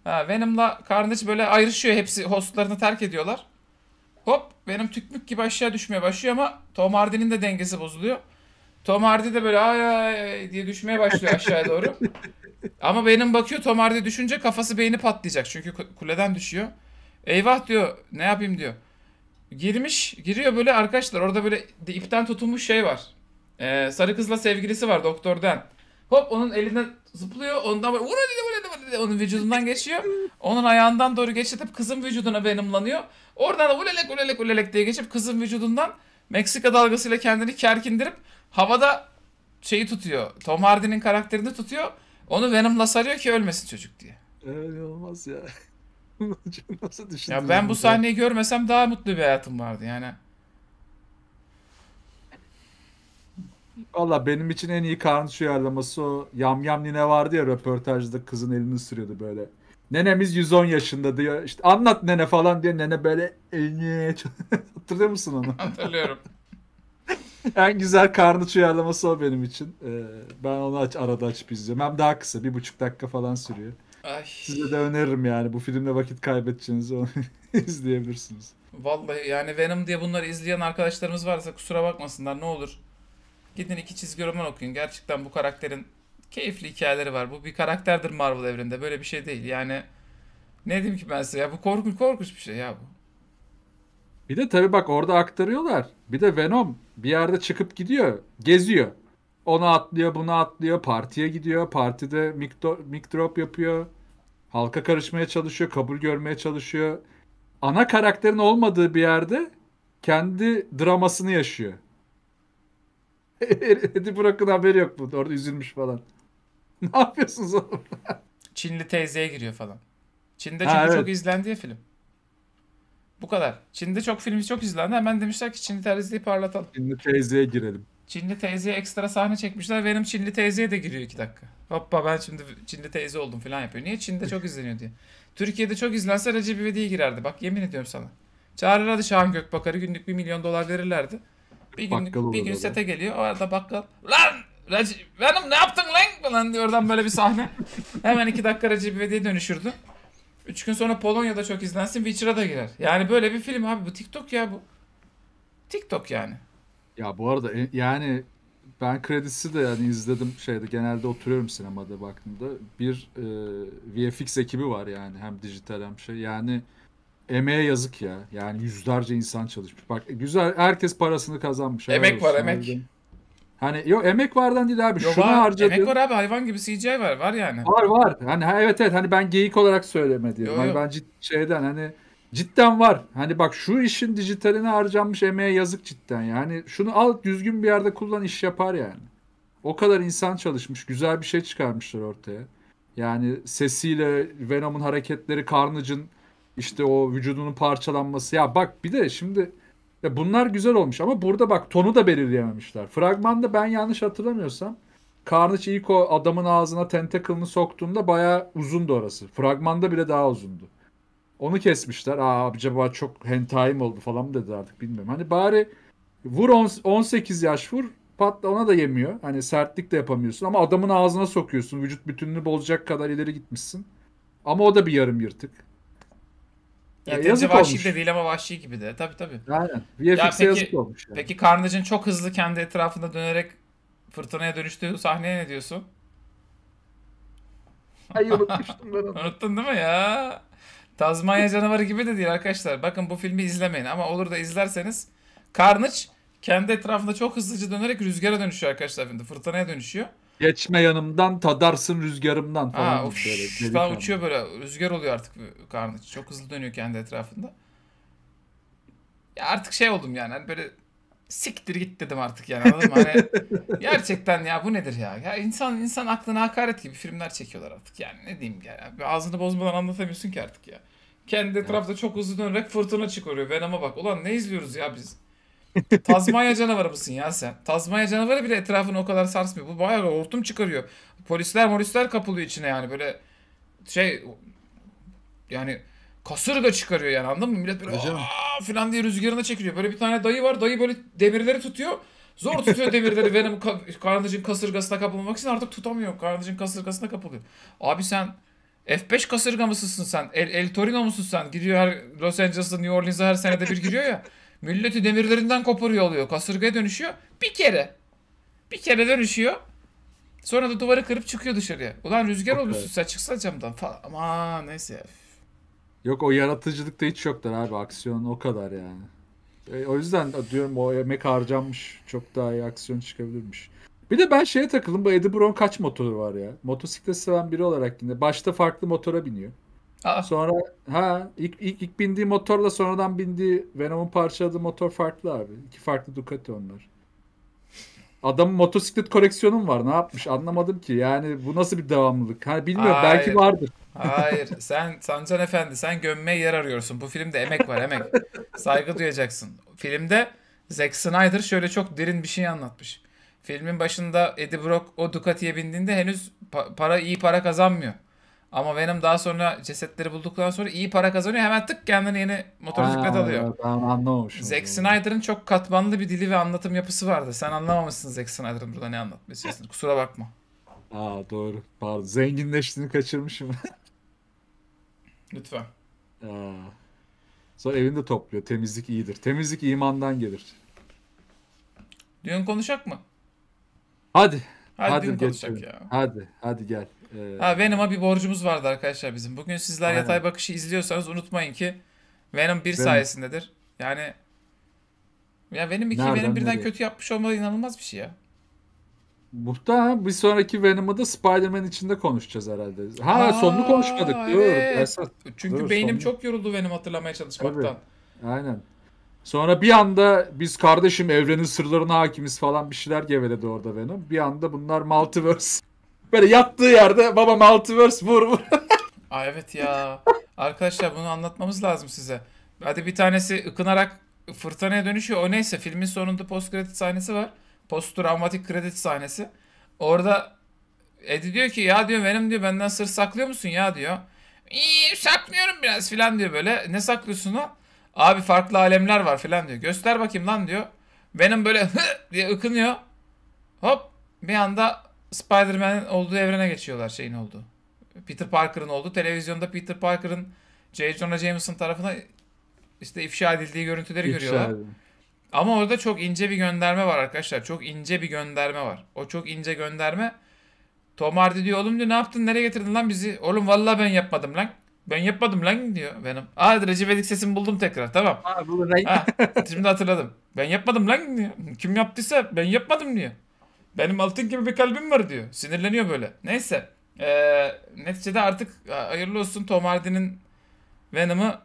Ha, Venom'la Carnage böyle ayrışıyor. Hepsi hostlarını terk ediyorlar. Hop Venom tükmük gibi aşağı düşmeye başlıyor ama Tom Hardy'nin de dengesi bozuluyor. Tom Hardy de böyle ay, ay diye düşmeye başlıyor aşağıya doğru. [LAUGHS] Ama benim bakıyor Tom Hardy düşünce kafası beyni patlayacak. Çünkü kuleden düşüyor. Eyvah diyor ne yapayım diyor. Girmiş giriyor böyle arkadaşlar orada böyle ipten tutulmuş şey var. Ee, sarı kızla sevgilisi var doktordan. Hop onun elinden zıplıyor ondan böyle vur dedi vur dedi onun vücudundan geçiyor. Onun ayağından doğru geçip kızın vücuduna benimlanıyor. Oradan da ulelek ulelek ulelek diye geçip kızın vücudundan Meksika dalgasıyla kendini kerkindirip havada şeyi tutuyor. Tom Hardy'nin karakterini tutuyor. Onu Venom'la sarıyor ki ölmesin çocuk diye. Öyle olmaz ya. [LAUGHS] Nasıl düşündün? Ya ben bu sahneyi görmesem daha mutlu bir hayatım vardı yani. Valla benim için en iyi karnı şu uyarlaması o yam yam nene vardı ya röportajda kızın elini sürüyordu böyle. Nenemiz 110 yaşında diyor. İşte anlat nene falan diyor. Nene böyle elini [LAUGHS] hatırlıyor musun onu? Hatırlıyorum. [LAUGHS] en güzel karnı uyarlaması o benim için. Ee, ben onu aç, arada açıp izliyorum. Hem daha kısa. Bir buçuk dakika falan sürüyor. Ay. Size de öneririm yani. Bu filmle vakit kaybedeceğinizi onu [LAUGHS] izleyebilirsiniz. Vallahi yani Venom diye bunları izleyen arkadaşlarımız varsa kusura bakmasınlar ne olur. Gidin iki çizgi roman okuyun. Gerçekten bu karakterin keyifli hikayeleri var. Bu bir karakterdir Marvel evrinde. Böyle bir şey değil. Yani ne diyeyim ki ben size ya bu korkunç korkunç bir şey ya bu. Bir de tabii bak orada aktarıyorlar. Bir de Venom bir yerde çıkıp gidiyor. Geziyor. Onu atlıyor, bunu atlıyor. Partiye gidiyor. Partide mic drop yapıyor. Halka karışmaya çalışıyor. Kabul görmeye çalışıyor. Ana karakterin olmadığı bir yerde kendi dramasını yaşıyor. [LAUGHS] Eddie Brock'un haberi yok bu. Orada üzülmüş falan. [LAUGHS] ne yapıyorsunuz oğlum? Çinli teyzeye giriyor falan. Çin'de çünkü ha, evet. çok izlendi ya film. Bu kadar. Çin'de çok film çok izlendi. Hemen demişler ki Çinli teyzeyi parlatalım. Çinli teyzeye girelim. Çinli teyzeye ekstra sahne çekmişler. Benim Çinli teyzeye de giriyor iki dakika. Hoppa ben şimdi Çinli teyze oldum falan yapıyor. Niye? Çin'de çok izleniyor diye. Türkiye'de çok izlense Recep İvedik'e girerdi. Bak yemin ediyorum sana. Çağırırdı Şahan Gökbakar'ı günlük bir milyon dolar verirlerdi. Bir gün, bir gün sete geliyor. O arada bakkal. Lan Recep, benim ne yaptın lan? Falan diye oradan böyle bir sahne. [LAUGHS] Hemen iki dakika Recep İvedik'e dönüşürdü. 3 gün sonra Polonya'da çok izlensin. Witcher'a da girer. Yani böyle bir film abi. Bu TikTok ya bu. TikTok yani. Ya bu arada e, yani ben kredisi de yani izledim şeyde genelde oturuyorum sinemada baktığımda. Bir e, VFX ekibi var yani hem dijital hem şey. Yani emeğe yazık ya. Yani yüzlerce insan çalışmış. Bak güzel herkes parasını kazanmış. Emek var olsun. emek. Hani yok emek vardan değil abi. Yo, Şunu var. harcadın. Emek var abi hayvan gibi CGI var. Var yani. Var var. Hani ha, evet evet hani ben geyik olarak söyleme diyorum. Yo, hani ben cid, şeyden hani cidden var. Hani bak şu işin dijitaline harcanmış emeğe yazık cidden. Yani şunu al düzgün bir yerde kullan iş yapar yani. O kadar insan çalışmış. Güzel bir şey çıkarmışlar ortaya. Yani sesiyle Venom'un hareketleri, Carnage'ın işte o vücudunun parçalanması. Ya bak bir de şimdi ya bunlar güzel olmuş ama burada bak tonu da belirleyememişler. Fragmanda ben yanlış hatırlamıyorsam Carnage ilk o adamın ağzına tentacle'ını soktuğunda bayağı uzundu orası. Fragmanda bile daha uzundu. Onu kesmişler. Aa acaba çok hentai mi oldu falan mı dedi artık bilmiyorum. Hani bari vur on, 18 yaş vur patla ona da yemiyor. Hani sertlik de yapamıyorsun ama adamın ağzına sokuyorsun. Vücut bütününü bozacak kadar ileri gitmişsin. Ama o da bir yarım yırtık. Yani Yeterince yazık vahşi olmuş. de değil ama vahşi gibi de. Tabii tabii. Aynen. VFX'e ya yazık olmuş. Yani. Peki Carnage'ın çok hızlı kendi etrafında dönerek fırtınaya dönüştüğü sahneye ne diyorsun? [LAUGHS] Ay unutmuştum ben onu. Unuttun değil mi ya? Tazmanya canavarı gibi de değil arkadaşlar. Bakın bu filmi izlemeyin ama olur da izlerseniz Carnage kendi etrafında çok hızlıca dönerek rüzgara dönüşüyor arkadaşlar filmde. Fırtınaya dönüşüyor. Geçme yanımdan tadarsın rüzgarımdan falan. Aa, uf, böyle, şu uçuyor böyle rüzgar oluyor artık karnı. Çok hızlı dönüyor kendi etrafında. Ya artık şey oldum yani hani böyle siktir git dedim artık yani anladın mı? Hani [LAUGHS] gerçekten ya bu nedir ya? Ya insan insan aklına hakaret gibi filmler çekiyorlar artık yani ne diyeyim ya. Bir ağzını bozmadan anlatamıyorsun ki artık ya. Kendi etrafta çok hızlı dönerek fırtına çıkarıyor. Venom'a bak. Ulan ne izliyoruz ya biz? [LAUGHS] Tazmanya canavarı mısın ya sen? Tazmanya canavarı bile etrafını o kadar sarsmıyor. Bu bayağı hortum çıkarıyor. Polisler morisler kapılıyor içine yani böyle şey yani kasırga çıkarıyor yani anladın mı? Millet böyle aa falan diye rüzgarına çekiliyor. Böyle bir tane dayı var. Dayı böyle demirleri tutuyor. Zor tutuyor [LAUGHS] demirleri benim ka- kasırgasına kapılmak için artık tutamıyor. Carnage'in kasırgasına kapılıyor. Abi sen F5 kasırga mısın sen? El, El Torino musun sen? Giriyor her Los Angeles'a New Orleans'a her senede bir giriyor ya. [LAUGHS] Milleti demirlerinden koparıyor oluyor. Kasırgaya dönüşüyor. Bir kere. Bir kere dönüşüyor. Sonra da duvarı kırıp çıkıyor dışarıya. Ulan rüzgar okay. olmuşsun sen çıksana camdan falan. Aman neyse. Yok o yaratıcılıkta hiç yoktur abi. Aksiyon o kadar yani. E, o yüzden diyorum o emek harcanmış. Çok daha iyi aksiyon çıkabilirmiş. Bir de ben şeye takıldım. Bu Eddie Brown kaç motoru var ya? Motosiklet seven biri olarak yine. Başta farklı motora biniyor. Aa. Sonra ha ilk, ilk, ilk bindiği motorla sonradan bindiği Venom'un parçaladığı motor farklı abi. İki farklı Ducati onlar. adam motosiklet koleksiyonu var? Ne yapmış? Anlamadım ki. Yani bu nasıl bir devamlılık? Hani bilmiyorum. Hayır. Belki vardır. Hayır. [LAUGHS] Sen Sancan Efendi sen gömmeye yer arıyorsun. Bu filmde emek var emek. Saygı duyacaksın. Filmde Zack Snyder şöyle çok derin bir şey anlatmış. Filmin başında Eddie Brock o Ducati'ye bindiğinde henüz pa- para iyi para kazanmıyor. Ama Venom daha sonra cesetleri bulduktan sonra iyi para kazanıyor. Hemen tık kendini yeni motosiklet alıyor. Ben anlamamışım. Zack Snyder'ın çok katmanlı bir dili ve anlatım yapısı vardı. Sen anlamamışsın Zack Snyder'ın burada ne anlatmaya çalıştığını. Kusura bakma. Aa doğru. Pardon. Zenginleştiğini kaçırmışım. [LAUGHS] Lütfen. Aa. Sonra evinde topluyor. Temizlik iyidir. Temizlik imandan gelir. Dün konuşak mı? Hadi. Hadi, hadi düğün konuşak ya. Hadi. Hadi gel. Ee... Ha Venom'a bir borcumuz vardı arkadaşlar bizim. Bugün sizler Aynen. yatay bakışı izliyorsanız unutmayın ki Venom 1 Venom. sayesindedir. Yani ya Venom 2'yi Venom 1'den kötü yapmış olmalı inanılmaz bir şey ya. Muhtemelen bir sonraki Venom'ı da Spider-Man içinde konuşacağız herhalde. Ha Aa, sonunu konuşmadık. Evet. Dur, esas. Çünkü Dur, beynim sonunu. çok yoruldu Venom hatırlamaya çalışmaktan. Tabii. Aynen. Sonra bir anda biz kardeşim evrenin sırlarına hakimiz falan bir şeyler geveledi orada Venom. Bir anda bunlar multiverse. Böyle yattığı yerde baba multiverse vur vur. [LAUGHS] Aa evet ya. Arkadaşlar bunu anlatmamız lazım size. Hadi bir tanesi ıkınarak fırtınaya dönüşüyor. O neyse filmin sonunda post kredi sahnesi var. Post travmatik kredi sahnesi. Orada Eddie diyor ki ya diyor benim diyor benden sır saklıyor musun ya diyor. İyi saklıyorum biraz filan diyor böyle. Ne saklıyorsun o? Abi farklı alemler var filan diyor. Göster bakayım lan diyor. Benim böyle [LAUGHS] diye ıkınıyor. Hop bir anda Spider-Man'in olduğu evrene geçiyorlar şeyin oldu. Peter Parker'ın oldu Televizyonda Peter Parker'ın J. Jonah Jameson tarafına işte ifşa edildiği görüntüleri ifşa görüyorlar. Edin. Ama orada çok ince bir gönderme var arkadaşlar. Çok ince bir gönderme var. O çok ince gönderme. Tom Hardy diyor oğlum diyor ne yaptın nereye getirdin lan bizi? Oğlum vallahi ben yapmadım lan. Ben yapmadım lan diyor benim. Aa Recep Edik sesimi buldum tekrar tamam. Aa, ha, şimdi hatırladım. Ben yapmadım lan diyor. Kim yaptıysa ben yapmadım diyor. Benim altın gibi bir kalbim var diyor. Sinirleniyor böyle. Neyse. Ee, neticede artık e, hayırlı olsun Tom Hardy'nin Venom'ı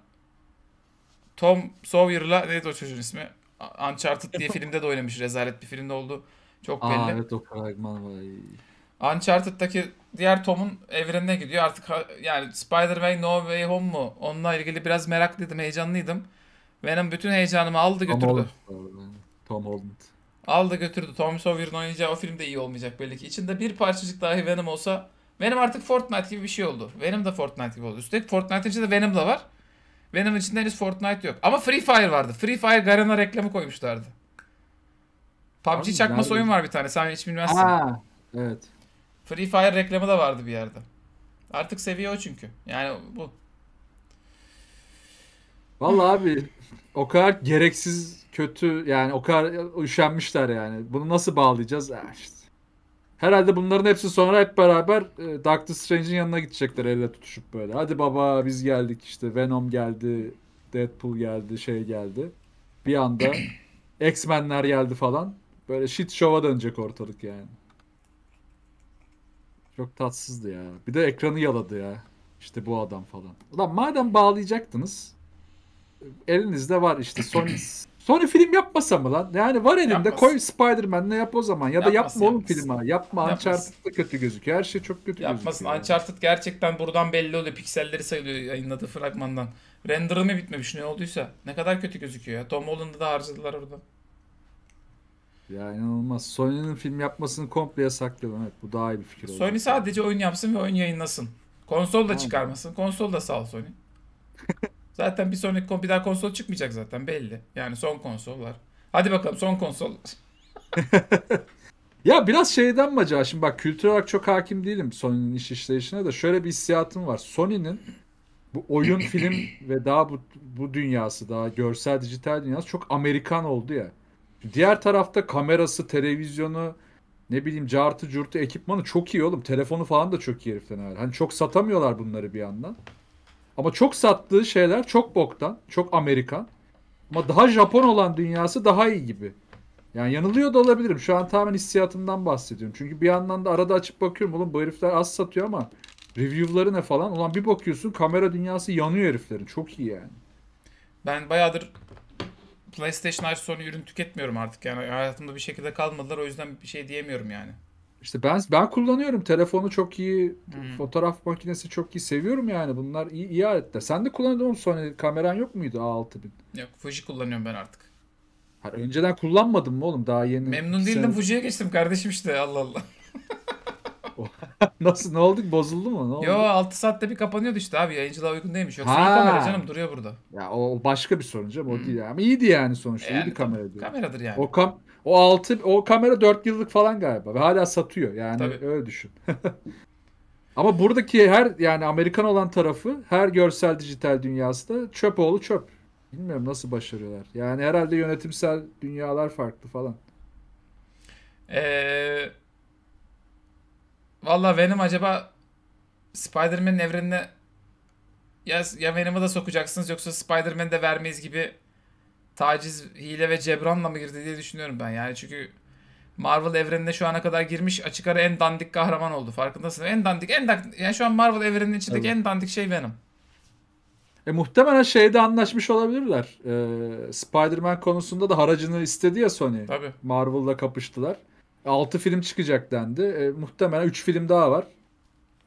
Tom Sawyer'la neydi o çocuğun ismi? Uncharted diye filmde de oynamış. Rezalet bir filmde oldu. Çok belli. Aa, evet o fragman var. Uncharted'daki diğer Tom'un evrenine gidiyor. Artık yani Spider-Man No Way Home mu? Onunla ilgili biraz meraklıydım, heyecanlıydım. Venom bütün heyecanımı aldı götürdü. Tom Holland. Aldı götürdü. Tom Sawyer'ın oynayacağı o film de iyi olmayacak belli ki. İçinde bir parçacık dahi Venom olsa Venom artık Fortnite gibi bir şey oldu. Venom da Fortnite gibi oldu. Üstelik Fortnite içinde Venom da var. Venom içinde henüz Fortnite yok. Ama Free Fire vardı. Free Fire Garena reklamı koymuşlardı. PUBG Abi, çakması oyun var bir tane. Sen hiç bilmezsin. Aa, evet. Free Fire reklamı da vardı bir yerde. Artık seviye o çünkü. Yani bu. Vallahi abi o kadar gereksiz kötü yani o kadar üşenmişler yani. Bunu nasıl bağlayacağız? Ha işte. Herhalde bunların hepsi sonra hep beraber e, Doctor Strange'in yanına gidecekler elle tutuşup böyle. Hadi baba biz geldik işte Venom geldi, Deadpool geldi, şey geldi. Bir anda [CLEARS THROAT] X-Men'ler geldi falan. Böyle shit show'a dönecek ortalık yani. Çok tatsızdı ya. Bir de ekranı yaladı ya. İşte bu adam falan. Ulan madem bağlayacaktınız elinizde var işte Sony Sony film yapmasa mı lan? Yani var elinde yapmasın. koy spider ne yap o zaman. Ya da yapmasın, yapma yapmasın. oğlum filmi. Yapma yapmasın. Uncharted da kötü gözüküyor. Her şey çok kötü yapmasın. gözüküyor. Yapmasın. Uncharted gerçekten buradan belli oluyor. Pikselleri sayılıyor yayınladığı fragmandan. Render'ı bitmemiş ne olduysa. Ne kadar kötü gözüküyor ya. Tom Holland'ı da harcadılar orada. Ya inanılmaz. Sony'nin film yapmasını komple yasaklayalım. Evet bu daha iyi bir fikir olur. Sony sadece oyun yapsın ve oyun yayınlasın. Konsol da çıkarmasın. Konsol da sağ ol Sony. [LAUGHS] Zaten bir sonraki kon bir daha konsol çıkmayacak zaten belli. Yani son konsollar. Hadi bakalım son konsol. [LAUGHS] ya biraz şeyden mi acaba? Şimdi bak kültür olarak çok hakim değilim Sony'nin iş işleyişine de. Şöyle bir hissiyatım var. Sony'nin bu oyun, [COUGHS] film ve daha bu, bu dünyası, daha görsel, dijital dünyası çok Amerikan oldu ya. Diğer tarafta kamerası, televizyonu, ne bileyim cartı curtu ekipmanı çok iyi oğlum. Telefonu falan da çok iyi heriften herhalde. Hani çok satamıyorlar bunları bir yandan. Ama çok sattığı şeyler çok boktan, çok Amerikan. Ama daha Japon olan dünyası daha iyi gibi. Yani yanılıyor da olabilirim. Şu an tamamen hissiyatımdan bahsediyorum. Çünkü bir yandan da arada açıp bakıyorum. Oğlum bu herifler az satıyor ama review'ları ne falan. Ulan bir bakıyorsun kamera dünyası yanıyor heriflerin. Çok iyi yani. Ben bayağıdır PlayStation ayrı sonra ürün tüketmiyorum artık. Yani hayatımda bir şekilde kalmadılar. O yüzden bir şey diyemiyorum yani. İşte ben ben kullanıyorum. Telefonu çok iyi, hmm. fotoğraf makinesi çok iyi. Seviyorum yani. Bunlar iyi, iyi aletler. Sen de kullanıyordun mu Sony? Kameran yok muydu A6000? Yok. Fuji kullanıyorum ben artık. Ha, önceden kullanmadın mı oğlum? Daha yeni. Memnun değildim. Sen... Fuji'ye geçtim kardeşim işte. Allah Allah. [LAUGHS] Oh. Nasıl? Ne oldu? Bozuldu mu? Ne oldu? Yo 6 saatte bir kapanıyordu işte abi. Yayıncılığa uygun değilmiş. Yoksa ha. iyi kamera canım duruyor burada. Ya o başka bir sorun canım. O hmm. değil. Ama iyiydi yani sonuçta. Yani, iyi bir kamera diyor. Kameradır yani. O kam o altı o kamera 4 yıllık falan galiba ve hala satıyor. Yani Tabii. öyle düşün. [LAUGHS] Ama buradaki her yani Amerikan olan tarafı her görsel dijital dünyasında çöp oğlu çöp. Bilmiyorum nasıl başarıyorlar. Yani herhalde yönetimsel dünyalar farklı falan. Ee, Valla Venom acaba Spider-Man'in evrenine ya, ya Venom'ı da sokacaksınız yoksa Spider-Man'i de vermeyiz gibi taciz, hile ve cebranla mı girdi diye düşünüyorum ben. Yani çünkü Marvel evrenine şu ana kadar girmiş açık ara en dandik kahraman oldu. Farkındasın. En dandik, en dandik. Yani şu an Marvel evreninin içindeki evet. en dandik şey Venom. E, muhtemelen şeyde anlaşmış olabilirler. Ee, Spider-Man konusunda da haracını istedi ya Sony. Tabii. Marvel'la kapıştılar. 6 film çıkacak dendi. E, muhtemelen 3 film daha var.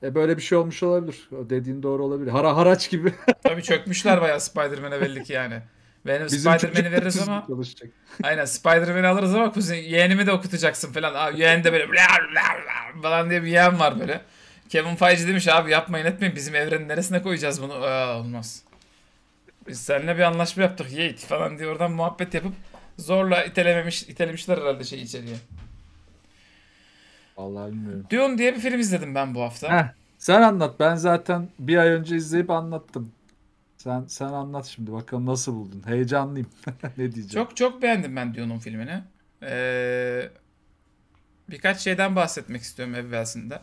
E, böyle bir şey olmuş olabilir. dediğin doğru olabilir. Hara haraç gibi. [LAUGHS] Tabii çökmüşler bayağı Spider-Man'e belli ki yani. Benim Spider-Man'i veririz ama. Çalışacak. Aynen Spider-Man'i alırız ama kuzen yeğenimi de okutacaksın falan. Abi yeğen de böyle bla bla bla falan diye bir yeğen var böyle. Kevin Feige demiş abi yapmayın etmeyin bizim evrenin neresine koyacağız bunu? Aa, olmaz. Biz seninle bir anlaşma yaptık Yiğit falan diye oradan muhabbet yapıp zorla itelememiş, itelemişler herhalde şey içeriye. Vallahi bilmiyorum. Dune diye bir film izledim ben bu hafta. Heh, sen anlat. Ben zaten bir ay önce izleyip anlattım. Sen sen anlat şimdi bakalım nasıl buldun? Heyecanlıyım. [LAUGHS] ne diyeceğim? Çok çok beğendim ben Dune'un filmini. Ee, birkaç şeyden bahsetmek istiyorum evvelsinde.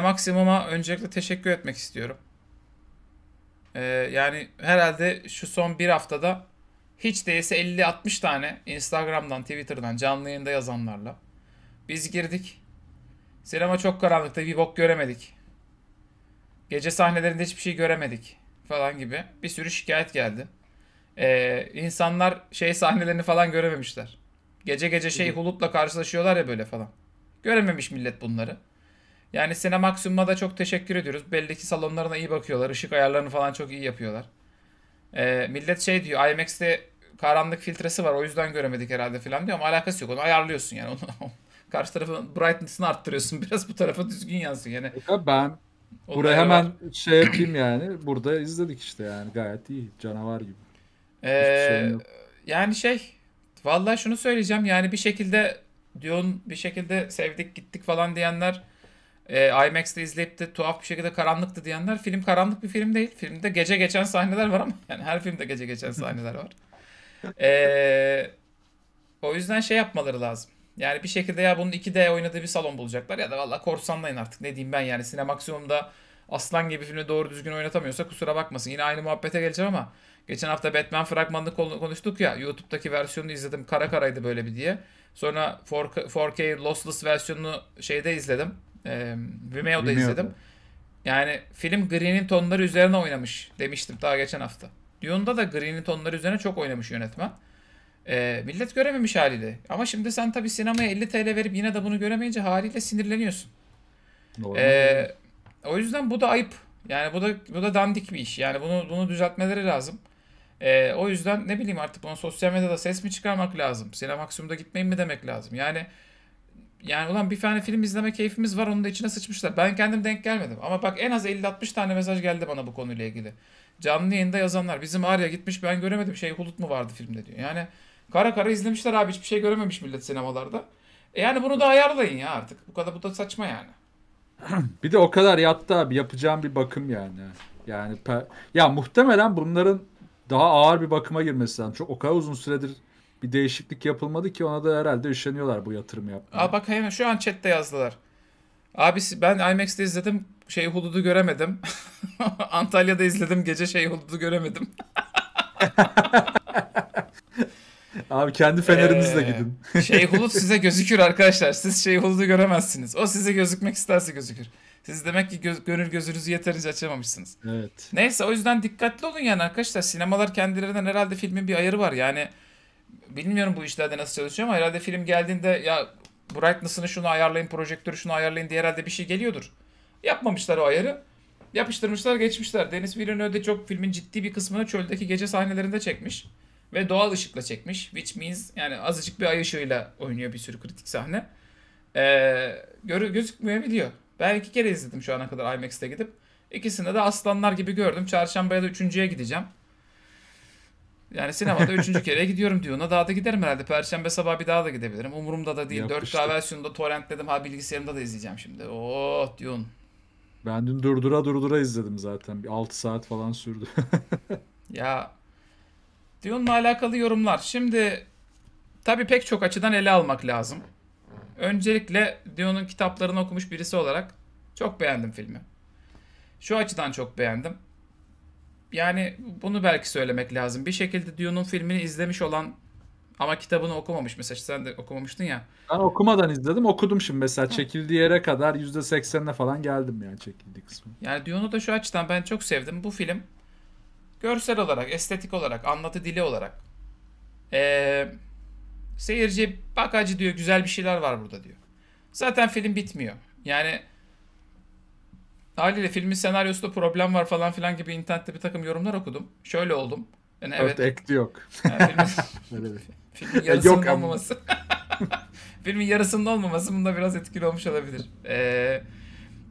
maksimuma. öncelikle teşekkür etmek istiyorum. Ee, yani herhalde şu son bir haftada hiç değilse 50-60 tane Instagram'dan, Twitter'dan, canlı yayında yazanlarla biz girdik. Sinema çok karanlıkta bir bok göremedik. Gece sahnelerinde hiçbir şey göremedik falan gibi bir sürü şikayet geldi. Ee, insanlar şey sahnelerini falan görememişler. Gece gece şey Hulut'la karşılaşıyorlar ya böyle falan. Görememiş millet bunları. Yani Cinemaxim'a da çok teşekkür ediyoruz. Belli ki salonlarına iyi bakıyorlar. Işık ayarlarını falan çok iyi yapıyorlar. Ee, millet şey diyor IMAX'te karanlık filtresi var o yüzden göremedik herhalde falan diyor ama alakası yok. Onu ayarlıyorsun yani. Onu, [LAUGHS] karşı tarafın brightness'ını arttırıyorsun. [LAUGHS] Biraz bu tarafa düzgün yansın yani. Ya ben Buraya hemen var. şey yapayım yani. Burada izledik işte yani gayet iyi. Canavar gibi. Ee, yani şey vallahi şunu söyleyeceğim yani bir şekilde Dune bir şekilde sevdik gittik falan diyenler e, IMAX'te izleyip de tuhaf bir şekilde karanlıktı diyenler film karanlık bir film değil. Filmde gece geçen sahneler var ama [LAUGHS] yani her filmde gece geçen sahneler var. [LAUGHS] e, o yüzden şey yapmaları lazım. Yani bir şekilde ya bunun 2D oynadığı bir salon bulacaklar ya da valla korsanlayın artık ne diyeyim ben yani Sinemaksimum'da aslan gibi filmi doğru düzgün oynatamıyorsa kusura bakmasın. Yine aynı muhabbete geleceğim ama geçen hafta Batman fragmanını konuştuk ya YouTube'daki versiyonu izledim kara karaydı böyle bir diye. Sonra 4K, 4K lossless versiyonunu şeyde izledim. E, Vimeo'da Vimeo. izledim. Yani film Green'in tonları üzerine oynamış demiştim daha geçen hafta. Dune'da da Green'in tonları üzerine çok oynamış yönetmen. E, millet görememiş haliyle. Ama şimdi sen tabii sinemaya 50 TL verip yine de bunu göremeyince haliyle sinirleniyorsun. Doğru. E, o yüzden bu da ayıp. Yani bu da bu da dandik bir iş. Yani bunu bunu düzeltmeleri lazım. E, o yüzden ne bileyim artık bunu sosyal medyada ses mi çıkarmak lazım? Sinemaksimumda gitmeyin mi demek lazım? Yani yani ulan bir tane film izleme keyfimiz var onun da içine sıçmışlar. Ben kendim denk gelmedim. Ama bak en az 50-60 tane mesaj geldi bana bu konuyla ilgili. Canlı yayında yazanlar bizim Arya gitmiş ben göremedim şey Hulut mu vardı filmde diyor. Yani Kara kara izlemişler abi hiçbir şey görememiş millet sinemalarda. E yani bunu da ayarlayın ya artık. Bu kadar bu da saçma yani. [CLEARS THROAT] bir de o kadar yattı abi yapacağım bir bakım yani. Yani ya muhtemelen bunların daha ağır bir bakıma girmesi lazım. Çok o kadar uzun süredir bir değişiklik yapılmadı ki ona da herhalde üşeniyorlar bu yatırımı yapmaya. Aa bak hemen şu an chatte yazdılar. Abi ben IMAX'te izledim şey Hulud'u göremedim. [LAUGHS] Antalya'da izledim gece şey Hulud'u göremedim. [LAUGHS] [LAUGHS] Abi kendi fenerinizle ee, gidin. [LAUGHS] Hulut size gözükür arkadaşlar. Siz Hulut'u göremezsiniz. O size gözükmek isterse gözükür. Siz demek ki göz, gönül gözünüzü yeterince açamamışsınız. Evet. Neyse o yüzden dikkatli olun yani arkadaşlar. Sinemalar kendilerinden herhalde filmin bir ayarı var. Yani bilmiyorum bu işlerde nasıl çalışıyor ama herhalde film geldiğinde ya brightness'ını şunu ayarlayın, projektörü şunu ayarlayın diye herhalde bir şey geliyordur. Yapmamışlar o ayarı. Yapıştırmışlar geçmişler. Deniz Villeneuve de çok filmin ciddi bir kısmını çöldeki gece sahnelerinde çekmiş. Ve doğal ışıkla çekmiş. Which means yani azıcık bir ay ışığıyla oynuyor bir sürü kritik sahne. Ee, görü gözükmeyebiliyor. Ben iki kere izledim şu ana kadar IMAX'te gidip. İkisinde de aslanlar gibi gördüm. Çarşambaya da üçüncüye gideceğim. Yani sinemada üçüncü [LAUGHS] kere gidiyorum diyor. Ona daha da giderim herhalde. Perşembe sabah bir daha da gidebilirim. Umurumda da değil. 4K versiyonunda torrentledim. Ha bilgisayarımda da izleyeceğim şimdi. Oh diyorsun. Ben dün durdura durdura izledim zaten. Bir 6 saat falan sürdü. [LAUGHS] ya diye alakalı yorumlar. Şimdi tabii pek çok açıdan ele almak lazım. Öncelikle Dion'un kitaplarını okumuş birisi olarak çok beğendim filmi. Şu açıdan çok beğendim. Yani bunu belki söylemek lazım. Bir şekilde Dion'un filmini izlemiş olan ama kitabını okumamış. Mesela sen de okumamıştın ya. Ben okumadan izledim. Okudum şimdi mesela. Hı. Çekildiği yere kadar %80'ine falan geldim yani çekildiği kısmı. Yani Dion'u da şu açıdan ben çok sevdim. Bu film Görsel olarak, estetik olarak, anlatı dili olarak. Ee, seyirci bak acı diyor güzel bir şeyler var burada diyor. Zaten film bitmiyor. Yani haliyle filmin senaryosunda problem var falan filan gibi internette bir takım yorumlar okudum. Şöyle oldum. Yani evet. evet ekti yok. Yani filmin, [LAUGHS] [LAUGHS] [LAUGHS] filmin yarısının yok olmaması. filmin yarısında olmaması bunda biraz etkili olmuş olabilir. Eee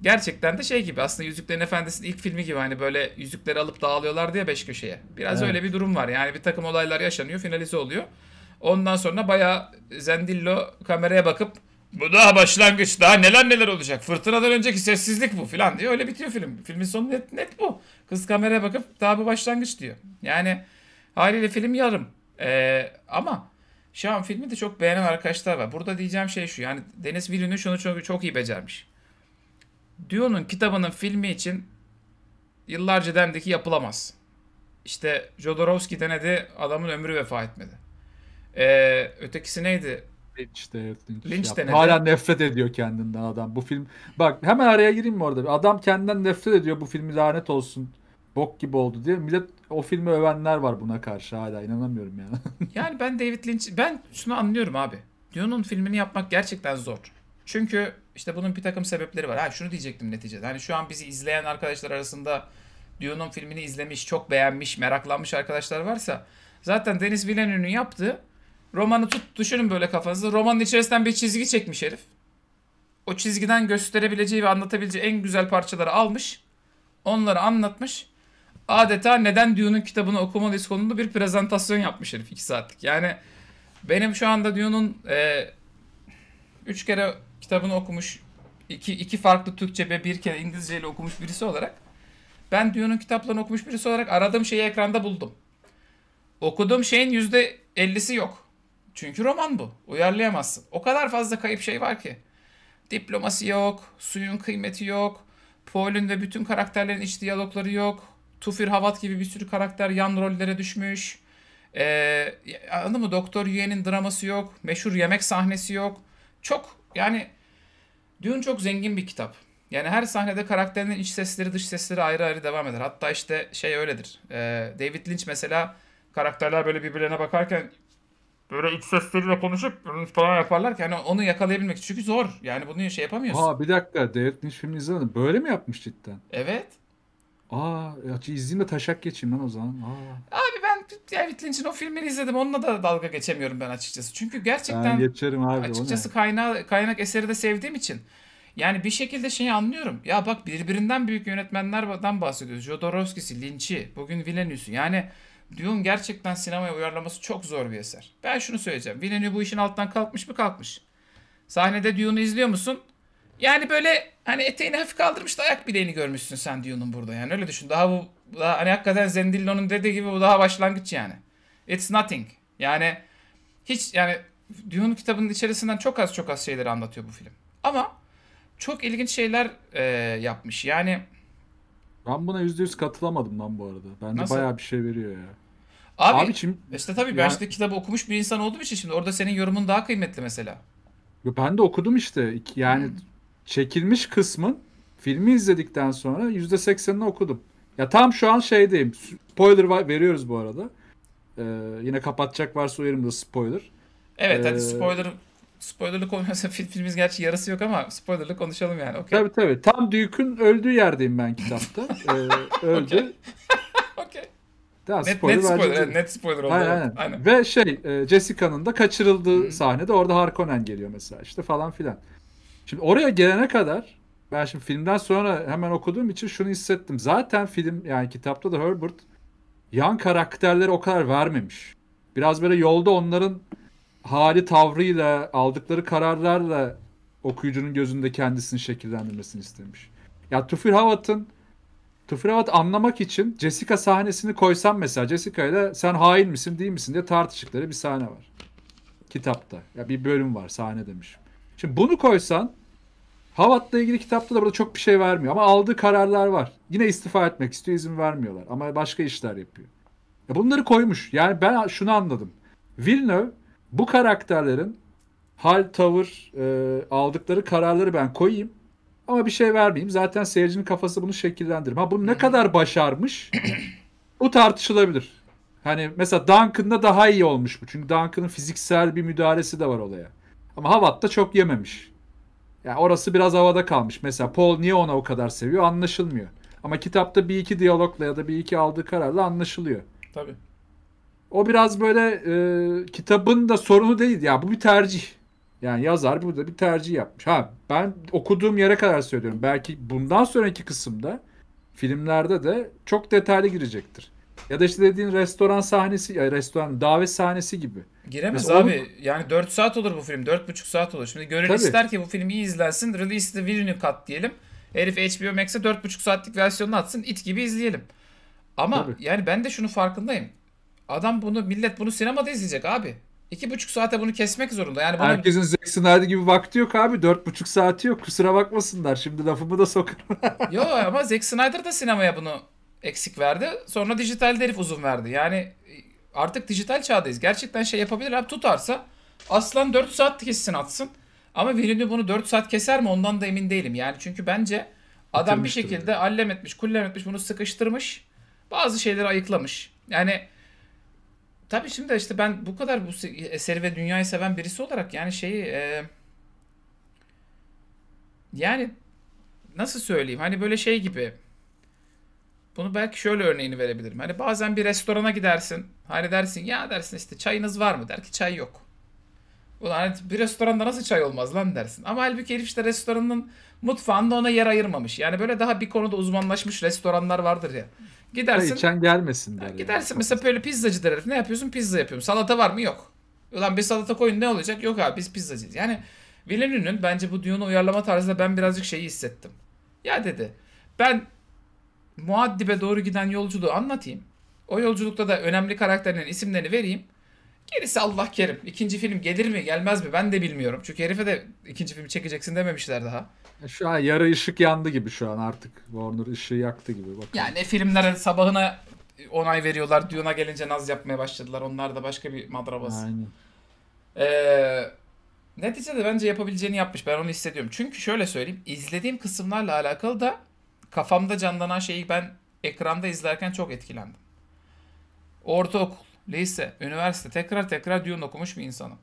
gerçekten de şey gibi aslında Yüzüklerin Efendisi'nin ilk filmi gibi hani böyle yüzükleri alıp dağılıyorlar diye beş köşeye. Biraz evet. öyle bir durum var. Yani bir takım olaylar yaşanıyor, finalize oluyor. Ondan sonra bayağı Zendillo kameraya bakıp bu daha başlangıç daha neler neler olacak. Fırtınadan önceki sessizlik bu filan diyor öyle bitiyor film. Filmin sonu net, net bu. Kız kameraya bakıp daha bu başlangıç diyor. Yani haliyle film yarım. Ee, ama şu an filmi de çok beğenen arkadaşlar var. Burada diyeceğim şey şu yani Deniz Villeneuve şunu çok, çok iyi becermiş. Dune'un kitabının filmi için yıllarca dendi ki yapılamaz. İşte Jodorowsky denedi adamın ömrü vefa etmedi. Ee, ötekisi neydi? Lynch de Lynch, Lynch denedi. Hala nefret ediyor kendinden adam. Bu film bak hemen araya gireyim mi orada? Adam kendinden nefret ediyor bu filmi lanet olsun. Bok gibi oldu diye. Millet o filmi övenler var buna karşı hala inanamıyorum yani. [LAUGHS] yani ben David Lynch ben şunu anlıyorum abi. Dune'un filmini yapmak gerçekten zor. Çünkü işte bunun bir takım sebepleri var. Ha şunu diyecektim neticede. Hani şu an bizi izleyen arkadaşlar arasında Dune'un filmini izlemiş, çok beğenmiş, meraklanmış arkadaşlar varsa zaten Deniz Villeneuve'nin yaptığı romanı tut, düşünün böyle kafanızda. Romanın içerisinden bir çizgi çekmiş herif. O çizgiden gösterebileceği ve anlatabileceği en güzel parçaları almış. Onları anlatmış. Adeta neden Dune'un kitabını okumalıyız konulu bir prezentasyon yapmış herif 2 saatlik. Yani benim şu anda Dune'un e, üç kere kitabını okumuş, iki, iki farklı Türkçe ve bir kere İngilizce ile okumuş birisi olarak ben Dune'un kitaplarını okumuş birisi olarak aradığım şeyi ekranda buldum. Okuduğum şeyin yüzde elli'si yok. Çünkü roman bu. Uyarlayamazsın. O kadar fazla kayıp şey var ki. Diplomasi yok, suyun kıymeti yok, Paul'ün ve bütün karakterlerin iç diyalogları yok. Tufir Havat gibi bir sürü karakter yan rollere düşmüş. Ee, anladın mı? Doktor Yuen'in draması yok. Meşhur yemek sahnesi yok. Çok yani Dune çok zengin bir kitap. Yani her sahnede karakterinin iç sesleri dış sesleri ayrı ayrı devam eder. Hatta işte şey öyledir. Ee, David Lynch mesela karakterler böyle birbirlerine bakarken böyle iç sesleriyle konuşup falan yaparlar ki hani onu yakalayabilmek. Çünkü zor. Yani bunu şey yapamıyorsun. Ha bir dakika David Lynch filmi izlemedim. Böyle mi yapmış cidden? Evet. Aa izleyeyim de taşak geçeyim ben o zaman. Aa. Abi ben David Lynch'in o filmini izledim. Onunla da dalga geçemiyorum ben açıkçası. Çünkü gerçekten ben geçerim abi, açıkçası kaynağı, kaynak eseri de sevdiğim için. Yani bir şekilde şeyi anlıyorum. Ya bak birbirinden büyük yönetmenlerden bahsediyoruz. Jodorowsky'si, Lynch'i, bugün Villeneuve'si. Yani Dune gerçekten sinemaya uyarlaması çok zor bir eser. Ben şunu söyleyeceğim. Villeneuve bu işin alttan kalkmış mı kalkmış. Sahnede Dune'u izliyor musun? Yani böyle hani eteğini hafif kaldırmış da ayak bileğini görmüşsün sen Dune'un burada yani öyle düşün. Daha bu daha hani hakikaten Zendillo'nun dediği gibi bu daha başlangıç yani. It's nothing. Yani hiç yani Dune kitabının içerisinden çok az çok az şeyleri anlatıyor bu film. Ama çok ilginç şeyler e, yapmış. Yani ben buna %100 katılamadım lan bu arada. Bence Nasıl? bayağı bir şey veriyor ya. Abi, Abi şimdi, işte tabii yani, ben işte kitabı okumuş bir insan olduğum için şimdi orada senin yorumun daha kıymetli mesela. Ben de okudum işte. Yani hmm çekilmiş kısmın filmi izledikten sonra %80'ini okudum. Ya tam şu an şeydeyim. Spoiler veriyoruz bu arada. Ee, yine kapatacak varsa uyarım da spoiler. Evet ee, hadi spoiler spoilerlı konuşalım. Filmimiz gerçi yarısı yok ama spoilerlı konuşalım yani. Okay. Tabii tabii. Tam Duke'un öldüğü yerdeyim ben kitapta. [LAUGHS] ee, öldü. okay. Daha net, spoiler net spoiler, evet, net spoiler oldu. Aynen, aynen. aynen. Ve şey e, Jessica'nın da kaçırıldığı hmm. sahnede orada Harkonnen geliyor mesela işte falan filan. Şimdi oraya gelene kadar ben şimdi filmden sonra hemen okuduğum için şunu hissettim. Zaten film yani kitapta da Herbert yan karakterleri o kadar vermemiş. Biraz böyle yolda onların hali tavrıyla aldıkları kararlarla okuyucunun gözünde kendisini şekillendirmesini istemiş. Ya Tufir Havat'ın Tufir Havat anlamak için Jessica sahnesini koysam mesela Jessica ile sen hain misin değil misin diye tartıştıkları bir sahne var. Kitapta. Ya bir bölüm var sahne demiş. Şimdi bunu koysan Havat'la ilgili kitapta da burada çok bir şey vermiyor ama aldığı kararlar var. Yine istifa etmek istiyor izin vermiyorlar ama başka işler yapıyor. Ya bunları koymuş. Yani ben şunu anladım. Villeneuve bu karakterlerin hal, tavır, e, aldıkları kararları ben koyayım ama bir şey vermeyeyim. Zaten seyircinin kafası bunu şekillendirir. Ha bunu ne kadar başarmış [CLEARS THROAT] Bu tartışılabilir. Hani mesela Duncan'da daha iyi olmuş bu. Çünkü Duncan'ın fiziksel bir müdahalesi de var olaya. Ama Havat'ta çok yememiş. Yani orası biraz havada kalmış. Mesela Paul niye ona o kadar seviyor anlaşılmıyor. Ama kitapta bir iki diyalogla ya da bir iki aldığı kararla anlaşılıyor. Tabii. O biraz böyle e, kitabın da sorunu değil. Ya bu bir tercih. Yani yazar burada bir tercih yapmış. Ha ben okuduğum yere kadar söylüyorum. Belki bundan sonraki kısımda filmlerde de çok detaylı girecektir. Ya da işte dediğin restoran sahnesi, ya restoran davet sahnesi gibi. Giremez Mesela abi. Onu... Yani 4 saat olur bu film. 4,5 saat olur. Şimdi gönül ister ki bu film iyi izlensin. Release the Villeneuve cut diyelim. Herif HBO Max'e 4,5 saatlik versiyonunu atsın. it gibi izleyelim. Ama Tabii. yani ben de şunu farkındayım. Adam bunu millet bunu sinemada izleyecek abi. İki buçuk saate bunu kesmek zorunda. Yani bunu... Herkesin Zack Snyder gibi vakti yok abi. Dört buçuk saati yok. Kusura bakmasınlar. Şimdi lafımı da sokarım. Yok ama Zack Snyder da sinemaya bunu eksik verdi. Sonra dijital derif uzun verdi. Yani e, artık dijital çağdayız. Gerçekten şey yapabilir abi tutarsa aslan 4 saat kessin atsın. Ama Virini bunu 4 saat keser mi ondan da emin değilim. Yani çünkü bence adam bir şekilde allem etmiş, kullem etmiş bunu sıkıştırmış. Bazı şeyleri ayıklamış. Yani tabii şimdi işte ben bu kadar bu eseri e, ve dünyayı seven birisi olarak yani şeyi e, yani nasıl söyleyeyim hani böyle şey gibi bunu belki şöyle örneğini verebilirim. Hani bazen bir restorana gidersin. Hani dersin ya dersin işte çayınız var mı? Der ki çay yok. Ulan hani bir restoranda nasıl çay olmaz lan dersin. Ama halbuki herif işte restoranın mutfağında ona yer ayırmamış. Yani böyle daha bir konuda uzmanlaşmış restoranlar vardır ya. Gidersin. Çay gelmesin der. Gidersin yani. mesela böyle pizzacıdır herif. Ne yapıyorsun? Pizza yapıyorum. Salata var mı? Yok. Ulan bir salata koyun ne olacak? Yok abi biz pizzacıyız. Yani Villeneuve'nin bence bu Dune'u uyarlama tarzında ben birazcık şeyi hissettim. Ya dedi ben muaddibe doğru giden yolculuğu anlatayım. O yolculukta da önemli karakterlerin isimlerini vereyim. Gerisi Allah kerim. İkinci film gelir mi gelmez mi ben de bilmiyorum. Çünkü herife de ikinci filmi çekeceksin dememişler daha. E, şu an yarı ışık yandı gibi şu an artık. Warner ışığı yaktı gibi. Bakın. Yani filmlere sabahına onay veriyorlar. Dune'a gelince naz yapmaya başladılar. Onlar da başka bir madrabası. Aynen. Ee, neticede bence yapabileceğini yapmış. Ben onu hissediyorum. Çünkü şöyle söyleyeyim. izlediğim kısımlarla alakalı da kafamda canlanan şeyi ben ekranda izlerken çok etkilendim. Ortaokul, lise, üniversite tekrar tekrar Dune okumuş bir insanım.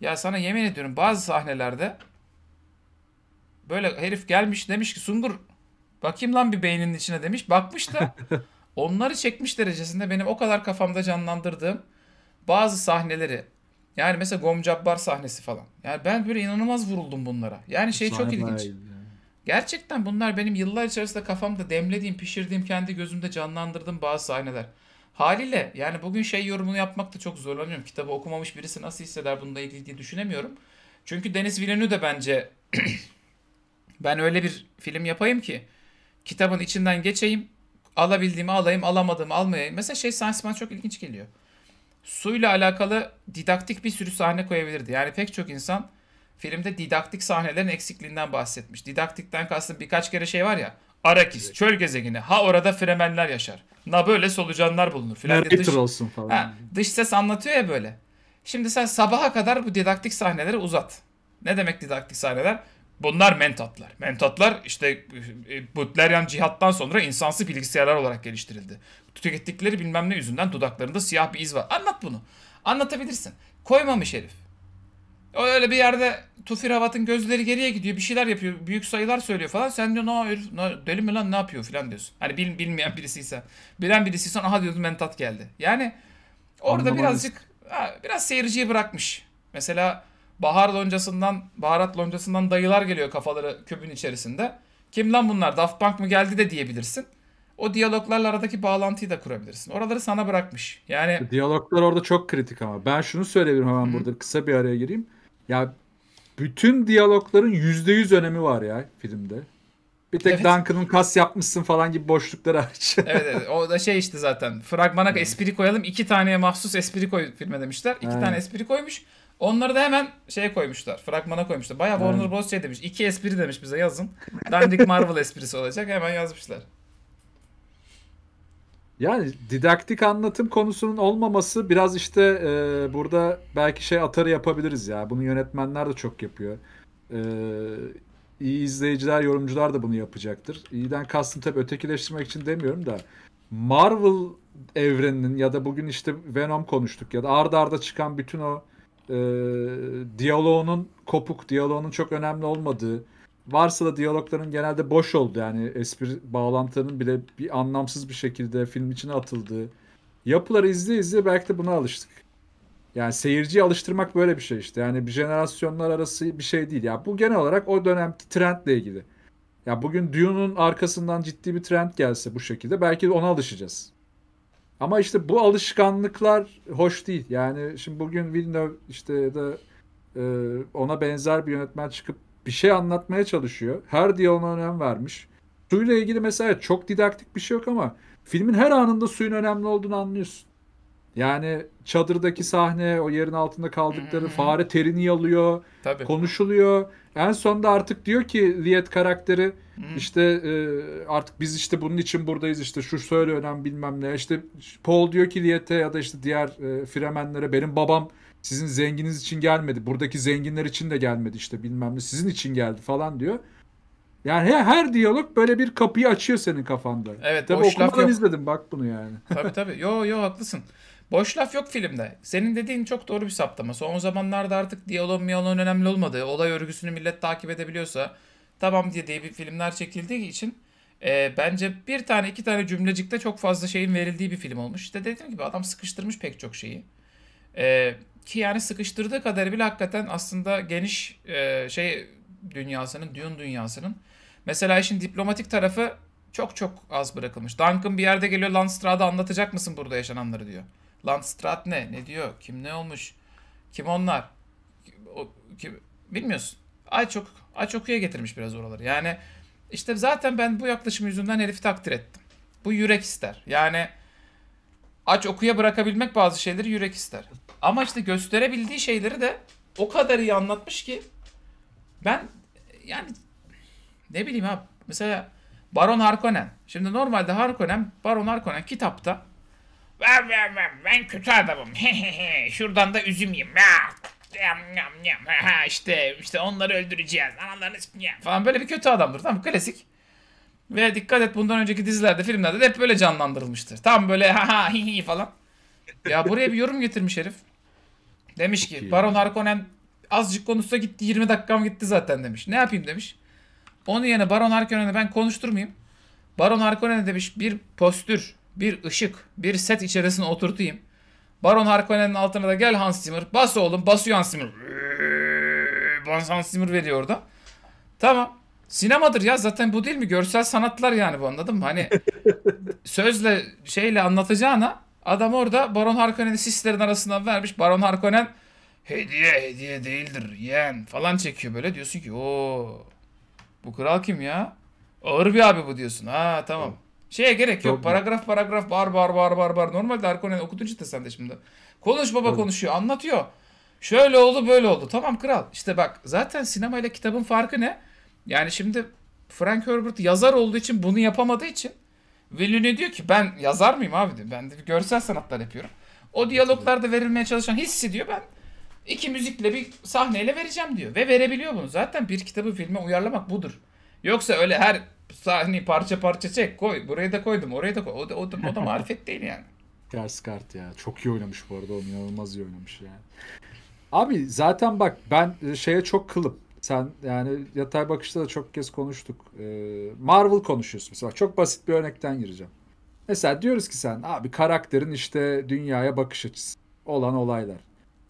Ya sana yemin ediyorum bazı sahnelerde böyle herif gelmiş demiş ki Sungur bakayım lan bir beyninin içine demiş. Bakmış da [LAUGHS] onları çekmiş derecesinde benim o kadar kafamda canlandırdığım bazı sahneleri yani mesela Gomcabbar sahnesi falan. Yani ben böyle inanılmaz vuruldum bunlara. Yani şey Sahne çok ilginç. Aydı. Gerçekten bunlar benim yıllar içerisinde kafamda demlediğim, pişirdiğim, kendi gözümde canlandırdığım bazı sahneler. Haliyle yani bugün şey yorumunu yapmakta çok zorlanıyorum. Kitabı okumamış birisi nasıl hisseder bununla ilgili diye düşünemiyorum. Çünkü Deniz Villeneuve de bence [CLEARS THROAT] ben öyle bir film yapayım ki kitabın içinden geçeyim, alabildiğimi alayım, alamadığımı almayayım. Mesela şey sahnesi bana çok ilginç geliyor. Suyla alakalı didaktik bir sürü sahne koyabilirdi. Yani pek çok insan filmde didaktik sahnelerin eksikliğinden bahsetmiş. Didaktikten kastım birkaç kere şey var ya. Arakis, evet. çöl gezegeni. Ha orada fremenler yaşar. Na böyle solucanlar bulunur filan. dış, olsun falan. Ha, dış ses anlatıyor ya böyle. Şimdi sen sabaha kadar bu didaktik sahneleri uzat. Ne demek didaktik sahneler? Bunlar mentatlar. Mentatlar işte e, Butlerian cihattan sonra insansı bilgisayarlar olarak geliştirildi. Tükettikleri bilmem ne yüzünden dudaklarında siyah bir iz var. Anlat bunu. Anlatabilirsin. Koymamış herif. Öyle bir yerde Tufir Havat'ın gözleri geriye gidiyor. Bir şeyler yapıyor. Büyük sayılar söylüyor falan. Sen diyorsun no, herif, no, deli mi lan ne yapıyor falan diyorsun. Hani bil, bilmeyen birisiyse, Bilen birisiysen aha diyordun mentat geldi. Yani orada Anlamayız. birazcık ha, biraz seyirciyi bırakmış. Mesela bahar loncasından, baharat loncasından dayılar geliyor kafaları küpün içerisinde. Kim lan bunlar? Daft Punk mı geldi de diyebilirsin. O diyaloglarla aradaki bağlantıyı da kurabilirsin. Oraları sana bırakmış. Yani diyaloglar orada çok kritik ama. Ben şunu söyleyebilirim hemen Hı-hı. burada kısa bir araya gireyim. Ya bütün diyalogların yüzde yüz önemi var ya filmde. Bir tek evet. Duncan'ın kas yapmışsın falan gibi boşluklar hariç. [LAUGHS] evet, evet o da şey işte zaten fragmana evet. espri koyalım iki taneye mahsus espri koy filme demişler. İki evet. tane espri koymuş. Onları da hemen şeye koymuşlar. Fragmana koymuşlar. Bayağı Warner Bros. şey demiş. İki espri demiş bize yazın. Dandik Marvel [LAUGHS] esprisi olacak. Hemen yazmışlar. Yani didaktik anlatım konusunun olmaması biraz işte e, burada belki şey atarı yapabiliriz ya. Bunu yönetmenler de çok yapıyor. E, iyi izleyiciler, yorumcular da bunu yapacaktır. İyiden kastım tabii ötekileştirmek için demiyorum da Marvel evreninin ya da bugün işte Venom konuştuk ya da arda arda çıkan bütün o e, diyaloğunun kopuk, diyaloğunun çok önemli olmadığı, varsa da diyalogların genelde boş oldu yani espri bağlantının bile bir anlamsız bir şekilde film içine atıldığı yapıları izle izle belki de buna alıştık. Yani seyirciyi alıştırmak böyle bir şey işte. Yani bir jenerasyonlar arası bir şey değil. Ya yani bu genel olarak o dönemki trendle ilgili. Ya bugün Dune'un arkasından ciddi bir trend gelse bu şekilde belki de ona alışacağız. Ama işte bu alışkanlıklar hoş değil. Yani şimdi bugün Villeneuve işte de ona benzer bir yönetmen çıkıp bir şey anlatmaya çalışıyor. Her diyaloğuna önem vermiş. Suyla ilgili mesela çok didaktik bir şey yok ama filmin her anında suyun önemli olduğunu anlıyorsun. Yani çadırdaki sahne, o yerin altında kaldıkları fare terini yalıyor, Tabii. konuşuluyor. En sonunda artık diyor ki Liet karakteri işte e, artık biz işte bunun için buradayız işte şu söyle önemli bilmem ne. İşte Paul diyor ki Liet'e ya da işte diğer e, fremenlere benim babam sizin zenginiz için gelmedi. Buradaki zenginler için de gelmedi işte bilmem ne. Sizin için geldi falan diyor. Yani her, her diyalog böyle bir kapıyı açıyor senin kafanda. Evet, Tabii boş laf yok. izledim bak bunu yani. [LAUGHS] tabii tabii. Yo yo haklısın. Boş laf yok filmde. Senin dediğin çok doğru bir saptama. Son zamanlarda artık diyalog miyalon önemli olmadı. Olay örgüsünü millet takip edebiliyorsa tamam diye diye bir filmler çekildiği için e, bence bir tane iki tane cümlecikte çok fazla şeyin verildiği bir film olmuş. İşte dediğim gibi adam sıkıştırmış pek çok şeyi. E, ki yani sıkıştırdığı kadar bile hakikaten aslında geniş e, şey dünyasının, düğün dünyasının. Mesela işin diplomatik tarafı çok çok az bırakılmış. Duncan bir yerde geliyor Landstrad'a anlatacak mısın burada yaşananları diyor. Landstrad ne? Ne diyor? Kim ne olmuş? Kim onlar? O, kim? Bilmiyorsun. Ay çok ay çok iyi getirmiş biraz oraları. Yani işte zaten ben bu yaklaşım yüzünden herifi takdir ettim. Bu yürek ister. Yani aç okuya bırakabilmek bazı şeyleri yürek ister. Ama işte gösterebildiği şeyleri de o kadar iyi anlatmış ki ben yani ne bileyim ha mesela Baron Harkonnen. Şimdi normalde Harkonnen, Baron Harkonnen kitapta ben, ben, ben, ben kötü adamım. [LAUGHS] Şuradan da üzüm yiyeyim. işte işte onları öldüreceğiz. Analarını falan böyle bir kötü adamdır. Tam klasik. Ve dikkat et bundan önceki dizilerde, filmlerde de hep böyle canlandırılmıştır. Tam böyle ha ha hi hi falan. Ya buraya bir yorum getirmiş herif. Demiş ki Baron Harkonnen azıcık konuşsa gitti 20 dakikam gitti zaten demiş. Ne yapayım demiş. Onun yerine Baron Harkonnen'i ben konuşturmayayım. Baron Harkonnen'e demiş bir postür, bir ışık, bir set içerisine oturtayım. Baron Harkonnen'in altına da gel Hans Zimmer. Bas oğlum basıyor Hans Zimmer. Bas Hans Zimmer veriyor orada. Tamam. Sinemadır ya zaten bu değil mi? Görsel sanatlar yani bu anladın mı? Hani [LAUGHS] sözle şeyle anlatacağına Adam orada Baron Harkonnen'i sislerin arasından vermiş. Baron Harkonnen hediye hediye değildir yeğen falan çekiyor böyle. Diyorsun ki o bu kral kim ya? Ağır bir abi bu diyorsun. Ha tamam. Evet. Şeye gerek yok. paragraf paragraf bar bar bar bar bar. Normalde Harkonnen okudun işte sen de şimdi. Konuş baba konuşuyor anlatıyor. Şöyle oldu böyle oldu. Tamam kral. İşte bak zaten sinemayla kitabın farkı ne? Yani şimdi Frank Herbert yazar olduğu için bunu yapamadığı için ve diyor ki ben yazar mıyım abi diyor. Ben de bir görsel sanatlar yapıyorum. O diyaloglarda verilmeye çalışan hissi diyor ben iki müzikle bir sahneyle vereceğim diyor. Ve verebiliyor bunu. Zaten bir kitabı filme uyarlamak budur. Yoksa öyle her sahneyi parça parça çek koy. Buraya da koydum oraya da koy. O da, o da, o da [LAUGHS] marifet değil yani. Ters kart ya. Çok iyi oynamış bu arada. O inanılmaz iyi oynamış yani. Abi zaten bak ben e, şeye çok kılıp. Sen yani yatay bakışta da çok kez konuştuk. Ee, Marvel konuşuyorsun mesela. Çok basit bir örnekten gireceğim. Mesela diyoruz ki sen abi karakterin işte dünyaya bakış açısı olan olaylar.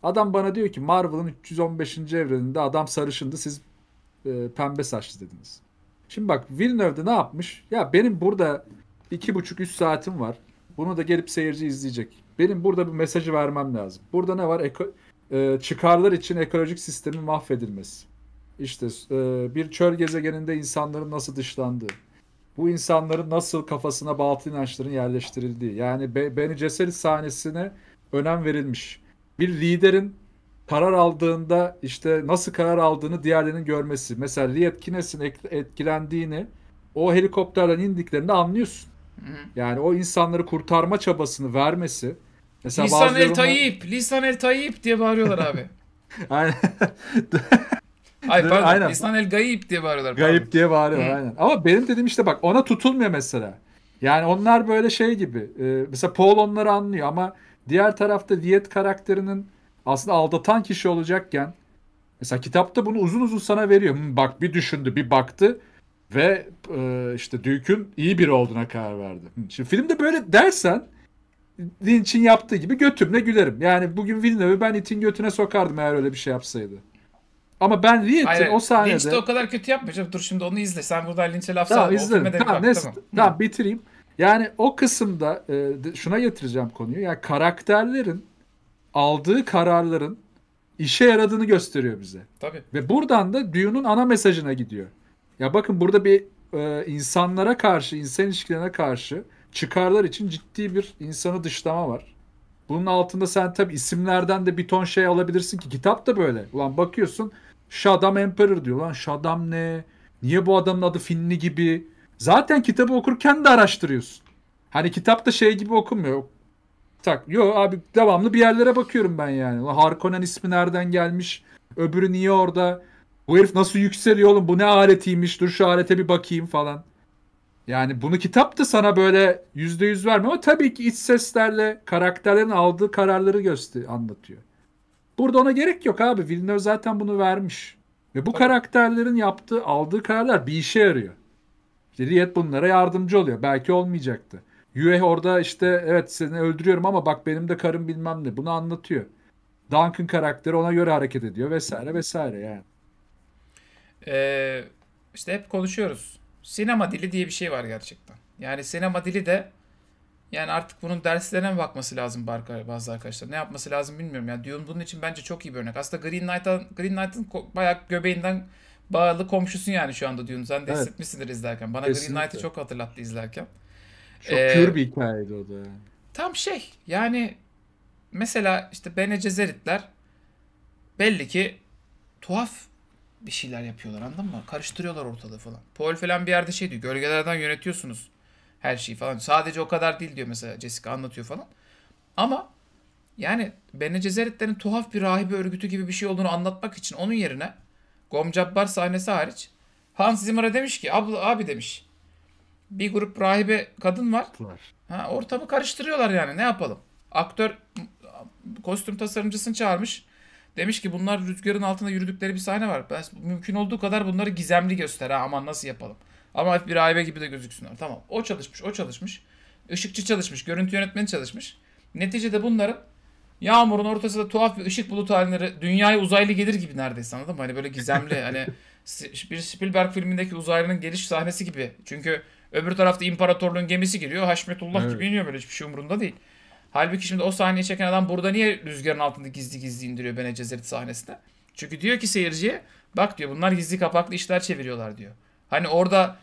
Adam bana diyor ki Marvel'ın 315. evreninde adam sarışındı siz e, pembe saçlı dediniz. Şimdi bak Villeneuve'de ne yapmış? Ya benim burada 2,5-3 saatim var. Bunu da gelip seyirci izleyecek. Benim burada bir mesajı vermem lazım. Burada ne var? Eko, e, çıkarlar için ekolojik sistemin mahvedilmesi işte e, bir çöl gezegeninde insanların nasıl dışlandığı, bu insanların nasıl kafasına batıl inançların yerleştirildiği. Yani Be Beni Cesaret sahnesine önem verilmiş. Bir liderin karar aldığında işte nasıl karar aldığını diğerlerinin görmesi. Mesela Lee Atkins'in etkilendiğini o helikopterden indiklerini anlıyorsun. Yani o insanları kurtarma çabasını vermesi. Mesela Lisan bazılarına... el Tayyip, Lisan el Tayyip diye bağırıyorlar abi. [LAUGHS] Aynen. [LAUGHS] Ay pardon aynen. İnsan el gayip diye bağırıyorlar. Gayip pardon. diye bağırıyor aynen. Ama benim dediğim işte bak ona tutulmuyor mesela. Yani onlar böyle şey gibi. E, mesela Paul onları anlıyor ama diğer tarafta diyet karakterinin aslında aldatan kişi olacakken mesela kitapta bunu uzun uzun sana veriyor. Hı, hmm, bak bir düşündü bir baktı ve e, işte Duke'ün iyi biri olduğuna karar verdi. Hı. Hmm, şimdi filmde böyle dersen Lynch'in yaptığı gibi götümle gülerim. Yani bugün Villeneuve'ü ben itin götüne sokardım eğer öyle bir şey yapsaydı. Ama ben Riet'in o sahnede... Lynch de o kadar kötü yapmayacak. Dur şimdi onu izle. Sen burada linçe laf tamam, salma. Izlerim. Tamam, bak, tamam. tamam bitireyim. Yani o kısımda e, şuna getireceğim konuyu. Yani karakterlerin aldığı kararların işe yaradığını gösteriyor bize. Tabii. Ve buradan da Dune'un ana mesajına gidiyor. Ya bakın burada bir e, insanlara karşı, insan ilişkilerine karşı çıkarlar için ciddi bir insanı dışlama var. Bunun altında sen tabi isimlerden de bir ton şey alabilirsin ki kitap da böyle. Ulan bakıyorsun Shaddam Emperor diyor lan. Shaddam ne? Niye bu adamın adı Finli gibi? Zaten kitabı okurken de araştırıyorsun. Hani kitap da şey gibi okunmuyor. Tak. Yo abi devamlı bir yerlere bakıyorum ben yani. Harkonnen ismi nereden gelmiş? Öbürü niye orada? Bu herif nasıl yükseliyor oğlum? Bu ne aletiymiş? Dur şu alete bir bakayım falan. Yani bunu kitap da sana böyle yüzde yüz vermiyor ama tabii ki iç seslerle karakterlerin aldığı kararları göster anlatıyor. Burada ona gerek yok abi. Villeneuve zaten bunu vermiş. Ve bu karakterlerin yaptığı, aldığı kararlar bir işe yarıyor. İşte Riyad bunlara yardımcı oluyor. Belki olmayacaktı. Yue orada işte evet seni öldürüyorum ama bak benim de karım bilmem ne. Bunu anlatıyor. Duncan karakteri ona göre hareket ediyor vesaire vesaire yani. Ee, işte hep konuşuyoruz. Sinema dili diye bir şey var gerçekten. Yani sinema dili de yani artık bunun derslerine mi bakması lazım bazı arkadaşlar? Ne yapması lazım bilmiyorum. Yani Dune bunun için bence çok iyi bir örnek. Aslında Green Knight'ın Green Knight'ın bayağı göbeğinden bağlı komşusun yani şu anda Dune. Sen de evet. izlerken. Bana Kesinlikle. Green Knight'ı çok hatırlattı izlerken. Çok ee, pür bir hikayeydi o da. Tam şey yani mesela işte Bene Gesseritler belli ki tuhaf bir şeyler yapıyorlar anladın mı? Karıştırıyorlar ortalığı falan. Paul falan bir yerde şey diyor. Gölgelerden yönetiyorsunuz her şeyi falan. Sadece o kadar değil diyor mesela Jessica anlatıyor falan. Ama yani Bene cezeretlerin tuhaf bir rahibe örgütü gibi bir şey olduğunu anlatmak için onun yerine Gomcabbar sahnesi hariç Hans Zimmer'a demiş ki abla abi demiş bir grup rahibe kadın var. Ha, ortamı karıştırıyorlar yani ne yapalım. Aktör kostüm tasarımcısını çağırmış. Demiş ki bunlar rüzgarın altında yürüdükleri bir sahne var. Ben, mümkün olduğu kadar bunları gizemli göster ha aman nasıl yapalım. Ama F1 AB gibi de gözüksünler. Tamam. O çalışmış, o çalışmış. Işıkçı çalışmış, görüntü yönetmeni çalışmış. Neticede bunların yağmurun ortasında tuhaf bir ışık bulutu halinde dünyaya uzaylı gelir gibi neredeyse anladın mı? Hani böyle gizemli hani bir Spielberg filmindeki uzaylının geliş sahnesi gibi. Çünkü öbür tarafta imparatorluğun gemisi giriyor. Haşmetullah evet. gibi iniyor böyle hiçbir şey umurunda değil. Halbuki şimdi o sahneyi çeken adam burada niye rüzgarın altında gizli gizli indiriyor Bene Cezeret sahnesinde? Çünkü diyor ki seyirciye bak diyor bunlar gizli kapaklı işler çeviriyorlar diyor. Hani orada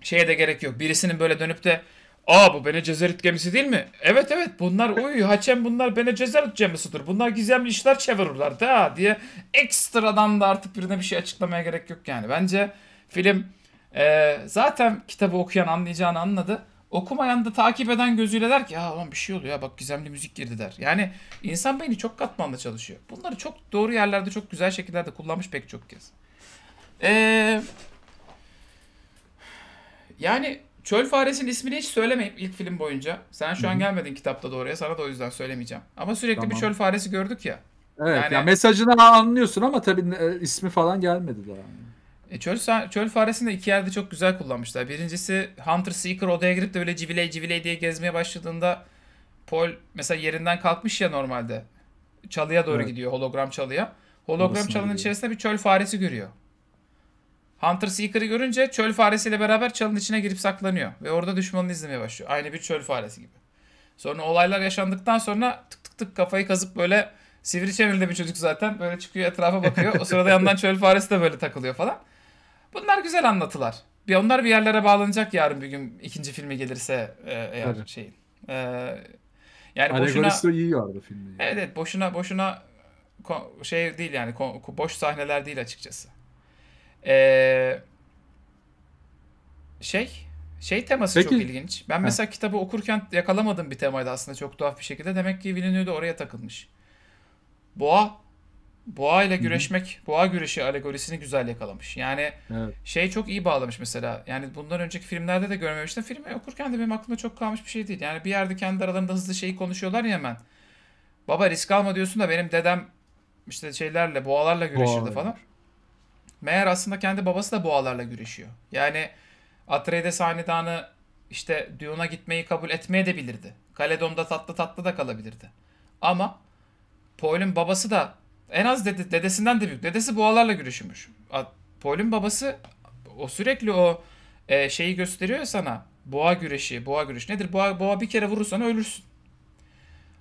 şeye de gerek yok. Birisinin böyle dönüp de Aa bu Bene Cezerit gemisi değil mi? Evet evet bunlar uy haçem bunlar Bene Cezerit gemisidir. Bunlar gizemli işler çevirirler de ha diye ekstradan da artık birine bir şey açıklamaya gerek yok yani. Bence film e, zaten kitabı okuyan anlayacağını anladı. Okumayan da takip eden gözüyle der ki ya lan bir şey oluyor ya bak gizemli müzik girdi der. Yani insan beyni çok katmanlı çalışıyor. Bunları çok doğru yerlerde çok güzel şekillerde kullanmış pek çok kez. Eee yani Çöl Faresi'nin ismini hiç söylemeyip ilk film boyunca. Sen şu Hı-hı. an gelmedin kitapta doğruya. Sana da o yüzden söylemeyeceğim. Ama sürekli tamam. bir çöl faresi gördük ya. Evet. Yani, ya mesajını anlıyorsun ama tabii e, ismi falan gelmedi daha. E, çöl, çöl faresini de iki yerde çok güzel kullanmışlar. Birincisi Hunter Seeker odaya girip de böyle civiley civiley diye gezmeye başladığında Paul mesela yerinden kalkmış ya normalde. Çalıya doğru evet. gidiyor hologram çalıya. Hologram Orasını çalının gidiyor. içerisinde bir çöl faresi görüyor. Hunter Seeker'ı görünce çöl faresiyle beraber çalın içine girip saklanıyor. Ve orada düşmanını izlemeye başlıyor. Aynı bir çöl faresi gibi. Sonra olaylar yaşandıktan sonra tık tık tık kafayı kazıp böyle sivri çevrili bir çocuk zaten. Böyle çıkıyor etrafa bakıyor. O sırada yandan çöl faresi de böyle takılıyor falan. Bunlar güzel anlatılar. Bir onlar bir yerlere bağlanacak yarın bir gün ikinci filmi gelirse e, eğer evet. şeyin. E, yani Alegorisi boşuna iyi vardı filmi. Yani. Evet, evet boşuna boşuna şey değil yani boş sahneler değil açıkçası. Ee, şey şey teması Peki. çok ilginç. Ben ha. mesela kitabı okurken yakalamadım bir temaydı aslında çok tuhaf bir şekilde. Demek ki Villeneuve de oraya takılmış. Boğa boğa ile güreşmek, Hı-hı. boğa güreşi alegorisini güzel yakalamış. Yani evet. şey çok iyi bağlamış mesela. Yani bundan önceki filmlerde de görmemiştim. Filmi okurken de benim aklımda çok kalmış bir şey değil. Yani bir yerde kendi aralarında hızlı şeyi konuşuyorlar ya hemen. Baba risk alma diyorsun da benim dedem işte şeylerle boğalarla güreşirdi Boğalar. falan. Meğer aslında kendi babası da boğalarla güreşiyor. Yani Atreides hanedanı işte Dion'a gitmeyi kabul etmeye de bilirdi. Kaledon'da tatlı tatlı da kalabilirdi. Ama Paul'ün babası da en az dede, dedesinden de büyük. Dedesi boğalarla güreşiyormuş. Paul'ün babası o sürekli o e, şeyi gösteriyor sana. Boğa güreşi, boğa güreşi. Nedir? Boğa, boğa bir kere vurursan ölürsün.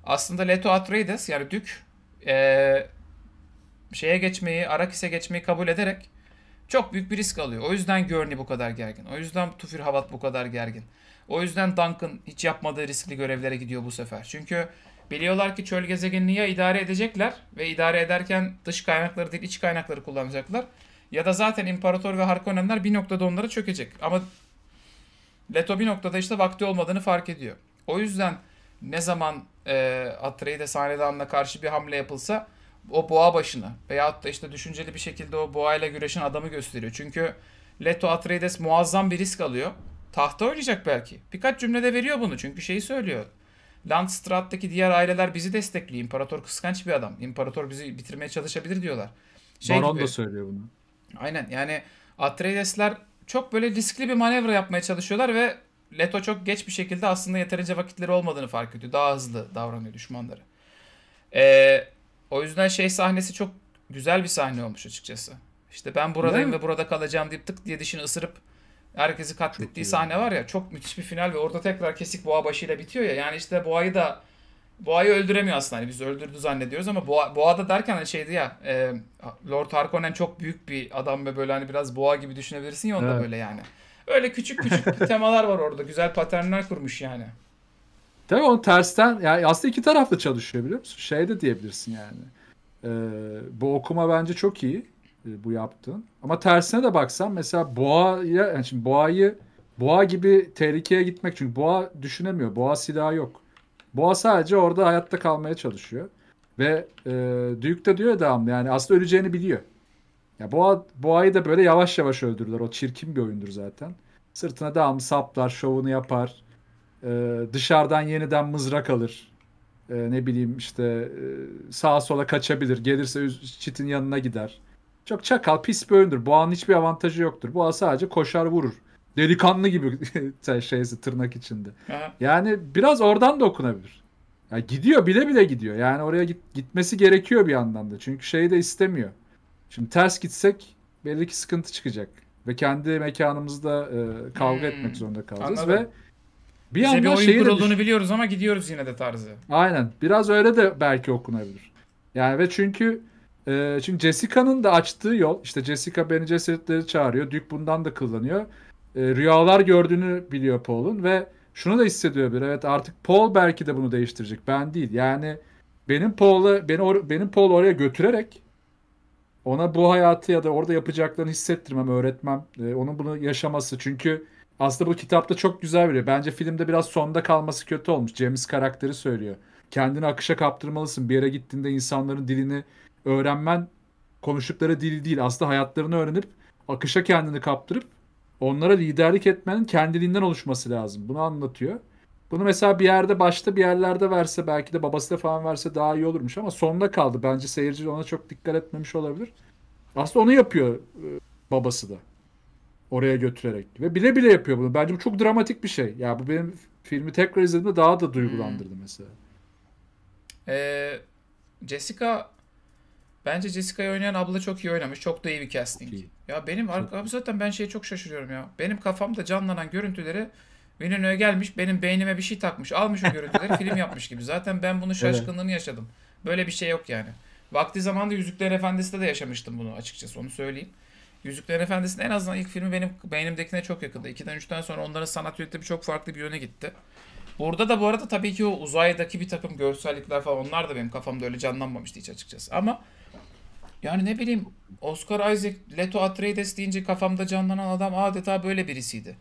Aslında Leto Atreides yani Dük e, şeye geçmeyi, Arakis'e geçmeyi kabul ederek çok büyük bir risk alıyor. O yüzden Görni bu kadar gergin. O yüzden Tufir Havat bu kadar gergin. O yüzden Duncan hiç yapmadığı riskli görevlere gidiyor bu sefer. Çünkü biliyorlar ki çöl gezegenini ya idare edecekler ve idare ederken dış kaynakları değil iç kaynakları kullanacaklar. Ya da zaten İmparator ve Harkonnenler bir noktada onları çökecek. Ama Leto bir noktada işte vakti olmadığını fark ediyor. O yüzden ne zaman e, Atreide sahnede karşı bir hamle yapılsa o boğa başını veyahut da işte düşünceli bir şekilde o boğayla güreşen adamı gösteriyor. Çünkü Leto Atreides muazzam bir risk alıyor. Tahta oynayacak belki. Birkaç cümlede veriyor bunu çünkü şeyi söylüyor. Landstrat'taki diğer aileler bizi destekliyor. İmparator kıskanç bir adam. İmparator bizi bitirmeye çalışabilir diyorlar. Şey Baron gibi, da söylüyor bunu. Aynen yani Atreides'ler çok böyle riskli bir manevra yapmaya çalışıyorlar ve Leto çok geç bir şekilde aslında yeterince vakitleri olmadığını fark ediyor. Daha hızlı davranıyor düşmanları. Ee, o yüzden şey sahnesi çok güzel bir sahne olmuş açıkçası. İşte ben buradayım ve burada kalacağım deyip tık diye dişini ısırıp herkesi katlettiği sahne var ya çok müthiş bir final ve orada tekrar kesik boğa başıyla bitiyor ya. Yani işte boğayı da boğayı öldüremiyor aslında. Hani biz öldürdü zannediyoruz ama boğa, boğada derken hani şeydi ya e, Lord Harkonnen çok büyük bir adam ve böyle hani biraz boğa gibi düşünebilirsin ya onda evet. böyle yani. Öyle küçük küçük [LAUGHS] temalar var orada. Güzel paternler kurmuş yani. Tabii onu tersten yani aslında iki taraflı çalışıyor biliyor musun? Şey de diyebilirsin yani. Ee, bu okuma bence çok iyi e, bu yaptığın. Ama tersine de baksan mesela boğaya yani şimdi boğayı boğa gibi tehlikeye gitmek çünkü boğa düşünemiyor. Boğa silahı yok. Boğa sadece orada hayatta kalmaya çalışıyor. Ve e, Duke de diyor devamlı yani aslında öleceğini biliyor. Ya boğa, boğayı da böyle yavaş yavaş öldürürler. O çirkin bir oyundur zaten. Sırtına devamlı saplar, şovunu yapar e, dışarıdan yeniden mızrak alır. E, ne bileyim işte e, sağa sola kaçabilir. Gelirse çitin yanına gider. Çok çakal pis bir oyundur. Boğa'nın hiçbir avantajı yoktur. Boğa sadece koşar vurur. Delikanlı gibi [LAUGHS] şeysi tırnak içinde. Yani biraz oradan da okunabilir. Ya gidiyor bile bile gidiyor. Yani oraya git, gitmesi gerekiyor bir yandan da. Çünkü şeyi de istemiyor. Şimdi ters gitsek belli ki sıkıntı çıkacak. Ve kendi mekanımızda e, kavga hmm. etmek zorunda kalacağız. Anladım. Ve bir Bize bir oyun şeyi de biliyoruz ama gidiyoruz yine de tarzı. Aynen. Biraz öyle de belki okunabilir. Yani ve çünkü e, şimdi Jessica'nın da açtığı yol işte Jessica beni cesetleri çağırıyor. dük bundan da kullanıyor. E, rüyalar gördüğünü biliyor Paul'un ve şunu da hissediyor bir evet artık Paul belki de bunu değiştirecek. Ben değil. Yani benim Paul'u beni or, benim Paul oraya götürerek ona bu hayatı ya da orada yapacaklarını hissettirmem, öğretmem. E, onun bunu yaşaması. Çünkü aslında bu kitapta çok güzel veriyor. Bence filmde biraz sonda kalması kötü olmuş. James karakteri söylüyor. Kendini akışa kaptırmalısın. Bir yere gittiğinde insanların dilini öğrenmen konuştukları dil değil. Aslında hayatlarını öğrenip akışa kendini kaptırıp onlara liderlik etmenin kendiliğinden oluşması lazım. Bunu anlatıyor. Bunu mesela bir yerde başta bir yerlerde verse belki de babası da falan verse daha iyi olurmuş ama sonda kaldı. Bence seyirci ona çok dikkat etmemiş olabilir. Aslında onu yapıyor e, babası da oraya götürerek ve bile bile yapıyor bunu. Bence bu çok dramatik bir şey. Ya bu benim filmi tekrar izlediğimde daha da duygulandırdı hmm. mesela. Ee, Jessica bence Jessica'yı oynayan abla çok iyi oynamış. Çok da iyi bir casting. iyi. Ya benim çok abi zaten ben şeye çok şaşırıyorum ya. Benim kafamda canlanan görüntüleri Villeneuve gelmiş benim beynime bir şey takmış. Almış o görüntüleri [LAUGHS] film yapmış gibi. Zaten ben bunu şaşkınlığını evet. yaşadım. Böyle bir şey yok yani. Vakti zamanda Yüzükler Efendisi'de de yaşamıştım bunu açıkçası onu söyleyeyim. Yüzüklerin Efendisi'nin en azından ilk filmi benim beynimdekine çok yakındı. 2'den 3'ten sonra onların sanat yönetimi çok farklı bir yöne gitti. Burada da bu arada tabii ki o uzaydaki bir takım görsellikler falan onlar da benim kafamda öyle canlanmamıştı hiç açıkçası. Ama yani ne bileyim Oscar Isaac, Leto Atreides deyince kafamda canlanan adam adeta böyle birisiydi.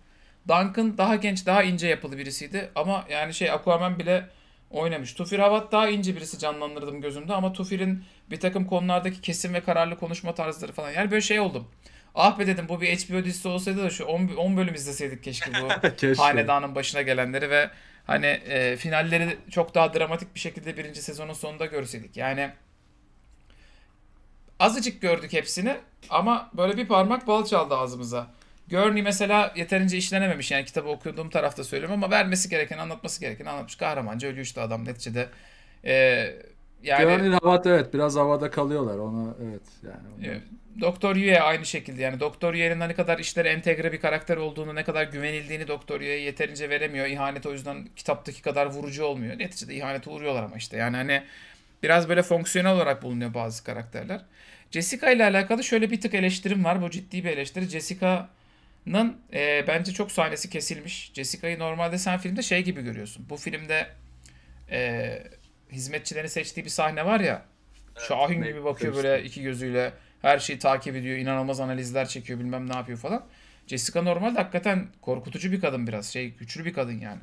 Duncan daha genç, daha ince yapılı birisiydi ama yani şey Aquaman bile oynamış. Tufir Havat daha ince birisi canlandırdım gözümde ama Tufir'in bir takım konulardaki kesin ve kararlı konuşma tarzları falan. Yani böyle şey oldum. Ah be dedim bu bir HBO dizisi olsaydı da şu 10 bölüm izleseydik keşke bu [LAUGHS] keşke. hanedanın başına gelenleri ve hani e, finalleri çok daha dramatik bir şekilde birinci sezonun sonunda görseydik. Yani azıcık gördük hepsini ama böyle bir parmak bal çaldı ağzımıza. Gurney mesela yeterince işlenememiş. Yani kitabı okuduğum tarafta söylüyorum ama vermesi gereken, anlatması gereken anlatmış. Kahramanca ölüyor işte adam neticede. Ee, yani Gurney'in havada evet biraz havada kalıyorlar ona evet yani. Ondan... Doktor Yue aynı şekilde yani Doktor Yue'nin ne hani kadar işlere entegre bir karakter olduğunu, ne kadar güvenildiğini Doktor Yue'ye yeterince veremiyor. İhanet o yüzden kitaptaki kadar vurucu olmuyor. Neticede ihanete uğruyorlar ama işte yani hani biraz böyle fonksiyonel olarak bulunuyor bazı karakterler. Jessica ile alakalı şöyle bir tık eleştirim var. Bu ciddi bir eleştiri. Jessica Nın e, bence çok sahnesi kesilmiş. Jessica'yı normalde sen filmde şey gibi görüyorsun. Bu filmde e, hizmetçilerin seçtiği bir sahne var ya. Evet, Şahin gibi bakıyor böyle iki gözüyle. Her şeyi takip ediyor. inanılmaz analizler çekiyor bilmem ne yapıyor falan. Jessica normalde hakikaten korkutucu bir kadın biraz. Şey güçlü bir kadın yani.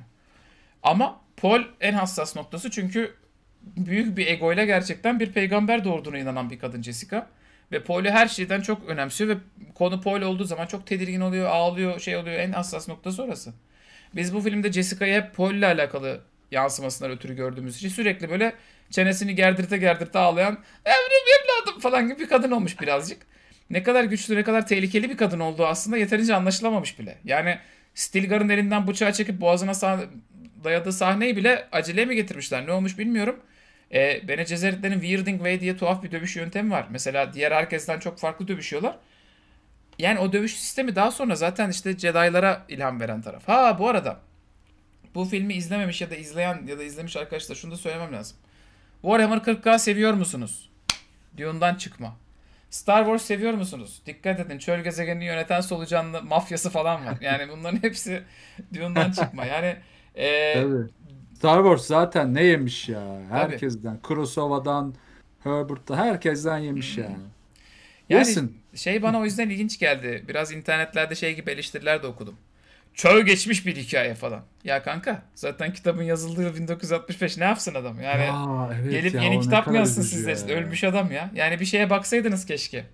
Ama Paul en hassas noktası çünkü büyük bir egoyla gerçekten bir peygamber doğurduğuna inanan bir kadın Jessica. Ve Paul'u her şeyden çok önemsiyor ve konu Paul olduğu zaman çok tedirgin oluyor, ağlıyor, şey oluyor. En hassas noktası orası. Biz bu filmde Jessica'yı hep Paul'le alakalı yansımasından ötürü gördüğümüz için sürekli böyle çenesini gerdirte gerdirte ağlayan evrim evladım falan gibi bir kadın olmuş birazcık. Ne kadar güçlü ne kadar tehlikeli bir kadın olduğu aslında yeterince anlaşılamamış bile. Yani Stilgar'ın elinden bıçağı çekip boğazına sah- dayadığı sahneyi bile acele mi getirmişler ne olmuş bilmiyorum. E, Bene Gesseritlerin Weirding Way diye tuhaf bir dövüş yöntemi var. Mesela diğer herkesten çok farklı dövüşüyorlar. Yani o dövüş sistemi daha sonra zaten işte Jedi'lara ilham veren taraf. Ha bu arada bu filmi izlememiş ya da izleyen ya da izlemiş arkadaşlar şunu da söylemem lazım. Warhammer 40K seviyor musunuz? Dune'dan çıkma. Star Wars seviyor musunuz? Dikkat edin çöl gezegenini yöneten solucanlı mafyası falan var. Yani bunların hepsi Dune'dan çıkma. Yani e, Star Wars zaten ne yemiş ya. Herkesten. Kurosawa'dan, Herbert'ta herkesten yemiş ya. Yani Yesin. şey bana o yüzden ilginç geldi. Biraz internetlerde şey gibi eleştiriler de okudum. Çöl geçmiş bir hikaye falan. Ya kanka zaten kitabın yazıldığı 1965 ne yapsın adam? Yani Aa, evet gelip ya, yeni kitap mı yazsın sizler? Ya. Ölmüş adam ya. Yani bir şeye baksaydınız keşke.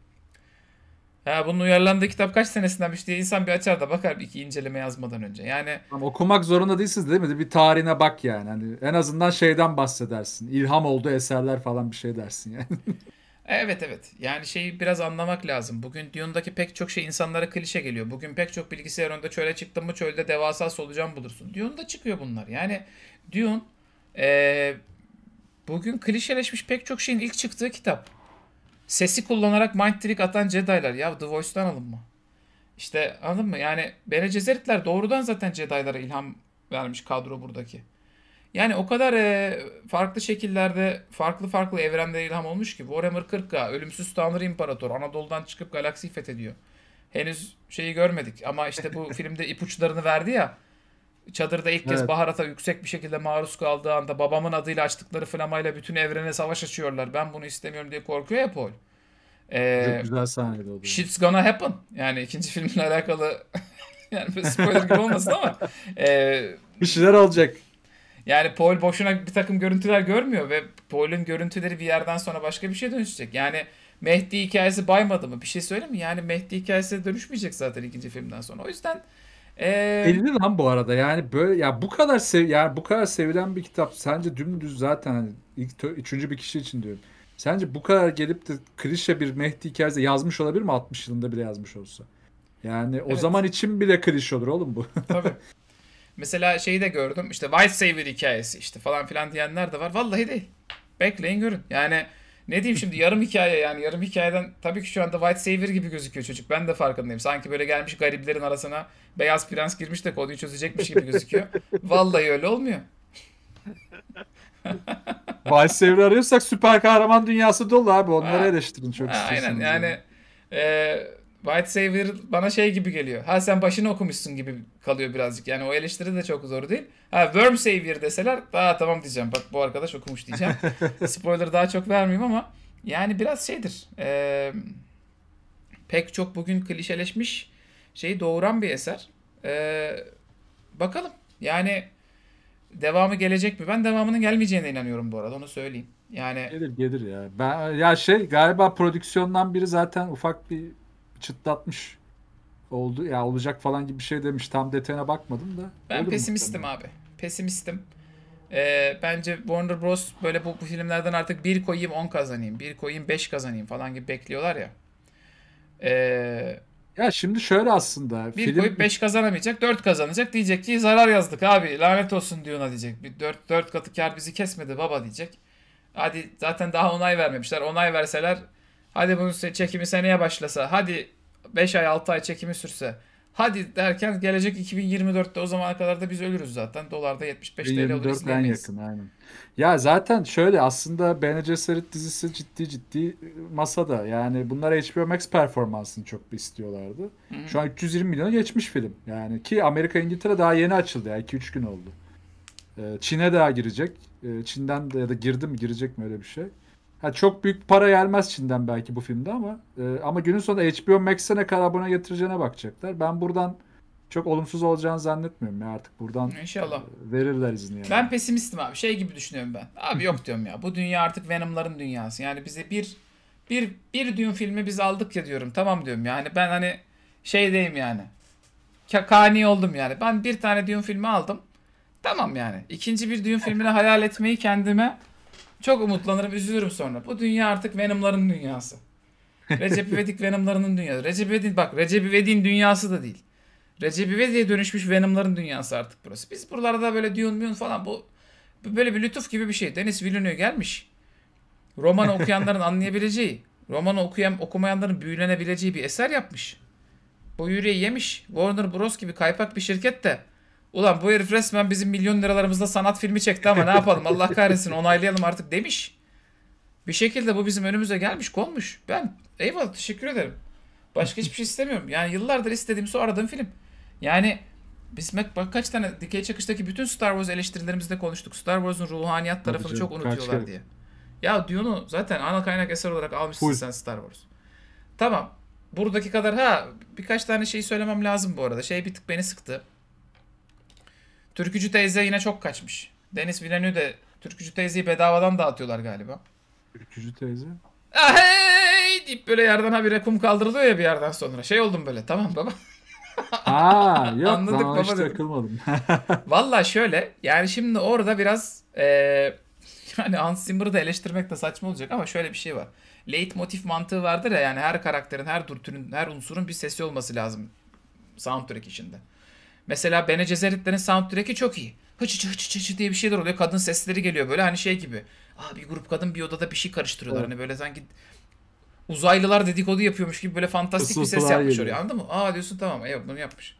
Ya bunun uyarlandığı kitap kaç senesindenmiş diye insan bir açar da bakar bir iki inceleme yazmadan önce. Yani Ama okumak zorunda değilsiniz değil mi? Bir tarihine bak yani. Hani en azından şeyden bahsedersin. İlham oldu eserler falan bir şey dersin yani. [LAUGHS] evet evet. Yani şeyi biraz anlamak lazım. Bugün Dune'daki pek çok şey insanlara klişe geliyor. Bugün pek çok bilgisayar önünde çöle çıktın mı çölde devasa solucan bulursun. Dune'da çıkıyor bunlar. Yani Dune ee, bugün klişeleşmiş pek çok şeyin ilk çıktığı kitap. Sesi kullanarak mind trick atan Jedi'lar. Ya The Voice'dan alın mı? İşte anladın mı? Yani Bene cezeritler doğrudan zaten Jedi'lara ilham vermiş kadro buradaki. Yani o kadar e, farklı şekillerde, farklı farklı evrenlere ilham olmuş ki. Warhammer 40K, Ölümsüz Tanrı İmparator, Anadolu'dan çıkıp galaksiyi fethediyor. Henüz şeyi görmedik ama işte bu [LAUGHS] filmde ipuçlarını verdi ya. Çadırda ilk kez evet. baharata yüksek bir şekilde maruz kaldığı anda babamın adıyla açtıkları flamayla bütün evrene savaş açıyorlar. Ben bunu istemiyorum diye korkuyor ya Paul. Ee, Çok güzel sahnede oluyor. Shit's gonna happen. Yani ikinci filmle alakalı [LAUGHS] yani spoiler gibi olmasın ama e, bir şeyler olacak. Yani Paul boşuna bir takım görüntüler görmüyor ve Paul'un görüntüleri bir yerden sonra başka bir şeye dönüşecek. Yani Mehdi hikayesi baymadı mı? Bir şey söyleyeyim mi? Yani Mehdi hikayesi dönüşmeyecek zaten ikinci filmden sonra. O yüzden ee, Belli lan bu arada yani böyle ya bu kadar sev yani bu kadar sevilen bir kitap sence dümdüz zaten hani ilk üçüncü bir kişi için diyorum. Sence bu kadar gelip de klişe bir Mehdi hikayesi yazmış olabilir mi 60 yılında bile yazmış olsa? Yani o zaman için bile klişe olur oğlum bu. [LAUGHS] Tabii. Mesela şeyi de gördüm işte White Savior hikayesi işte falan filan diyenler de var. Vallahi değil. Bekleyin görün. Yani ne diyeyim şimdi yarım hikaye yani yarım hikayeden tabii ki şu anda White Savior gibi gözüküyor çocuk. Ben de farkındayım. Sanki böyle gelmiş gariplerin arasına beyaz prens girmiş de konuyu çözecekmiş gibi gözüküyor. Vallahi öyle olmuyor. [LAUGHS] White Savior arıyorsak süper kahraman dünyası dolu abi. Onları ha, eleştirin çok istiyorsanız. Aynen yani. yani. E, White Savior bana şey gibi geliyor. Ha sen başını okumuşsun gibi kalıyor birazcık. Yani o eleştiri de çok zor değil. Ha Worm Savior deseler daha tamam diyeceğim. Bak bu arkadaş okumuş diyeceğim. [LAUGHS] Spoiler daha çok vermeyeyim ama yani biraz şeydir. E, pek çok bugün klişeleşmiş şeyi doğuran bir eser. E, bakalım. Yani devamı gelecek mi? Ben devamının gelmeyeceğine inanıyorum bu arada onu söyleyeyim. Yani gelir gelir ya. Ben ya şey galiba prodüksiyondan biri zaten ufak bir çıtlatmış oldu ya olacak falan gibi bir şey demiş. Tam detayına bakmadım da. Ben pesimistim abi. Pesimistim. Ee, bence Warner Bros böyle bu, bu filmlerden artık bir koyayım 10 kazanayım, bir koyayım 5 kazanayım falan gibi bekliyorlar ya. Ee, ya şimdi şöyle aslında. Bir film... koyup 5 kazanamayacak, 4 kazanacak. Diyecek ki zarar yazdık abi lanet olsun diyoruna diyecek. Bir 4, 4 katı kar bizi kesmedi baba diyecek. Hadi zaten daha onay vermemişler. Onay verseler Hadi bu çekimi seneye başlasa. Hadi 5 ay 6 ay çekimi sürse. Hadi derken gelecek 2024'te o zamana kadar da biz ölürüz zaten. Dolarda 75 TL olur izleyemeyiz. yakın aynen. Ya zaten şöyle aslında Bene Gesserit dizisi ciddi ciddi ıı, masada. Yani bunlar HBO Max performansını çok istiyorlardı. Hı-hı. Şu an 320 milyonu geçmiş film. Yani ki Amerika İngiltere daha yeni açıldı ya. 2-3 gün oldu. Ee, Çin'e daha girecek. Ee, Çin'den de ya da girdi mi girecek mi öyle bir şey. Ha, çok büyük para gelmez Çin'den belki bu filmde ama e, ama günün sonunda HBO Max'e ne kadar abone getireceğine bakacaklar. Ben buradan çok olumsuz olacağını zannetmiyorum ya artık buradan e, İnşallah. verirler izni yani. Ben pesimistim abi. Şey gibi düşünüyorum ben. Abi yok diyorum ya. Bu dünya artık Venom'ların dünyası. Yani bize bir bir bir düğün filmi biz aldık ya diyorum. Tamam diyorum yani. Ben hani şey diyeyim yani. Kani oldum yani. Ben bir tane düğün filmi aldım. Tamam yani. İkinci bir düğün filmini hayal etmeyi kendime çok umutlanırım, üzülürüm sonra. Bu dünya artık Venom'ların dünyası. Recep [LAUGHS] İvedik Venom'larının dünyası. Recep İvedik bak Recep İvedik'in dünyası da değil. Recep İvedik'e dönüşmüş Venom'ların dünyası artık burası. Biz buralarda böyle Dune Mune falan bu böyle bir lütuf gibi bir şey. Deniz Villeneuve gelmiş. Roman okuyanların [LAUGHS] anlayabileceği, roman okuyan okumayanların büyülenebileceği bir eser yapmış. Bu yüreği yemiş. Warner Bros gibi kaypak bir şirket de Ulan bu herif resmen bizim milyon liralarımızda sanat filmi çekti ama ne yapalım Allah kahretsin onaylayalım artık demiş. Bir şekilde bu bizim önümüze gelmiş konmuş. Ben eyvallah teşekkür ederim. Başka hiçbir şey istemiyorum. Yani yıllardır istediğim su aradığım film. Yani biz bak kaç tane dikey çakıştaki bütün Star Wars eleştirilerimizde konuştuk. Star Wars'un ruhaniyat tarafını canım, çok unutuyorlar kere. diye. Ya Dune'u zaten ana kaynak eser olarak almışsın Full. sen Star Wars. Tamam. Buradaki kadar ha birkaç tane şey söylemem lazım bu arada. Şey bir tık beni sıktı. Türkücü teyze yine çok kaçmış. Deniz Villeneuve de Türkücü teyzeyi bedavadan dağıtıyorlar galiba. Türkücü teyze? Ah, hey deyip böyle yerden habire kum kaldırılıyor ya bir yerden sonra. Şey oldum böyle tamam baba. Aa, yok, [LAUGHS] Anladık tamam, baba. Hiç takılmadım. [LAUGHS] Valla şöyle yani şimdi orada biraz e, [LAUGHS] yani Hans Zimmer'ı da eleştirmek de saçma olacak ama şöyle bir şey var. Leitmotif mantığı vardır ya yani her karakterin, her türün, her unsurun bir sesi olması lazım soundtrack işinde. Mesela Bene Gesserit'lerin soundtrack'i çok iyi. Hıçıçı hıçıçı hıçı diye bir şeyler oluyor. Kadın sesleri geliyor böyle hani şey gibi. Aa bir grup kadın bir odada bir şey karıştırıyorlar. Evet. Hani böyle sanki uzaylılar dedikodu yapıyormuş gibi böyle fantastik Isıltılar bir ses yapmış geliyor. oraya. Anladın mı? Aa diyorsun tamam evet bunu yapmış.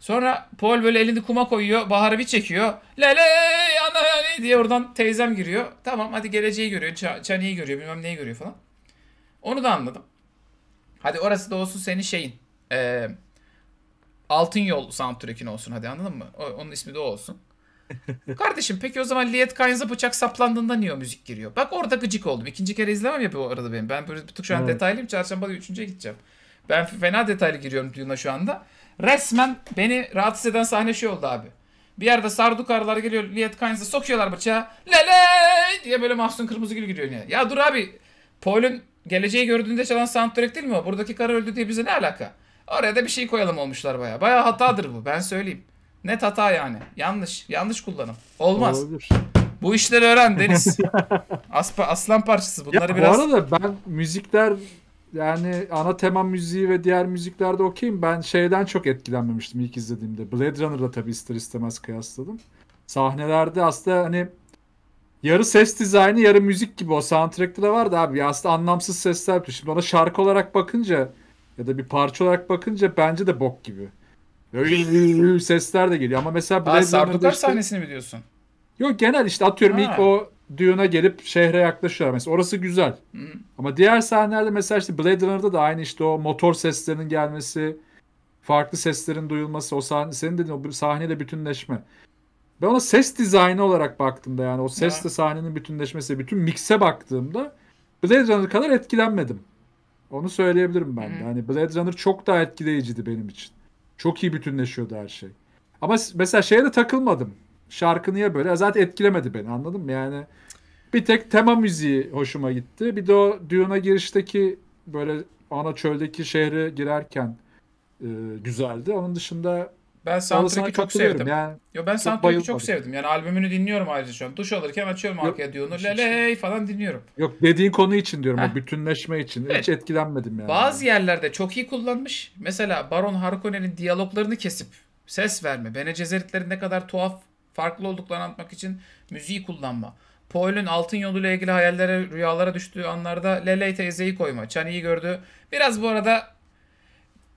Sonra Paul böyle elini kuma koyuyor. Bahar'ı bir çekiyor. Lele ana diye oradan teyzem giriyor. Tamam hadi geleceği görüyor. Ç- çaniyi görüyor. Bilmem neyi görüyor falan. Onu da anladım. Hadi orası da olsun senin şeyin. Eee Altın Yol soundtrack'in olsun hadi anladın mı? O, onun ismi de o olsun. [LAUGHS] Kardeşim peki o zaman Liet Kynes'a bıçak saplandığında niye o müzik giriyor? Bak orada gıcık oldum. İkinci kere izlemem ya bu arada benim. Ben böyle bir tık şu an evet. detaylıyım. Çarşamba da üçüncüye gideceğim. Ben fena detaylı giriyorum Dune'a şu anda. Resmen beni rahatsız eden sahne şey oldu abi. Bir yerde sardukarlar geliyor Liet Kynes'a sokuyorlar bıçağı. Lele diye böyle Mahsun Kırmızı Gül giriyor yine. Ya dur abi Paul'un geleceği gördüğünde çalan soundtrack değil mi o? Buradaki karı öldü diye bize ne alaka? Oraya da bir şey koyalım olmuşlar baya. Baya hatadır bu ben söyleyeyim. Net hata yani. Yanlış. Yanlış kullanım. Olmaz. Olabilir. Bu işleri öğren Deniz. [LAUGHS] Aspa, aslan parçası bunları ya, biraz. Bu arada ben müzikler yani ana tema müziği ve diğer müziklerde okuyayım. Ben şeyden çok etkilenmemiştim ilk izlediğimde. Blade Runner'da tabii ister istemez kıyasladım. Sahnelerde aslında hani yarı ses dizaynı yarı müzik gibi o soundtrack'te de vardı abi. Aslında anlamsız sesler. Şimdi ona şarkı olarak bakınca ya da bir parça olarak bakınca bence de bok gibi. Böyle [LAUGHS] sesler de geliyor ama mesela Blade Runner'da işte... sahnesini mi diyorsun? Yok genel işte atıyorum ha. ilk o Dune'a gelip şehre yaklaşıyorlar mesela. Orası güzel. Hı. Ama diğer sahnelerde mesela işte Blade Runner'da da aynı işte o motor seslerinin gelmesi, farklı seslerin duyulması, o sahne senin dediğin o sahneyle bütünleşme. Ben ona ses dizaynı olarak baktığımda yani o sesle sahnenin bütünleşmesi, bütün mikse baktığımda Blade Runner kadar etkilenmedim. Onu söyleyebilirim ben de. Hani Blade Runner çok daha etkileyiciydi benim için. Çok iyi bütünleşiyordu her şey. Ama mesela şeye de takılmadım. Şarkı niye böyle? Zaten etkilemedi beni anladın mı? Yani bir tek tema müziği hoşuma gitti. Bir de o Dune'a girişteki böyle ana çöldeki şehre girerken e, güzeldi. Onun dışında ben soundtrack'i çok sevdim. Yani, Yo, ben soundtrack'i çok sevdim. Yani albümünü dinliyorum ayrıca şu an. Duş alırken açıyorum yok, arkaya diyorunu. Lele hey falan dinliyorum. Yok dediğin konu için diyorum. Heh. O bütünleşme için. Evet. Hiç etkilenmedim yani. Bazı yerlerde çok iyi kullanmış. Mesela Baron Harkonnen'in diyaloglarını kesip ses verme. Bene Gesseritlerin ne kadar tuhaf farklı olduklarını anlatmak için müziği kullanma. Paul'ün altın yoluyla ilgili hayallere, rüyalara düştüğü anlarda Lele teyzeyi koyma. Chani'yi gördü. Biraz bu arada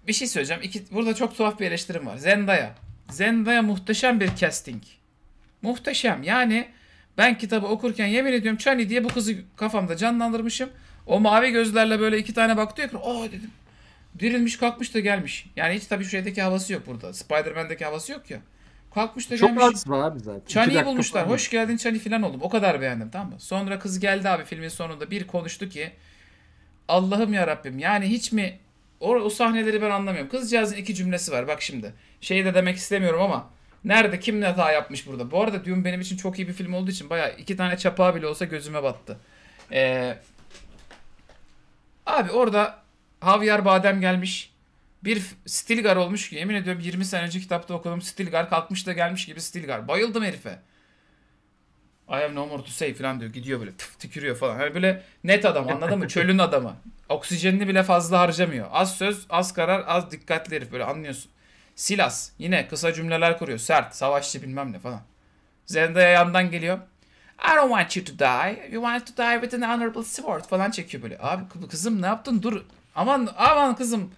bir şey söyleyeceğim. İki, burada çok tuhaf bir eleştirim var. Zendaya. Zendaya muhteşem bir casting. Muhteşem. Yani ben kitabı okurken yemin ediyorum Chani diye bu kızı kafamda canlandırmışım. O mavi gözlerle böyle iki tane baktı ya. Oh dedim. Dirilmiş kalkmış da gelmiş. Yani hiç tabii şeydeki havası yok burada. Spider-Man'deki havası yok ya. Kalkmış da Çok gelmiş. Çok az var abi zaten. Chani'yi bulmuşlar. Falan. Hoş geldin Chani falan oldum. O kadar beğendim tamam mı? Sonra kız geldi abi filmin sonunda bir konuştu ki Allah'ım ya Rabbim yani hiç mi o, o sahneleri ben anlamıyorum. Kızcağızın iki cümlesi var bak şimdi. Şeyi de demek istemiyorum ama nerede kim ne hata yapmış burada. Bu arada Dune benim için çok iyi bir film olduğu için baya iki tane çapağı bile olsa gözüme battı. Ee, abi orada Havyar Badem gelmiş. Bir Stilgar olmuş ki yemin ediyorum 20 sene önce kitapta okudum Stilgar kalkmış da gelmiş gibi Stilgar. Bayıldım herife. I have no more to say falan diyor. Gidiyor böyle tıf, tükürüyor falan. Hani böyle net adam anladın mı? Çölün adamı. Oksijenini bile fazla harcamıyor. Az söz, az karar, az dikkatli herif böyle anlıyorsun. Silas yine kısa cümleler kuruyor. Sert, savaşçı bilmem ne falan. Zendaya yandan geliyor. I don't want you to die. You want to die with an honorable sword falan çekiyor böyle. Abi kızım ne yaptın? Dur. Aman aman kızım.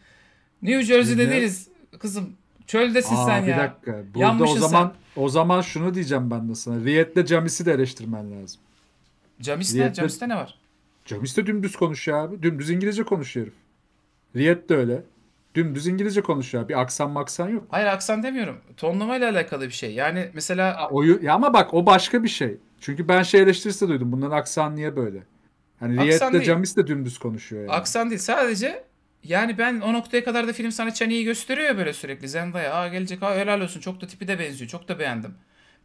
New Jersey'de değiliz. Kızım Çöldesin Aa, sen bir ya. Bir dakika. Burada o zaman sen. o zaman şunu diyeceğim ben de sana. Riyet'le Camis'i de eleştirmen lazım. Camis ne? Camis'te ne var? Camis de dümdüz konuşuyor abi. Dümdüz İngilizce konuşuyor herif. Riyet de öyle. Dümdüz İngilizce konuşuyor. Bir aksan maksan yok. Hayır aksan demiyorum. Tonlamayla alakalı bir şey. Yani mesela... Oyu... Ya ama bak o başka bir şey. Çünkü ben şey eleştirisi duydum. Bunların aksan niye böyle? Hani Riyet'le Camis de dümdüz konuşuyor yani. Aksan değil. Sadece yani ben o noktaya kadar da film sana çeneyi gösteriyor ya böyle sürekli. Zendaya aa gelecek aa helal olsun çok da tipi de benziyor çok da beğendim.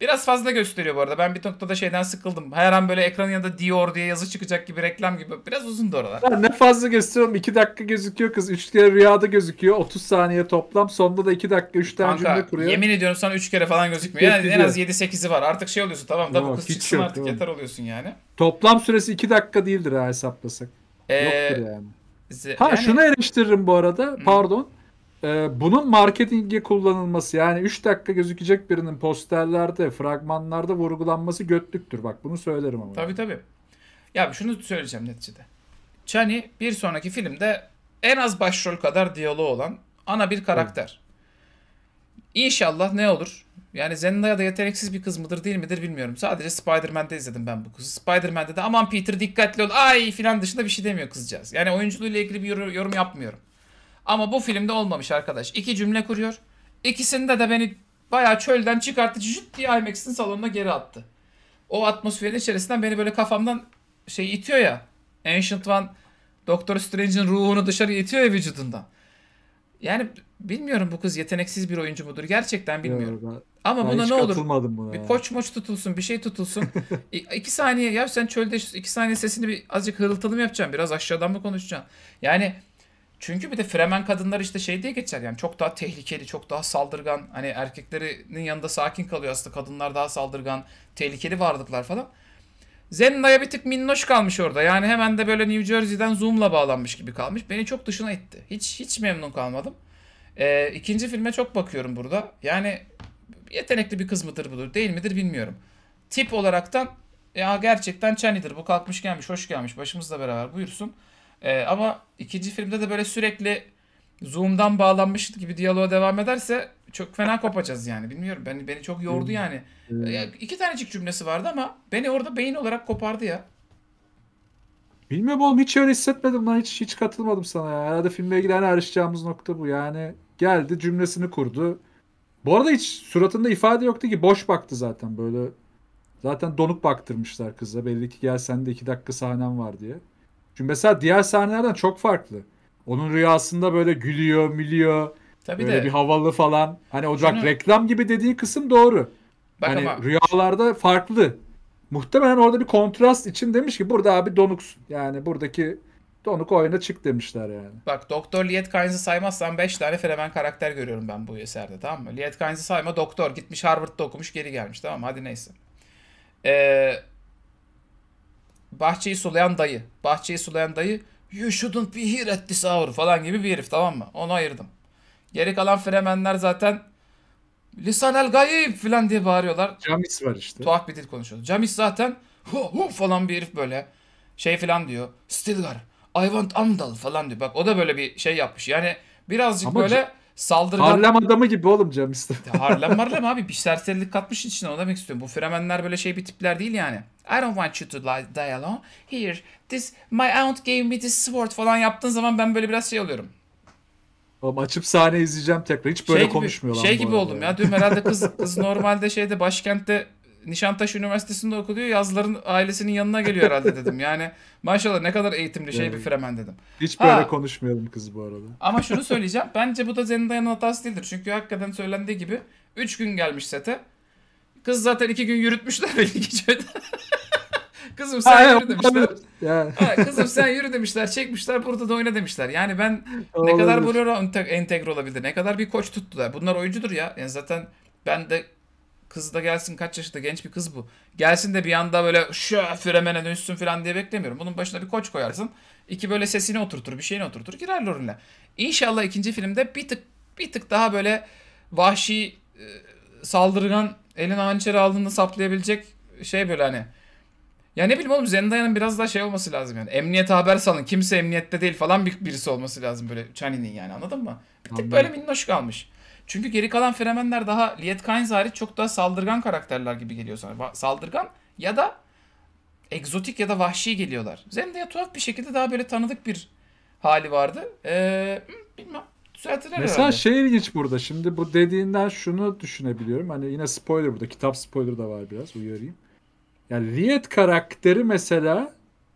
Biraz fazla gösteriyor bu arada. Ben bir noktada şeyden sıkıldım. Her an böyle ekranın yanında Dior diye yazı çıkacak gibi reklam gibi. Biraz uzun da oralar. Ya ne fazla gösteriyorum. 2 dakika gözüküyor kız. 3 kere rüyada gözüküyor. 30 saniye toplam. sonda da 2 dakika 3 tane Kanka, cümle kuruyor. yemin ediyorum sana 3 kere falan gözükmüyor. Yani en az 7-8'i var. Artık şey oluyorsun tamam da bu kız çıksın yok, artık yeter oluyorsun yani. Toplam süresi 2 dakika değildir ha hesaplasak. Ee, Yoktur yani. Ha yani... şunu eleştiririm bu arada. Hı. Pardon. Ee, bunun marketinge kullanılması yani 3 dakika gözükecek birinin posterlerde, fragmanlarda vurgulanması götlüktür. Bak bunu söylerim ama. Tabii tabii. Ya şunu söyleyeceğim neticede. Chani bir sonraki filmde en az başrol kadar diyaloğu olan ana bir karakter. Evet. İnşallah ne olur? Yani Zendaya da yeteneksiz bir kız mıdır değil midir bilmiyorum. Sadece Spider-Man'de izledim ben bu kızı. Spider-Man'de de aman Peter dikkatli ol ay filan dışında bir şey demiyor kızcağız. Yani oyunculuğuyla ilgili bir yorum yapmıyorum. Ama bu filmde olmamış arkadaş. İki cümle kuruyor. İkisinde de beni bayağı çölden çıkarttı. Cüt diye IMAX'in salonuna geri attı. O atmosferin içerisinden beni böyle kafamdan şey itiyor ya. Ancient One Doctor Strange'in ruhunu dışarı itiyor ya vücudundan. Yani bilmiyorum bu kız yeteneksiz bir oyuncu mudur? Gerçekten bilmiyorum. Ya, ben, Ama ben buna ne olur? Buna bir koç moç tutulsun, bir şey tutulsun. e, [LAUGHS] iki saniye ya sen çölde iki saniye sesini bir azıcık hırıltılı mı yapacaksın? Biraz aşağıdan mı konuşacaksın? Yani çünkü bir de fremen kadınlar işte şey diye geçer yani çok daha tehlikeli, çok daha saldırgan. Hani erkeklerinin yanında sakin kalıyor aslında kadınlar daha saldırgan, tehlikeli varlıklar falan. Zendaya bir tık minnoş kalmış orada. Yani hemen de böyle New Jersey'den Zoom'la bağlanmış gibi kalmış. Beni çok dışına etti. Hiç hiç memnun kalmadım. Ee, ikinci filme çok bakıyorum burada. Yani yetenekli bir kız mıdır budur değil midir bilmiyorum. Tip olaraktan ya gerçekten Chani'dir bu kalkmış gelmiş hoş gelmiş başımızla beraber buyursun. Ee, ama ikinci filmde de böyle sürekli Zoom'dan bağlanmış gibi diyaloğa devam ederse çok fena kopacağız yani. Bilmiyorum. Beni beni çok yordu hmm. yani. Ya, iki tanecik cümlesi vardı ama beni orada beyin olarak kopardı ya. Bilmiyorum oğlum hiç öyle hissetmedim lan. Hiç hiç katılmadım sana ya. Herhalde filmle ilgili en ayrışacağımız nokta bu. Yani geldi cümlesini kurdu. Bu arada hiç suratında ifade yoktu ki. Boş baktı zaten böyle. Zaten donuk baktırmışlar kıza. Belli ki gel sende iki dakika sahnen var diye. Çünkü mesela diğer sahnelerden çok farklı. Onun rüyasında böyle gülüyor, mülüyor. Tabii Böyle de. bir havalı falan. Hani Ocak Şunu... reklam gibi dediği kısım doğru. Bak hani ama... rüyalarda farklı. Muhtemelen orada bir kontrast için demiş ki burada abi donuksun. Yani buradaki donuk oyuna çık demişler yani. Bak Doktor Lietkins'i saymazsan 5 tane fenomen karakter görüyorum ben bu eserde tamam mı? Lietkins'i sayma doktor gitmiş Harvard'da okumuş geri gelmiş tamam mı? Hadi neyse. Ee, bahçeyi sulayan dayı. Bahçeyi sulayan dayı you shouldn't be here at this hour falan gibi bir herif tamam mı? Onu ayırdım. Geri kalan fremenler zaten lisan el gayib falan diye bağırıyorlar. Camis var işte. Tuhaf bir dil konuşuyor. Camis zaten hu hu falan bir herif böyle şey falan diyor. Stilgar, I want Amdal falan diyor. Bak o da böyle bir şey yapmış. Yani birazcık Ama böyle saldırgan... Harlem adamı gibi oğlum Camis'te. Harlem [LAUGHS] Harlem abi bir serserilik katmış içine o demek istiyorum. Bu fremenler böyle şey bir tipler değil yani. I don't want you to die alone. Here, this, my aunt gave me this sword falan yaptığın zaman ben böyle biraz şey oluyorum. Oğlum açıp sahne izleyeceğim tekrar. Hiç böyle şey gibi, konuşmuyorlar. Şey gibi oldum ya. Dün herhalde kız [LAUGHS] kız normalde şeyde başkentte Nişantaşı Üniversitesi'nde okuyor. Yazların ailesinin yanına geliyor herhalde dedim. Yani maşallah ne kadar eğitimli şey yani, bir fremen dedim. Hiç ha, böyle konuşmuyorum kız bu arada. Ama şunu [LAUGHS] söyleyeceğim. Bence bu da Zendaya'nın hatası değildir. Çünkü hakikaten söylendiği gibi 3 gün gelmiş sete. Kız zaten 2 gün yürütmüşler ve 2 Kızım sen Aynen, yürü demişler. Yani. Ha, kızım sen yürü demişler. Çekmişler burada da oyna demişler. Yani ben Olabilir. ne kadar bunlara entegre olabildi. Ne kadar bir koç tuttular. Bunlar oyuncudur ya. Yani zaten ben de kız da gelsin kaç yaşında genç bir kız bu. Gelsin de bir anda böyle şu fremene dönsün falan diye beklemiyorum. Bunun başına bir koç koyarsın. İki böyle sesini oturtur bir şeyini oturtur girer rolüne. İnşallah ikinci filmde bir tık bir tık daha böyle vahşi e, saldırgan elin hançeri aldığında saplayabilecek şey böyle hani ya ne bileyim oğlum Zendaya'nın biraz daha şey olması lazım yani. Emniyete haber salın. Kimse emniyette değil falan bir, birisi olması lazım böyle Chani'nin yani anladın mı? Bir tık böyle minnoş kalmış. Çünkü geri kalan fremenler daha Liet Kynes hariç çok daha saldırgan karakterler gibi geliyor sana. Saldırgan ya da egzotik ya da vahşi geliyorlar. Zendaya tuhaf bir şekilde daha böyle tanıdık bir hali vardı. Ee, bilmem. Mesela herhalde. şey ilginç burada. Şimdi bu dediğinden şunu düşünebiliyorum. Hani yine spoiler burada. Kitap spoiler da var biraz uyarayım. Yani Riet karakteri mesela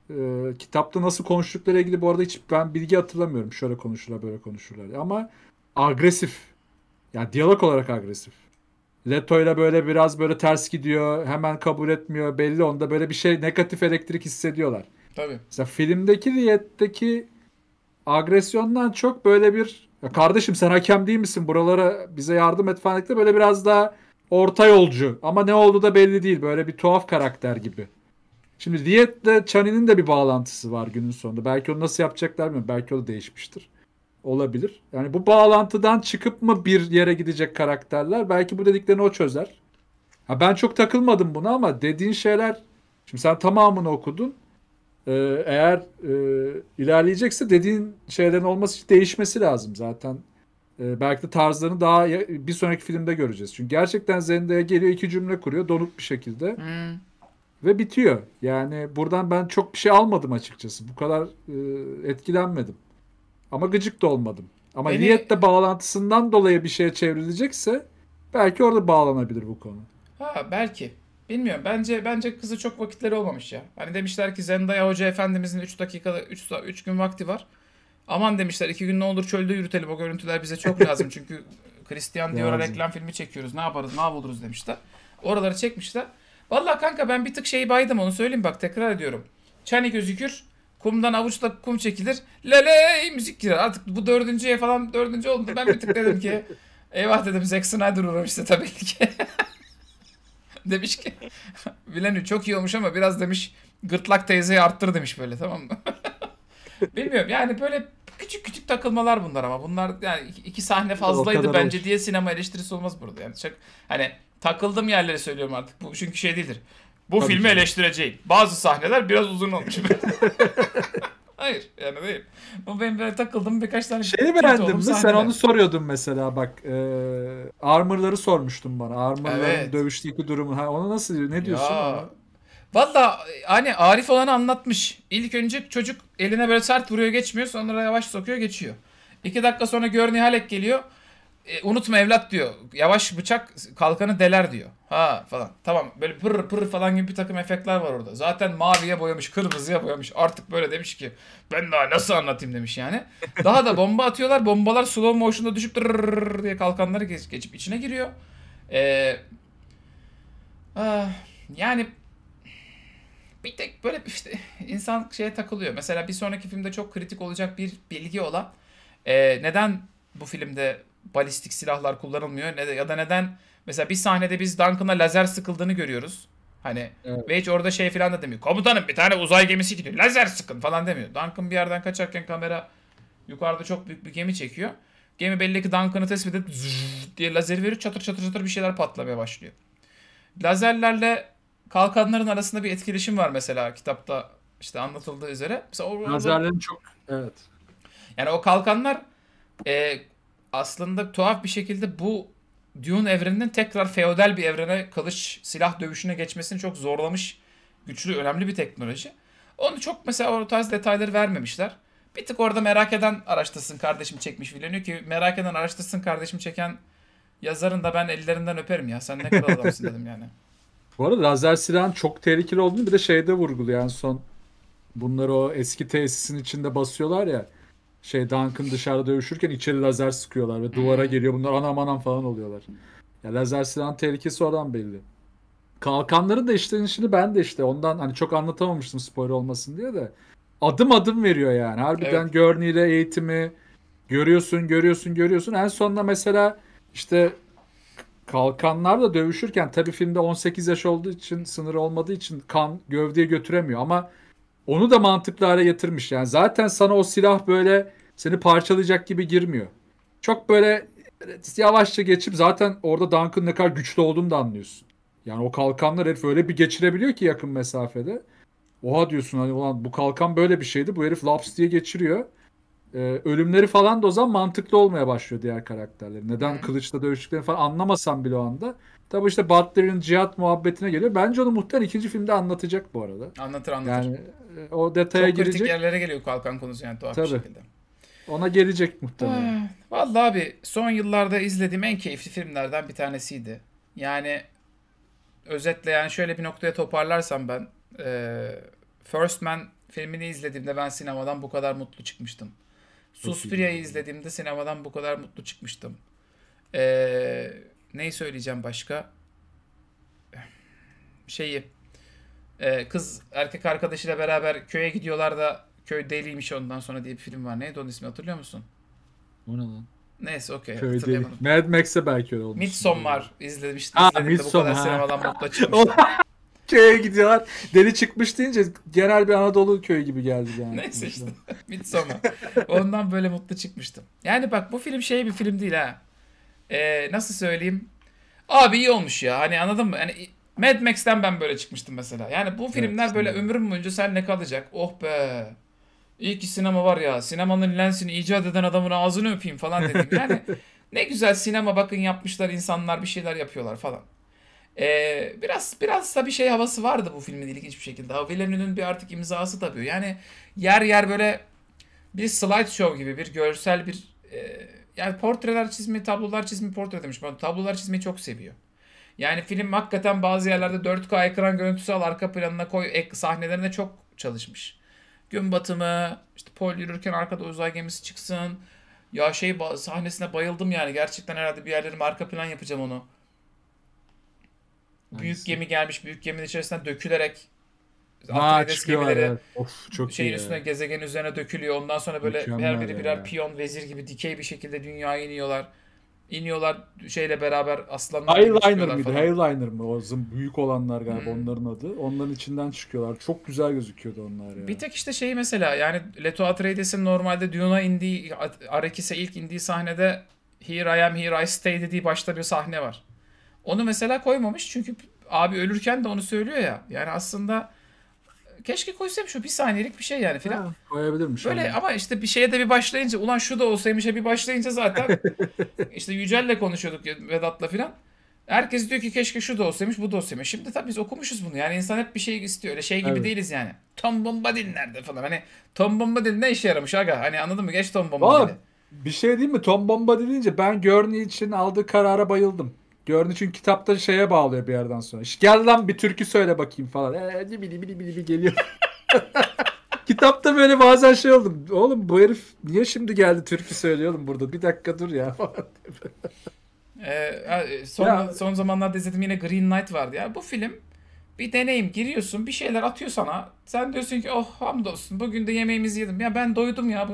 e, kitapta nasıl konuştukları ilgili bu arada hiç ben bilgi hatırlamıyorum. Şöyle konuşurlar böyle konuşurlar. Ama agresif. Yani diyalog olarak agresif. Leto ile böyle biraz böyle ters gidiyor. Hemen kabul etmiyor. Belli onda böyle bir şey negatif elektrik hissediyorlar. Tabii. Mesela filmdeki Riet'teki agresyondan çok böyle bir ya kardeşim sen hakem değil misin buralara bize yardım et falan böyle biraz daha orta yolcu ama ne oldu da belli değil. Böyle bir tuhaf karakter gibi. Şimdi Viet'le Chani'nin de bir bağlantısı var günün sonunda. Belki onu nasıl yapacaklar mı Belki o da değişmiştir. Olabilir. Yani bu bağlantıdan çıkıp mı bir yere gidecek karakterler? Belki bu dediklerini o çözer. Ha ben çok takılmadım buna ama dediğin şeyler şimdi sen tamamını okudun. Ee, eğer e, ilerleyecekse dediğin şeylerin olması için değişmesi lazım zaten. Ee, belki de tarzlarını daha bir sonraki filmde göreceğiz. Çünkü gerçekten Zendaya geliyor iki cümle kuruyor donuk bir şekilde. Hmm. Ve bitiyor. Yani buradan ben çok bir şey almadım açıkçası. Bu kadar e, etkilenmedim. Ama gıcık da olmadım. Ama Beni... niyette bağlantısından dolayı bir şeye çevrilecekse belki orada bağlanabilir bu konu. Ha belki. Bilmiyorum. Bence bence kızı çok vakitleri olmamış ya. Hani demişler ki Zendaya Hoca Efendimizin 3 dakikada 3 3 gün vakti var. Aman demişler iki gün ne olur çölde yürütelim o görüntüler bize çok lazım. Çünkü Christian [LAUGHS] Dior'a reklam filmi çekiyoruz ne yaparız ne yapılırız demişler. Oraları çekmişler. Valla kanka ben bir tık şeyi baydım onu söyleyeyim bak tekrar ediyorum. Çani gözükür. Kumdan avuçla kum çekilir. Lele müzik girer. Artık bu dördüncüye falan dördüncü oldu. Ben bir tık dedim ki [LAUGHS] eyvah dedim Zack Snyder işte tabii ki. [LAUGHS] demiş ki Villeneuve çok iyi olmuş ama biraz demiş gırtlak teyzeyi arttır demiş böyle tamam mı? [LAUGHS] Bilmiyorum yani böyle küçük küçük takılmalar bunlar ama bunlar yani iki sahne fazlaydı bence olur. diye sinema eleştirisi olmaz burada. Yani çok hani takıldığım yerleri söylüyorum artık. Bu çünkü şey değildir. Bu Tabii filmi ki. eleştireceğim. Bazı sahneler biraz uzun olmuş. [LAUGHS] Hayır yani değil. Bu benim böyle takıldım birkaç tane Şeyi beğendim mi? sen onu soruyordun mesela bak. E, armor'ları sormuştun bana. Armor'ların evet. dövüşteki durumu. Ha, ona nasıl ne diyorsun? Ya, ona? Valla hani Arif olanı anlatmış. İlk önce çocuk eline böyle sert vuruyor geçmiyor. Sonra yavaş sokuyor geçiyor. İki dakika sonra gör Nihalek geliyor. E, unutma evlat diyor. Yavaş bıçak kalkanı deler diyor. Ha falan. Tamam böyle pır pır falan gibi bir takım efektler var orada. Zaten maviye boyamış, kırmızıya boyamış. Artık böyle demiş ki ben daha nasıl anlatayım demiş yani. Daha da bomba atıyorlar. Bombalar slow motion'da düşüp diye kalkanları geçip, geçip içine giriyor. Ee, ah, yani bir tek böyle işte insan şeye takılıyor. Mesela bir sonraki filmde çok kritik olacak bir bilgi olan e, neden bu filmde balistik silahlar kullanılmıyor ne, ya da neden mesela bir sahnede biz Duncan'a lazer sıkıldığını görüyoruz. Hani evet. ve hiç orada şey falan da demiyor. Komutanım bir tane uzay gemisi gidiyor. Lazer sıkın falan demiyor. Duncan bir yerden kaçarken kamera yukarıda çok büyük bir gemi çekiyor. Gemi belli ki Duncan'ı tespit edip diye lazer veriyor. Çatır çatır çatır bir şeyler patlamaya başlıyor. Lazerlerle kalkanların arasında bir etkileşim var mesela kitapta işte anlatıldığı üzere. Mesela Nazarların çok evet. Yani o kalkanlar e, aslında tuhaf bir şekilde bu Dune evreninin tekrar feodal bir evrene kılıç silah dövüşüne geçmesini çok zorlamış güçlü önemli bir teknoloji. Onu çok mesela o tarz detayları vermemişler. Bir tık orada merak eden araştırsın kardeşim çekmiş filmi ki merak eden araştırsın kardeşim çeken yazarın da ben ellerinden öperim ya. Sen ne kadar adamsın [LAUGHS] dedim yani. Bu arada lazer silahın çok tehlikeli olduğunu bir de şeyde vurguluyor en son. bunlar o eski tesisin içinde basıyorlar ya. Şey Duncan dışarıda dövüşürken içeri lazer sıkıyorlar ve duvara hmm. geliyor. Bunlar anam anam falan oluyorlar. Ya lazer silahın tehlikesi oradan belli. Kalkanların da işlenişini ben de işte ondan hani çok anlatamamıştım spoiler olmasın diye de adım adım veriyor yani. Harbiden evet. görniyle eğitimi görüyorsun, görüyorsun, görüyorsun. En sonunda mesela işte Kalkanlar da dövüşürken tabii filmde 18 yaş olduğu için sınır olmadığı için kan gövdeye götüremiyor ama onu da mantıklı hale getirmiş. Yani zaten sana o silah böyle seni parçalayacak gibi girmiyor. Çok böyle yavaşça geçip zaten orada Duncan ne kadar güçlü olduğunu da anlıyorsun. Yani o kalkanlar herif öyle bir geçirebiliyor ki yakın mesafede. Oha diyorsun hani ulan bu kalkan böyle bir şeydi. Bu herif laps diye geçiriyor e, ölümleri falan da o zaman mantıklı olmaya başlıyor diğer karakterler. Neden kılıçla dövüştüklerini falan anlamasam bile o anda. Tabii işte Butler'ın cihat muhabbetine geliyor. Bence onu muhtemelen ikinci filmde anlatacak bu arada. Anlatır anlatır. Yani e, o detaya Çok girecek. Çok kritik yerlere geliyor kalkan konusu yani tuhaf Tabii. bir şekilde. Ona gelecek muhtemelen. Ha, vallahi abi son yıllarda izlediğim en keyifli filmlerden bir tanesiydi. Yani özetle yani şöyle bir noktaya toparlarsam ben e, First Man filmini izlediğimde ben sinemadan bu kadar mutlu çıkmıştım. Suspiria'yı izlediğimde sinemadan bu kadar mutlu çıkmıştım. Ee, neyi söyleyeceğim başka? Şeyi. E, kız erkek arkadaşıyla beraber köye gidiyorlar da köy deliymiş ondan sonra diye bir film var. Neydi onun ismi hatırlıyor musun? O ne lan? Neyse okey. Köy Mad Max'e belki öyle olmuş. Midsommar izlemiştim. Aa, izledim Midsommar. bu kadar sinemadan mutlu [LAUGHS] çıkmıştım köye gidiyorlar. Deli çıkmış deyince genel bir Anadolu köyü gibi geldi yani. Neyse işte. Midsommar. [LAUGHS] Ondan böyle mutlu çıkmıştım. Yani bak bu film şey bir film değil ha. Ee, nasıl söyleyeyim? Abi iyi olmuş ya. Hani anladın mı? Hani Mad Max'ten ben böyle çıkmıştım mesela. Yani bu filmler evet, böyle ömrüm boyunca sen ne kalacak? Oh be. İyi ki sinema var ya. Sinemanın lensini icat eden adamın ağzını öpeyim falan dedim. Yani [LAUGHS] ne güzel sinema bakın yapmışlar insanlar bir şeyler yapıyorlar falan. Ee, biraz biraz da bir şey havası vardı bu filmin ilginç bir şekilde. Villeneuve'nin bir artık imzası tabii. Yani yer yer böyle bir slide show gibi bir görsel bir e, yani portreler çizme, tablolar çizme, portre demiş. Ben tablolar çizmeyi çok seviyor. Yani film hakikaten bazı yerlerde 4K ekran görüntüsü al arka planına koy ek, sahnelerine çok çalışmış. Gün batımı, işte Paul yürürken arkada uzay gemisi çıksın. Ya şey sahnesine bayıldım yani. Gerçekten herhalde bir yerlerim arka plan yapacağım onu büyük gemi gelmiş. Büyük geminin içerisinden dökülerek Atreides gemileri evet. of, çok şeyin iyi üstüne, yani. gezegenin üzerine dökülüyor. Ondan sonra böyle Mükemmel her biri ya. birer piyon, vezir gibi dikey bir şekilde dünyaya iniyorlar. İniyorlar şeyle beraber aslanlar. Hayliner mıydı? Hayliner mı? O zım büyük olanlar galiba hmm. onların adı. Onların içinden çıkıyorlar. Çok güzel gözüküyordu onlar ya. Bir tek işte şeyi mesela yani Leto Atreides'in normalde Dune'a indiği, Arakis'e ilk indiği sahnede Here I am, here I stay dediği başta bir sahne var. Onu mesela koymamış çünkü abi ölürken de onu söylüyor ya. Yani aslında keşke koysaymış o bir saniyelik bir şey yani filan. koyabilirmiş. Böyle ama işte bir şeye de bir başlayınca ulan şu da olsaymış, bir başlayınca zaten [LAUGHS] işte Yücel'le konuşuyorduk Vedat'la filan. Herkes diyor ki keşke şu da olsaymış bu da olsaymış. Şimdi tabii biz okumuşuz bunu yani insan hep bir şey istiyor. Öyle şey gibi evet. değiliz yani. Tom Bombadil nerede falan hani Tom Bombadil ne işe yaramış aga hani anladın mı geç Tom Bombadil'i. Bir şey değil mi Tom Bombadil deyince ben Gurney için aldığı karara bayıldım. Gördü için kitapta şeye bağlıyor bir yerden sonra. Gel lan bir türkü söyle bakayım falan. Eee bili bili bili bili geliyor. [LAUGHS] Kitapta böyle bazen şey oldum. Oğlum bu herif niye şimdi geldi türkü söylüyor oğlum burada? Bir dakika dur ya ee, son, ya. son zamanlarda izledim yine Green Knight vardı. Ya bu film bir deneyim giriyorsun bir şeyler atıyor sana. Sen diyorsun ki oh hamdolsun bugün de yemeğimizi yedim. Ya ben doydum ya bu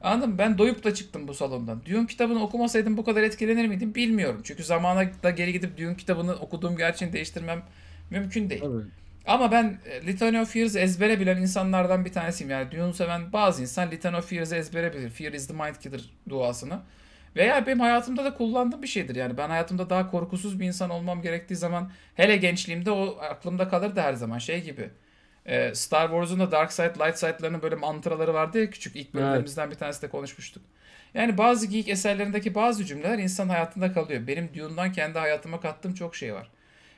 Anladın mı? Ben doyup da çıktım bu salondan. Düğün kitabını okumasaydım bu kadar etkilenir miydim bilmiyorum. Çünkü zamana da geri gidip düğün kitabını okuduğum gerçeğini değiştirmem mümkün değil. Evet. Ama ben e, Litany of Fears'ı ezbere bilen insanlardan bir tanesiyim. Yani düğünü seven bazı insan Litany of Fears'ı ezbere bilir. Fear is the mind killer duasını. Veya benim hayatımda da kullandığım bir şeydir. Yani ben hayatımda daha korkusuz bir insan olmam gerektiği zaman hele gençliğimde o aklımda kalır her zaman şey gibi. Ee, Star Wars'un da Dark Side, Light Side'larının böyle mantraları vardı ya küçük ilk bölümlerimizden evet. bir tanesi de konuşmuştuk. Yani bazı geek eserlerindeki bazı cümleler insan hayatında kalıyor. Benim Dune'dan kendi hayatıma kattığım çok şey var.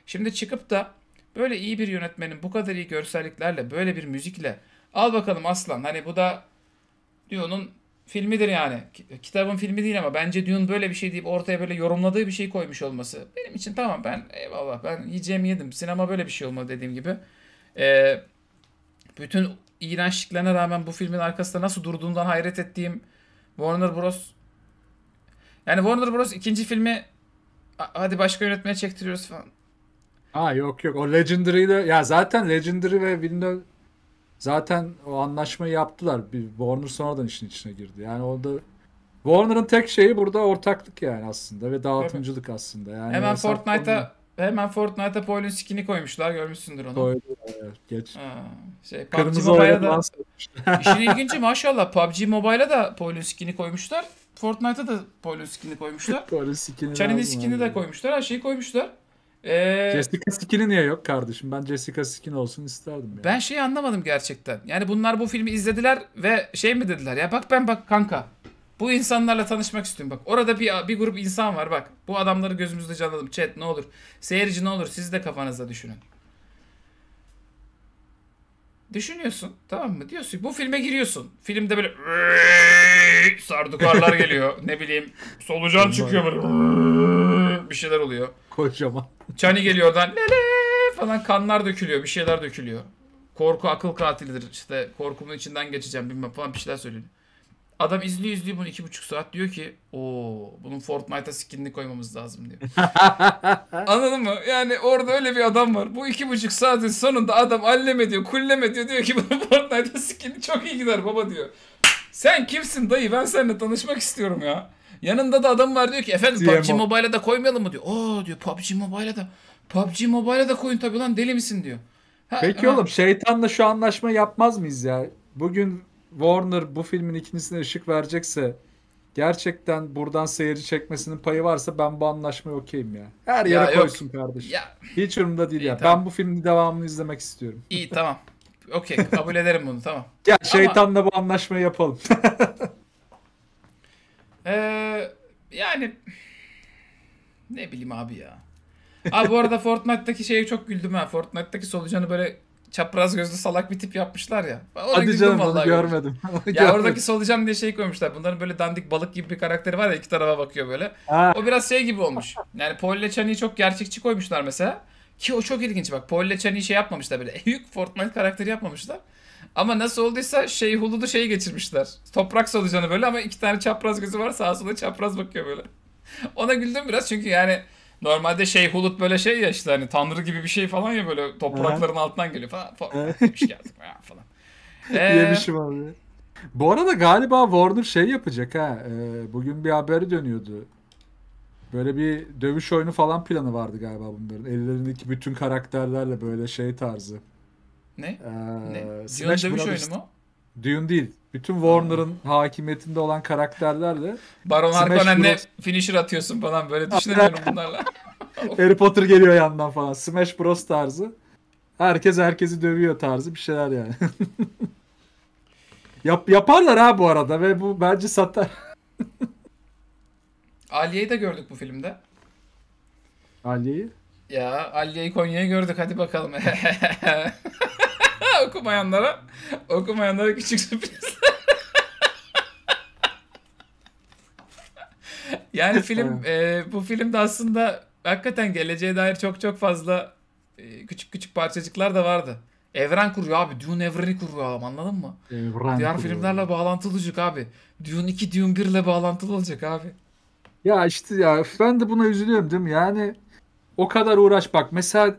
Şimdi çıkıp da böyle iyi bir yönetmenin bu kadar iyi görselliklerle, böyle bir müzikle al bakalım aslan. Hani bu da Dune'un filmidir yani. Kitabın filmi değil ama bence Dune böyle bir şey deyip ortaya böyle yorumladığı bir şey koymuş olması. Benim için tamam ben eyvallah ben yiyeceğimi yedim. Sinema böyle bir şey olmadı dediğim gibi. Eee bütün iğrençliklerine rağmen bu filmin arkasında nasıl durduğundan hayret ettiğim Warner Bros. Yani Warner Bros. ikinci filmi hadi başka yönetmeye çektiriyoruz falan. Ha yok yok o Legendary ile ya zaten Legendary ve Villeneuve zaten o anlaşmayı yaptılar. Bir Warner sonradan işin içine girdi. Yani orada Warner'ın tek şeyi burada ortaklık yani aslında ve dağıtımcılık aslında. Yani Hemen Fortnite'a Hemen Fortnite'a Poyl'un skin'i koymuşlar. Görmüşsündür onu. Koydu. Evet, geç. Ha, şey, PUBG Kırmızı Mobile'a da... İşin [LAUGHS] ilginci maşallah PUBG Mobile'a da Poyl'un skin'i koymuşlar. Fortnite'a da Poyl'un skin'i koymuşlar. [LAUGHS] Poyl'un skin'i Chan'in skin'i de koymuşlar. Her şeyi koymuşlar. Ee, Jessica skin'i niye yok kardeşim? Ben Jessica skin olsun isterdim. Yani. Ben şeyi anlamadım gerçekten. Yani bunlar bu filmi izlediler ve şey mi dediler? Ya bak ben bak kanka. Bu insanlarla tanışmak istiyorum. Bak orada bir, bir grup insan var bak. Bu adamları gözümüzde canladım. Chat ne olur. Seyirci ne olur siz de kafanızda düşünün. Düşünüyorsun tamam mı? Diyorsun bu filme giriyorsun. Filmde böyle [LAUGHS] sardukarlar geliyor. Ne bileyim solucan çıkıyor böyle bir şeyler oluyor. Kocaman. Çani geliyor oradan lele falan kanlar dökülüyor bir şeyler dökülüyor. Korku akıl katilidir İşte korkumun içinden geçeceğim bilmem falan bir şeyler söyleniyor. Adam izliyor izliyor bunu iki buçuk saat diyor ki o bunun Fortnite'a skinini koymamız lazım diyor. [LAUGHS] Anladın mı? Yani orada öyle bir adam var. Bu iki buçuk saatin sonunda adam alleme diyor, kulleme diyor. Diyor ki bunun Fortnite'a skinini çok iyi gider baba diyor. Sen kimsin dayı? Ben seninle tanışmak istiyorum ya. Yanında da adam var diyor ki efendim PUBG Mobile'a da koymayalım mı diyor. Oo diyor PUBG Mobile'a da PUBG Mobile'a da koyun tabii lan deli misin diyor. Ha, Peki ha. oğlum şeytanla şu anlaşma yapmaz mıyız ya? Bugün Warner bu filmin ikincisine ışık verecekse gerçekten buradan seyirci çekmesinin payı varsa ben bu anlaşmaya okeyim ya. Her yere ya koysun yok. kardeşim. Ya. Hiç umurumda değil İyi, ya. Tamam. Ben bu filmin devamını izlemek istiyorum. İyi tamam. Okey kabul ederim bunu tamam. Gel Ama... şeytanla bu anlaşmayı yapalım. [LAUGHS] ee, yani ne bileyim abi ya. Abi bu arada Fortnite'daki şeyi çok güldüm ha. Fortnite'daki solucanı böyle çapraz gözlü salak bir tip yapmışlar ya. Ben Hadi canım onu görmedim. [LAUGHS] ya oradaki solucan diye şey koymuşlar. Bunların böyle dandik balık gibi bir karakteri var ya iki tarafa bakıyor böyle. Ha. O biraz şey gibi olmuş. Yani Paul ile Chani'yi çok gerçekçi koymuşlar mesela. Ki o çok ilginç bak. Paul ile Chani'yi şey yapmamışlar böyle. [LAUGHS] Büyük Fortnite karakteri yapmamışlar. Ama nasıl olduysa şey huludu şeyi geçirmişler. Toprak solucanı böyle ama iki tane çapraz gözü var sağa sola çapraz bakıyor böyle. [LAUGHS] Ona güldüm biraz çünkü yani Normalde şey Hulut böyle şey ya işte hani tanrı gibi bir şey falan ya böyle toprakların altından geliyor falan. falan [LAUGHS] demiş geldik ya falan. [LAUGHS] Ee, Yemişim abi. Bu arada galiba Warner şey yapacak ha. E, bugün bir haberi dönüyordu. Böyle bir dövüş oyunu falan planı vardı galiba bunların. Ellerindeki bütün karakterlerle böyle şey tarzı. Ne? Ee, ne? Dune dövüş Brothers... oyunu mu? Dune değil. Bütün Warner'ın hakimiyetinde olan karakterlerle Baron Harkonnen'le Bros... finisher atıyorsun falan böyle düşünemiyorum [LAUGHS] bunlarla. [LAUGHS] Harry Potter geliyor yandan falan. Smash Bros tarzı. Herkes herkesi dövüyor tarzı bir şeyler yani. [LAUGHS] Yap, yaparlar ha bu arada ve bu bence satar. Aliye'yi de gördük bu filmde. Aliye'yi? Ya Aliye'yi Konya'ya gördük hadi bakalım. [LAUGHS] okumayanlara okumayanlara küçük sürpriz. [LAUGHS] yani film e, bu filmde aslında hakikaten geleceğe dair çok çok fazla e, küçük küçük parçacıklar da vardı. Evren kuruyor abi. Dune evreni kuruyor adam anladın mı? Evren Diğer filmlerle bağlantılı olacak abi. Dune 2, Dune 1 ile bağlantılı olacak abi. Ya işte ya ben de buna üzülüyorum değil mi? Yani o kadar uğraş bak. Mesela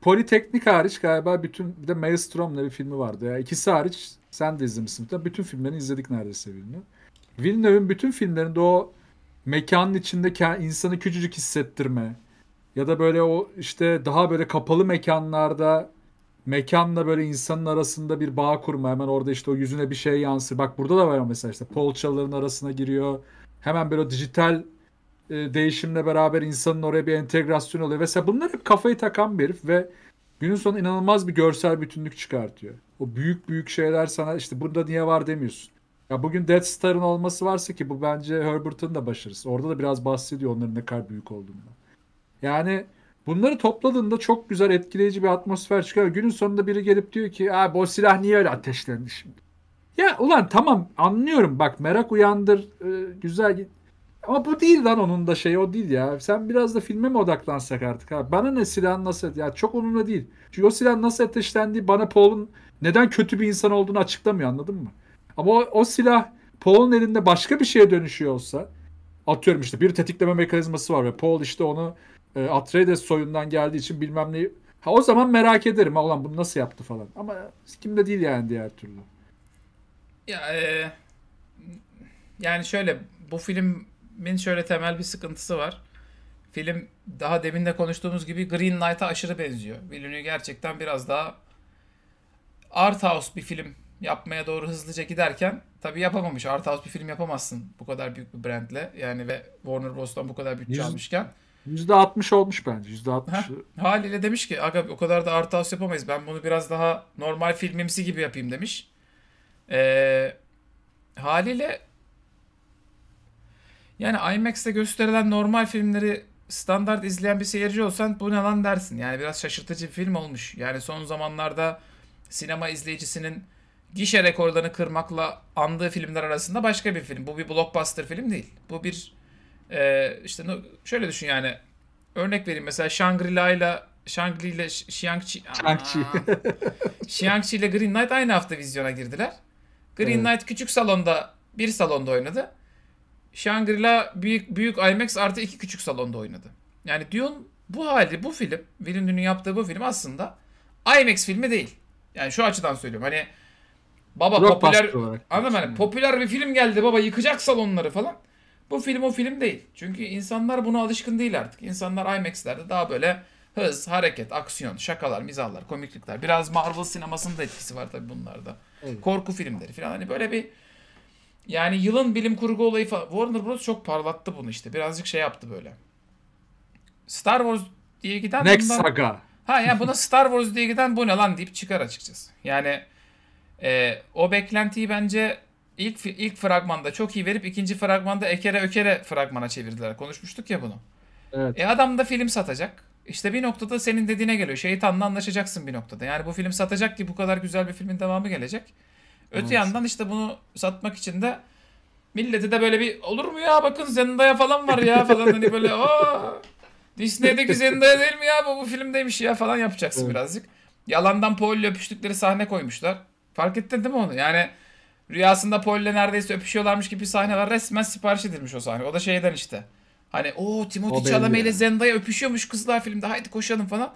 Politeknik hariç galiba bütün bir de Maelstrom'la bir filmi vardı. Ya. İkisi hariç sen de izlemişsin. Bütün filmlerini izledik neredeyse Villeneuve. Villeneuve'ün bütün filmlerinde o mekanın içinde insanı küçücük hissettirme ya da böyle o işte daha böyle kapalı mekanlarda mekanla böyle insanın arasında bir bağ kurma. Hemen orada işte o yüzüne bir şey yansır. Bak burada da var mesela işte polçaların arasına giriyor. Hemen böyle dijital e, değişimle beraber insanın oraya bir entegrasyon oluyor. Mesela bunlar hep kafayı takan bir herif ve günün sonu inanılmaz bir görsel bütünlük çıkartıyor. O büyük büyük şeyler sana işte burada niye var demiyorsun. Ya bugün Death Star'ın olması varsa ki bu bence Herbert'ın da başarısı. Orada da biraz bahsediyor onların ne kadar büyük olduğunu. Yani bunları topladığında çok güzel etkileyici bir atmosfer çıkıyor. Günün sonunda biri gelip diyor ki abi o silah niye öyle ateşlendi şimdi? Ya ulan tamam anlıyorum bak merak uyandır e, güzel ama bu değil lan onun da şey o değil ya. Sen biraz da filme mi odaklansak artık ha? Bana ne silah nasıl ya çok onunla değil. Çünkü o silah nasıl ateşlendi bana Paul'un neden kötü bir insan olduğunu açıklamıyor anladın mı? Ama o, o silah Paul'un elinde başka bir şeye dönüşüyor olsa atıyorum işte bir tetikleme mekanizması var ve Paul işte onu e, Atreides soyundan geldiği için bilmem ne ha o zaman merak ederim ha bunu nasıl yaptı falan ama kimde değil yani diğer türlü. Ya e, yani şöyle bu film filmin şöyle temel bir sıkıntısı var. Film daha demin de konuştuğumuz gibi Green Knight'a aşırı benziyor. Villeneuve gerçekten biraz daha art house bir film yapmaya doğru hızlıca giderken tabi yapamamış. Art house bir film yapamazsın bu kadar büyük bir brandle. Yani ve Warner Bros'tan bu kadar bütçe almışken. %60 olmuş bence. %60. Ha, haliyle demiş ki aga o kadar da art house yapamayız. Ben bunu biraz daha normal filmimsi gibi yapayım demiş. Ee, haliyle yani IMAX'te gösterilen normal filmleri standart izleyen bir seyirci olsan bu ne lan dersin. Yani biraz şaşırtıcı bir film olmuş. Yani son zamanlarda sinema izleyicisinin gişe rekorlarını kırmakla andığı filmler arasında başka bir film. Bu bir blockbuster film değil. Bu bir e, işte şöyle düşün yani örnek vereyim mesela Shangri-La ile Shangri ile Shang-Chi [LAUGHS] Shang-Chi ile Green Knight aynı hafta vizyona girdiler. Green evet. Knight küçük salonda bir salonda oynadı. Shangri-La büyük, büyük IMAX artı iki küçük salonda oynadı. Yani Dune bu hali, bu film, Villeneuve'nin yaptığı bu film aslında IMAX filmi değil. Yani şu açıdan söylüyorum. Hani baba Rock popüler anladın hani yani. popüler bir film geldi baba yıkacak salonları falan. Bu film o film değil. Çünkü insanlar buna alışkın değil artık. İnsanlar IMAX'lerde daha böyle hız, hareket, aksiyon, şakalar, mizahlar, komiklikler. Biraz Marvel sinemasının da etkisi var tabii bunlarda. Evet. Korku filmleri falan. Hani böyle bir yani yılın bilim kurgu olayı falan. Warner Bros. çok parlattı bunu işte. Birazcık şey yaptı böyle. Star Wars diye giden... Next bundan... Saga. Ha yani buna Star Wars diye giden bu ne lan deyip çıkar açıkçası. Yani e, o beklentiyi bence ilk ilk fragmanda çok iyi verip ikinci fragmanda ekere ökere fragmana çevirdiler. Konuşmuştuk ya bunu. Evet. E adam da film satacak. İşte bir noktada senin dediğine geliyor. Şeytanla anlaşacaksın bir noktada. Yani bu film satacak ki bu kadar güzel bir filmin devamı gelecek. Öte evet. yandan işte bunu satmak için de milleti de böyle bir olur mu ya bakın Zendaya falan var ya falan hani böyle o Disney'deki Zendaya değil mi ya bu, bu filmdeymiş ya falan yapacaksın evet. birazcık. Yalandan Paul'le öpüştükleri sahne koymuşlar. Fark ettin değil mi onu? Yani rüyasında Paul'le neredeyse öpüşüyorlarmış gibi sahneler Resmen sipariş edilmiş o sahne. O da şeyden işte. Hani o Timothy Chalamet ile Zendaya öpüşüyormuş kızlar filmde. Haydi koşalım falan.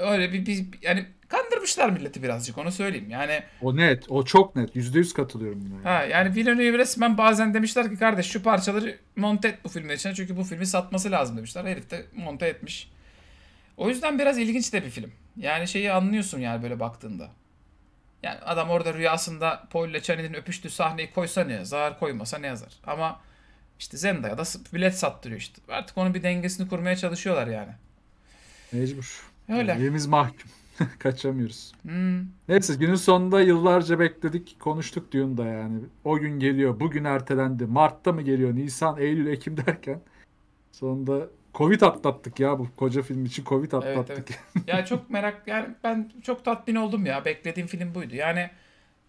Öyle bir, bir yani kandırmışlar milleti birazcık onu söyleyeyim. Yani o net, o çok net. Yüzde yüz katılıyorum buna. Ha yani Villeneuve resmen bazen demişler ki kardeş şu parçaları monte et bu filmin içine çünkü bu filmi satması lazım demişler. Herif de monte etmiş. O yüzden biraz ilginç de bir film. Yani şeyi anlıyorsun yani böyle baktığında. Yani adam orada rüyasında Paul ile Chaney'nin öpüştüğü sahneyi koysa ne yazar, koymasa ne yazar. Ama işte Zendaya da bilet sattırıyor işte. Artık onun bir dengesini kurmaya çalışıyorlar yani. Mecbur. Öyle. Evimiz mahkum. [LAUGHS] Kaçamıyoruz. Hmm. Neyse günün sonunda yıllarca bekledik. Konuştuk Dune'da yani. O gün geliyor. Bugün ertelendi. Mart'ta mı geliyor? Nisan, Eylül, Ekim derken. Sonunda Covid atlattık ya bu koca film için Covid atlattık. Evet, evet. ya çok merak yani ben çok tatmin oldum ya. Beklediğim film buydu. Yani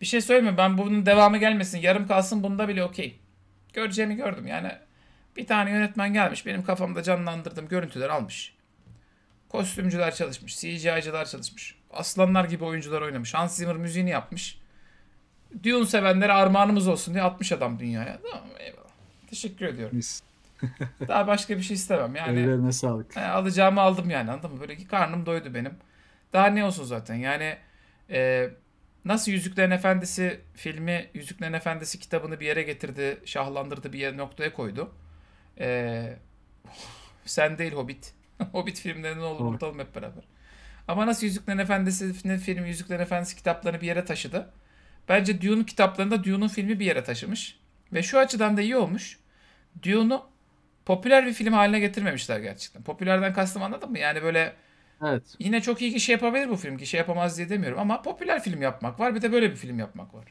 bir şey söyleme ben bunun devamı gelmesin yarım kalsın bunda bile okey. Göreceğimi gördüm yani. Bir tane yönetmen gelmiş benim kafamda canlandırdım görüntüler almış. Kostümcüler çalışmış, CGI'cılar çalışmış. Aslanlar gibi oyuncular oynamış. Hans Zimmer müziğini yapmış. Dune sevenlere armağanımız olsun diye 60 adam dünyaya. Tamam eyvallah. Teşekkür ediyorum. Mis. [LAUGHS] Daha başka bir şey istemem. Yani, Ellerine sağlık. Yani e, alacağımı aldım yani anladın mı? Böyle ki karnım doydu benim. Daha ne olsun zaten yani e, nasıl Yüzüklerin Efendisi filmi, Yüzüklerin Efendisi kitabını bir yere getirdi, şahlandırdı, bir yere noktaya koydu. E, [LAUGHS] sen değil Hobbit. [LAUGHS] Hobbit filmlerini olur Olur. unutalım hep beraber. Ama nasıl Yüzüklerin Efendisi'nin filmi Yüzüklerin Efendisi kitaplarını bir yere taşıdı. Bence Dune kitaplarında Dune'un filmi bir yere taşımış. Ve şu açıdan da iyi olmuş. Dune'u popüler bir film haline getirmemişler gerçekten. Popülerden kastım anladın mı? Yani böyle Evet. yine çok iyi kişi yapabilir bu film. Kişi şey yapamaz diye demiyorum ama popüler film yapmak var. Bir de böyle bir film yapmak var.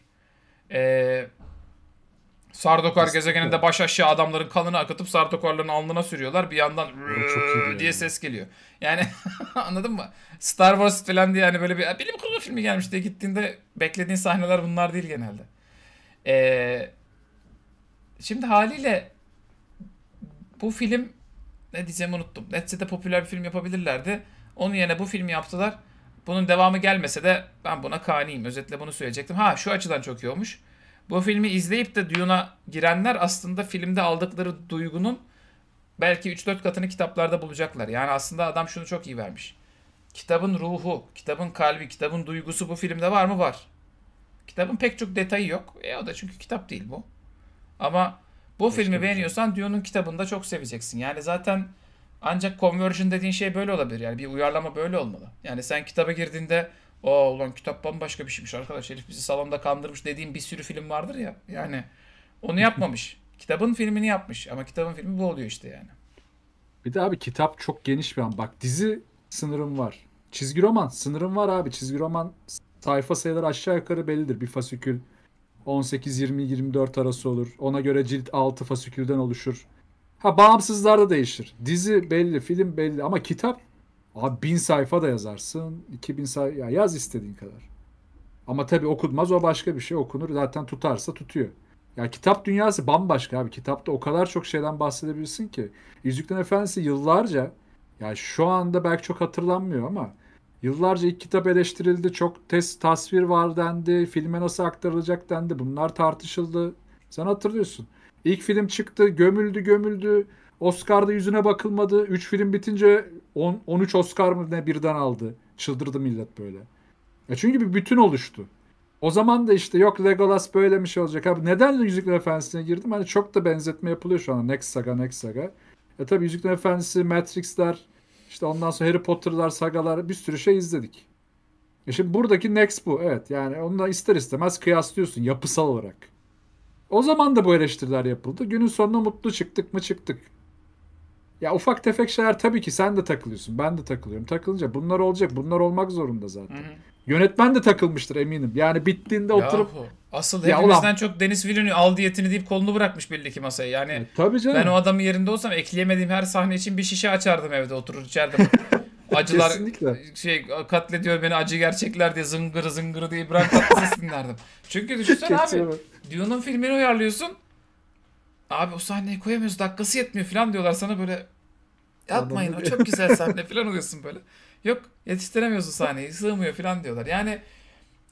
Ee, Sardokar gezegeninde baş aşağı adamların kanını akıtıp Sardokarların alnına sürüyorlar. Bir yandan çok diye ses geliyor. Yani [LAUGHS] anladın mı? Star Wars falan diye hani böyle bir bilim kurgu filmi gelmiş diye gittiğinde beklediğin sahneler bunlar değil genelde. Ee, şimdi haliyle bu film ne diyeceğimi unuttum. Neticede popüler bir film yapabilirlerdi. Onun yerine bu filmi yaptılar. Bunun devamı gelmese de ben buna kaniyim. Özetle bunu söyleyecektim. Ha şu açıdan çok iyi olmuş. Bu filmi izleyip de Dune'a girenler aslında filmde aldıkları duygunun belki 3-4 katını kitaplarda bulacaklar. Yani aslında adam şunu çok iyi vermiş. Kitabın ruhu, kitabın kalbi, kitabın duygusu bu filmde var mı? Var. Kitabın pek çok detayı yok. E o da çünkü kitap değil bu. Ama bu Keşke filmi beğeniyorsan Dune'un kitabını da çok seveceksin. Yani zaten ancak conversion dediğin şey böyle olabilir. Yani bir uyarlama böyle olmalı. Yani sen kitaba girdiğinde o ulan kitap bambaşka bir şeymiş arkadaş. Herif bizi salonda kandırmış dediğim bir sürü film vardır ya. Yani onu yapmamış. [LAUGHS] Kitabın filmini yapmış. Ama kitabın filmi bu oluyor işte yani. Bir de abi kitap çok geniş bir an. Bak dizi sınırım var. Çizgi roman sınırım var abi. Çizgi roman sayfa sayıları aşağı yukarı bellidir. Bir fasikül 18-20-24 arası olur. Ona göre cilt 6 fasikülden oluşur. Ha bağımsızlarda değişir. Dizi belli, film belli ama kitap Abi bin sayfa da yazarsın. 2000 sayfa ya yaz istediğin kadar. Ama tabii okunmaz o başka bir şey okunur. Zaten tutarsa tutuyor. Ya kitap dünyası bambaşka abi. Kitapta o kadar çok şeyden bahsedebilirsin ki. Yüzüklerin Efendisi yıllarca ya şu anda belki çok hatırlanmıyor ama yıllarca ilk kitap eleştirildi. Çok test tasvir var dendi. Filme nasıl aktarılacak dendi. Bunlar tartışıldı. Sen hatırlıyorsun. İlk film çıktı, gömüldü, gömüldü. Oscar'da yüzüne bakılmadı. 3 film bitince 10, 13 Oscar mı ne birden aldı. Çıldırdı millet böyle. Ya e çünkü bir bütün oluştu. O zaman da işte yok Legolas böyle bir şey olacak. Abi neden Yüzükler Efendisi'ne girdim? Hani çok da benzetme yapılıyor şu an. Next Saga, Next Saga. E tabi Yüzükler Efendisi, Matrix'ler, işte ondan sonra Harry Potter'lar, sagalar bir sürü şey izledik. E şimdi buradaki Next bu. Evet yani onu da ister istemez kıyaslıyorsun yapısal olarak. O zaman da bu eleştiriler yapıldı. Günün sonunda mutlu çıktık mı çıktık. Ya ufak tefek şeyler tabii ki sen de takılıyorsun. Ben de takılıyorum. Takılınca bunlar olacak. Bunlar olmak zorunda zaten. Hı hı. Yönetmen de takılmıştır eminim. Yani bittiğinde Yahu, oturup asıl ya hepimizden ulan... çok Deniz Villeneuve al diyetini deyip kolunu bırakmış belli ki masaya. Yani e, tabii canım. ben o adamın yerinde olsam ekleyemediğim her sahne için bir şişe açardım evde oturur içerdim. [LAUGHS] Acılar Kesinlikle. şey katlediyor beni acı gerçekler diye zıngırı zıngırı diye bırak tatlı ses Çünkü düşünsen [LAUGHS] abi Dune'un filmini uyarlıyorsun abi o sahneyi koyamıyoruz dakikası yetmiyor falan diyorlar sana böyle yapmayın o çok güzel [LAUGHS] sahne falan oluyorsun böyle. Yok yetiştiremiyoruz o sahneyi sığmıyor falan diyorlar. Yani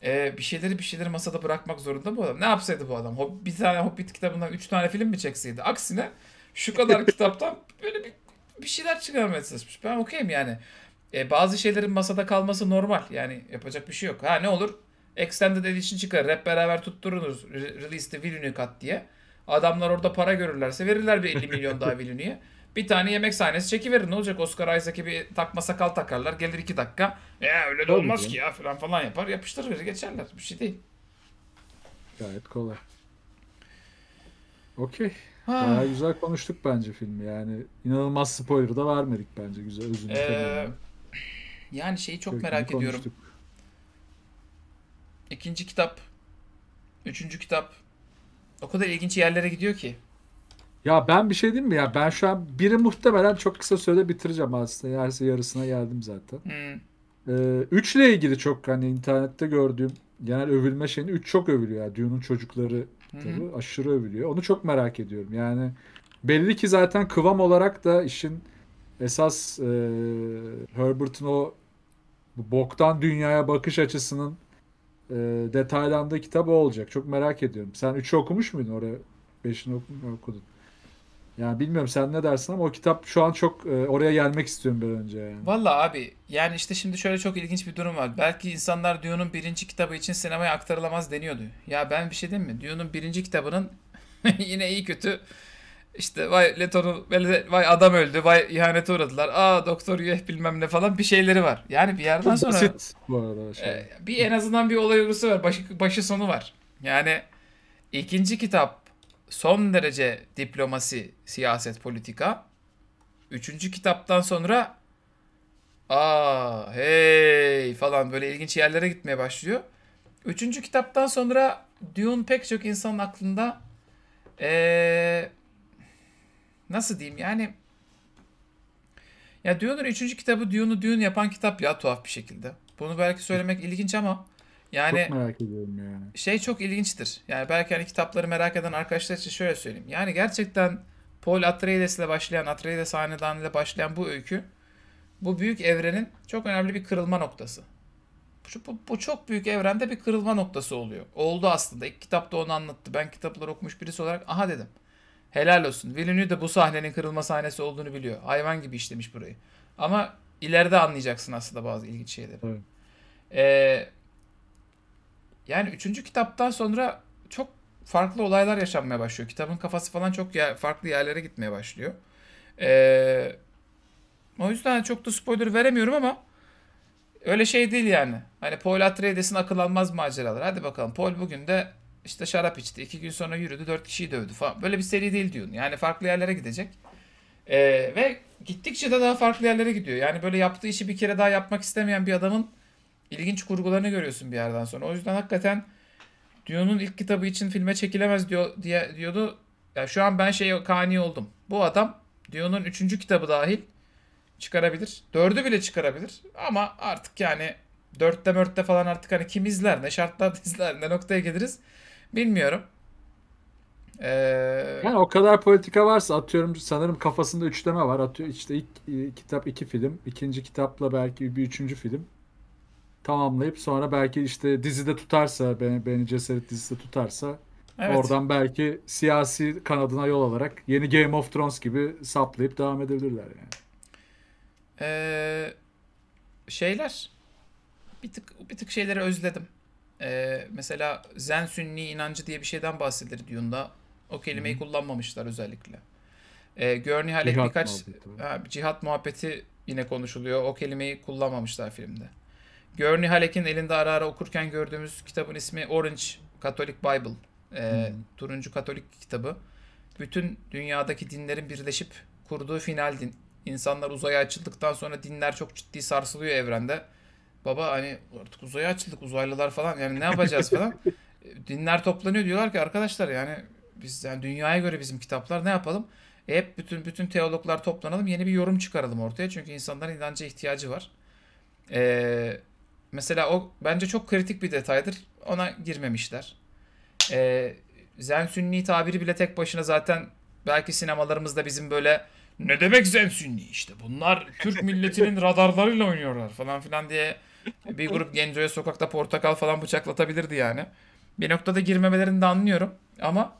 e, bir şeyleri bir şeyleri masada bırakmak zorunda bu adam. Ne yapsaydı bu adam? Hob bir tane Hobbit kitabından 3 tane film mi çekseydi? Aksine şu kadar [LAUGHS] kitaptan böyle bir, bir şeyler çıkarmaya çalışmış. Ben okeyim yani. E, bazı şeylerin masada kalması normal. Yani yapacak bir şey yok. Ha ne olur? Extended Edition çıkar. rap beraber tutturunuz, Re- Release the Villeneuve cut diye. Adamlar orada para görürlerse verirler bir 50 milyon daha [LAUGHS] Villeneuve'ye. Bir tane yemek sahnesi çekiverin. Ne olacak? Oscar Isaac'e bir takma sakal takarlar. Gelir iki dakika. Ya öyle de olmaz ki ya falan falan yapar. Yapıştırır geçerler. Bir şey değil. Gayet kolay. Okey. Daha güzel konuştuk bence filmi. Yani inanılmaz spoiler da vermedik bence güzel özünü. Ee, yani şeyi çok Kökünü merak konuştuk. ediyorum. İkinci kitap, üçüncü kitap o kadar ilginç yerlere gidiyor ki. Ya ben bir şey diyeyim mi ya? Ben şu an biri muhtemelen çok kısa sürede bitireceğim aslında. Yarısı şey yarısına geldim zaten. Hmm. Ee, üçle ilgili çok hani internette gördüğüm genel övülme şeyini 3 çok övülüyor. Yani Dune'un çocukları tabii hı aşırı övülüyor. Onu çok merak ediyorum. Yani belli ki zaten kıvam olarak da işin esas e, Herbert'ın o boktan dünyaya bakış açısının e, ee, detaylandığı kitap o olacak. Çok merak ediyorum. Sen 3'ü okumuş muydun oraya? 5'ini okudun. Yani bilmiyorum sen ne dersin ama o kitap şu an çok e, oraya gelmek istiyorum bir önce yani. Valla abi yani işte şimdi şöyle çok ilginç bir durum var. Belki insanlar Dune'un birinci kitabı için sinemaya aktarılamaz deniyordu. Ya ben bir şey diyeyim mi? Dune'un birinci kitabının [LAUGHS] yine iyi kötü işte vay Leton'u vay adam öldü, vay ihanete uğradılar. Aa doktor Yeh bilmem ne falan bir şeyleri var. Yani bir yerden sonra basit bu arada şey. E, bir en azından bir olay örgüsü var. Başı, başı sonu var. Yani ikinci kitap son derece diplomasi, siyaset, politika. Üçüncü kitaptan sonra aa hey falan böyle ilginç yerlere gitmeye başlıyor. Üçüncü kitaptan sonra Dune pek çok insanın aklında eee nasıl diyeyim yani ya Dune'un üçüncü kitabı Dune'u Dune yapan kitap ya tuhaf bir şekilde. Bunu belki söylemek ilginç ama yani çok merak ediyorum yani. Şey çok ilginçtir. Yani belki hani kitapları merak eden arkadaşlar için şöyle söyleyeyim. Yani gerçekten Paul Atreides ile başlayan, Atreides hanedanı ile başlayan bu öykü bu büyük evrenin çok önemli bir kırılma noktası. Bu, bu, bu çok büyük evrende bir kırılma noktası oluyor. Oldu aslında. İlk kitapta onu anlattı. Ben kitapları okumuş birisi olarak aha dedim. Helal olsun. Villeneuve de bu sahnenin kırılma sahnesi olduğunu biliyor. Hayvan gibi işlemiş burayı. Ama ileride anlayacaksın aslında bazı ilginç şeyleri. Ee, yani üçüncü kitaptan sonra çok farklı olaylar yaşanmaya başlıyor. Kitabın kafası falan çok yer, farklı yerlere gitmeye başlıyor. Ee, o yüzden çok da spoiler veremiyorum ama öyle şey değil yani. Hani Paul Atreides'in akıl almaz maceraları. Hadi bakalım Paul bugün de işte şarap içti. iki gün sonra yürüdü. Dört kişiyi dövdü falan. Böyle bir seri değil diyorsun. Yani farklı yerlere gidecek. Ee, ve gittikçe de daha farklı yerlere gidiyor. Yani böyle yaptığı işi bir kere daha yapmak istemeyen bir adamın ilginç kurgularını görüyorsun bir yerden sonra. O yüzden hakikaten Dune'un ilk kitabı için filme çekilemez diyor diye diyordu. Yani şu an ben şey kani oldum. Bu adam Dune'un üçüncü kitabı dahil çıkarabilir. Dördü bile çıkarabilir. Ama artık yani dörtte mörtte falan artık hani kim izler ne şartlarda [LAUGHS] izler ne noktaya geliriz. Bilmiyorum. Ee... Yani o kadar politika varsa atıyorum sanırım kafasında üçleme var. Atıyor işte ilk e, kitap iki film. ikinci kitapla belki bir üçüncü film. Tamamlayıp sonra belki işte dizide tutarsa beni, beni cesaret dizide tutarsa evet. oradan belki siyasi kanadına yol alarak yeni Game of Thrones gibi saplayıp devam edebilirler yani. Ee, şeyler bir tık bir tık şeyleri özledim. Ee, mesela Zen Sünni inancı diye bir şeyden bahsedilir Dune'da. O kelimeyi Hı. kullanmamışlar özellikle. Ee, Gurney Halleck cihat birkaç muhabbeti. Ha, cihat muhabbeti yine konuşuluyor. O kelimeyi kullanmamışlar filmde. Gurney Halleck'in elinde ara ara okurken gördüğümüz kitabın ismi Orange Catholic Bible. Ee, Turuncu Katolik kitabı. Bütün dünyadaki dinlerin birleşip kurduğu final din. İnsanlar uzaya açıldıktan sonra dinler çok ciddi sarsılıyor evrende baba hani artık uzaya açıldık uzaylılar falan yani ne yapacağız falan. [LAUGHS] E, dinler toplanıyor diyorlar ki arkadaşlar yani biz yani dünyaya göre bizim kitaplar ne yapalım? E hep bütün bütün teologlar toplanalım yeni bir yorum çıkaralım ortaya çünkü insanların inanca ihtiyacı var. Ee, mesela o bence çok kritik bir detaydır. Ona girmemişler. Ee, Zen Sünni tabiri bile tek başına zaten belki sinemalarımızda bizim böyle ne demek Zen Sünni işte bunlar Türk milletinin [LAUGHS] radarlarıyla oynuyorlar falan filan diye [LAUGHS] bir grup gencoya sokakta portakal falan bıçaklatabilirdi yani. Bir noktada girmemelerini de anlıyorum ama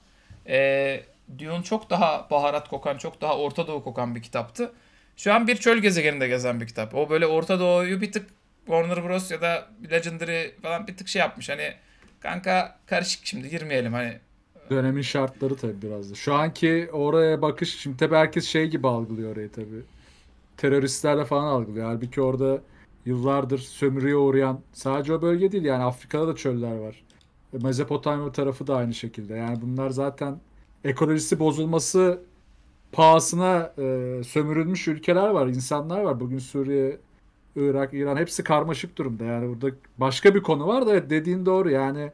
e, Dune çok daha baharat kokan, çok daha Orta Doğu kokan bir kitaptı. Şu an bir çöl gezegeninde gezen bir kitap. O böyle Orta Doğu'yu bir tık Warner Bros. ya da Legendary falan bir tık şey yapmış. Hani kanka karışık şimdi girmeyelim hani. Dönemin şartları tabii biraz da. Şu anki oraya bakış şimdi tabii herkes şey gibi algılıyor orayı tabii. Teröristlerle falan algılıyor. Halbuki orada yıllardır sömürüye uğrayan sadece o bölge değil yani Afrika'da da çöller var. E, Mezopotamya tarafı da aynı şekilde. Yani bunlar zaten ekolojisi bozulması pahasına e, sömürülmüş ülkeler var, insanlar var. Bugün Suriye, Irak, İran hepsi karmaşık durumda. Yani burada başka bir konu var da dediğin doğru. Yani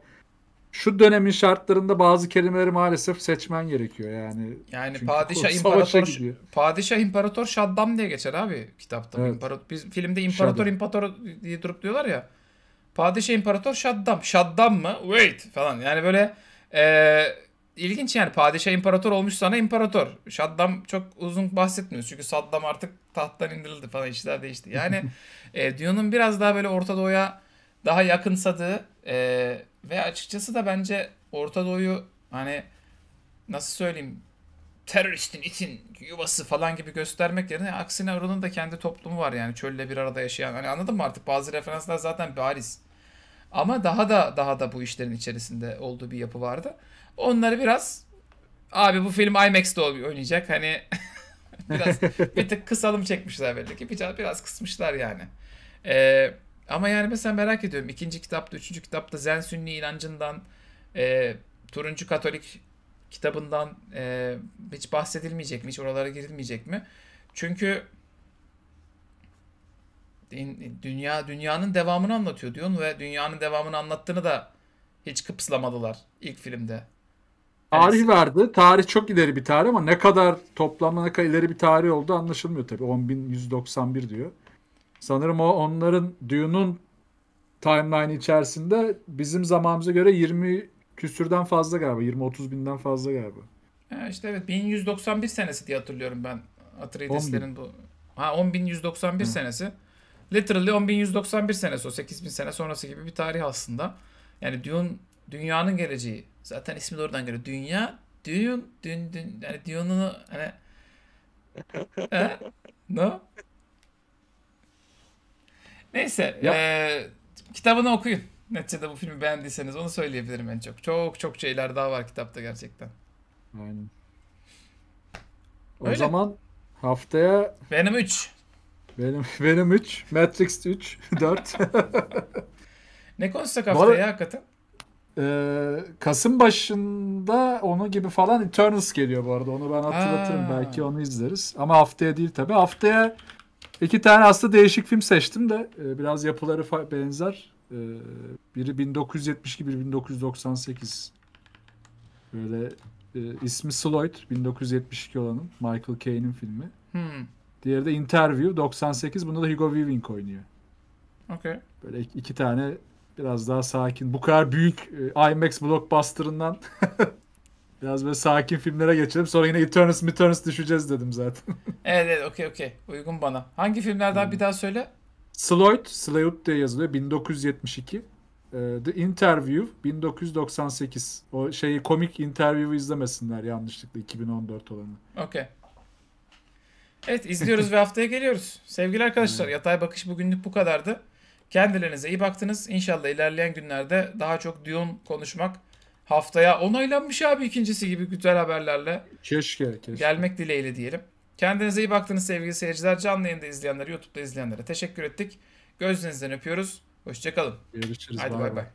şu dönemin şartlarında bazı kelimeleri maalesef seçmen gerekiyor yani. Yani padişah [LAUGHS] imparator padişah imparator şaddam diye geçer abi kitapta. Evet. İmparator, biz filmde imparator imparator diye durup diyorlar ya. Padişah imparator şaddam. Şaddam mı? Wait falan. Yani böyle e, ilginç yani padişah imparator olmuş sana imparator. Şaddam çok uzun bahsetmiyoruz. Çünkü Saddam artık tahttan indirildi falan işler değişti. Yani [LAUGHS] e, Dune'un biraz daha böyle Orta Doğu'ya daha yakınsadığı e, ve açıkçası da bence Orta Doğu'yu hani nasıl söyleyeyim teröristin, itin yuvası falan gibi göstermek yerine aksine oranın da kendi toplumu var yani çölle bir arada yaşayan. Hani anladın mı artık bazı referanslar zaten bariz. Ama daha da daha da bu işlerin içerisinde olduğu bir yapı vardı. Onları biraz abi bu film IMAX'te oynayacak hani [LAUGHS] biraz bir tık kısalım çekmişler belli ki biraz, biraz kısmışlar yani. Eee ama yani mesela merak ediyorum. ikinci kitapta, üçüncü kitapta Zen Sünni inancından, e, Turuncu Katolik kitabından e, hiç bahsedilmeyecek mi? Hiç oralara girilmeyecek mi? Çünkü dünya dünyanın devamını anlatıyor diyorsun ve dünyanın devamını anlattığını da hiç kıpslamadılar ilk filmde. Tarih yani, verdi. Tarih çok ileri bir tarih ama ne kadar toplamda ne kadar ileri bir tarih oldu anlaşılmıyor tabii. 10.191 diyor. Sanırım o onların Dune'un timeline içerisinde bizim zamanımıza göre 20 küsürden fazla galiba. 20-30 binden fazla galiba. Ha işte evet 1191 senesi diye hatırlıyorum ben Atreides'lerin bu. Ha 10191 Hı. senesi. Literally 10191 senesi o 8000 sene sonrası gibi bir tarih aslında. Yani Dune dünyanın geleceği. Zaten ismi de oradan geliyor. Dünya Dune, dün, dün, yani Dune'unu hani... ha? [LAUGHS] No? Neyse. E, kitabını okuyun. Neticede bu filmi beğendiyseniz onu söyleyebilirim en çok. Çok çok şeyler daha var kitapta gerçekten. Aynen. O Öyle. zaman haftaya... Benim 3. Benim benim 3. Matrix 3. 4. [LAUGHS] ne konuşsak haftaya Bana, hakikaten? E, Kasım başında onu gibi falan Eternals geliyor bu arada. Onu ben hatırlatırım. Aa. Belki onu izleriz. Ama haftaya değil tabii. Haftaya İki tane aslında değişik film seçtim de e, biraz yapıları benzer. E, biri 1972, biri 1998. Böyle e, ismi Sloyd, 1972 olanın. Michael Caine'in filmi. Hmm. Diğeri de Interview, 98. Bunda da Hugo Weaving oynuyor. Okay. Böyle iki tane biraz daha sakin. Bu kadar büyük e, IMAX blockbuster'ından [LAUGHS] Biraz böyle sakin filmlere geçelim. Sonra yine Eternals, Eternals düşeceğiz dedim zaten. [LAUGHS] evet evet okey okey. Uygun bana. Hangi filmlerden hmm. bir daha söyle? Sloyd, Sloyd diye yazılıyor. 1972. Ee, The Interview 1998. O şeyi komik interview'u izlemesinler yanlışlıkla 2014 olanı. Okey. Evet izliyoruz ve [LAUGHS] haftaya geliyoruz. Sevgili arkadaşlar evet. Yatay Bakış bugünlük bu kadardı. Kendilerinize iyi baktınız. İnşallah ilerleyen günlerde daha çok Dune konuşmak haftaya onaylanmış abi ikincisi gibi güzel haberlerle. Keşke, keşke. Gelmek dileğiyle diyelim. Kendinize iyi baktınız sevgili seyirciler. Canlı yayında izleyenlere, YouTube'da izleyenlere teşekkür ettik. Gözlerinizden öpüyoruz. Hoşçakalın. Görüşürüz. Hadi bay bay. bay.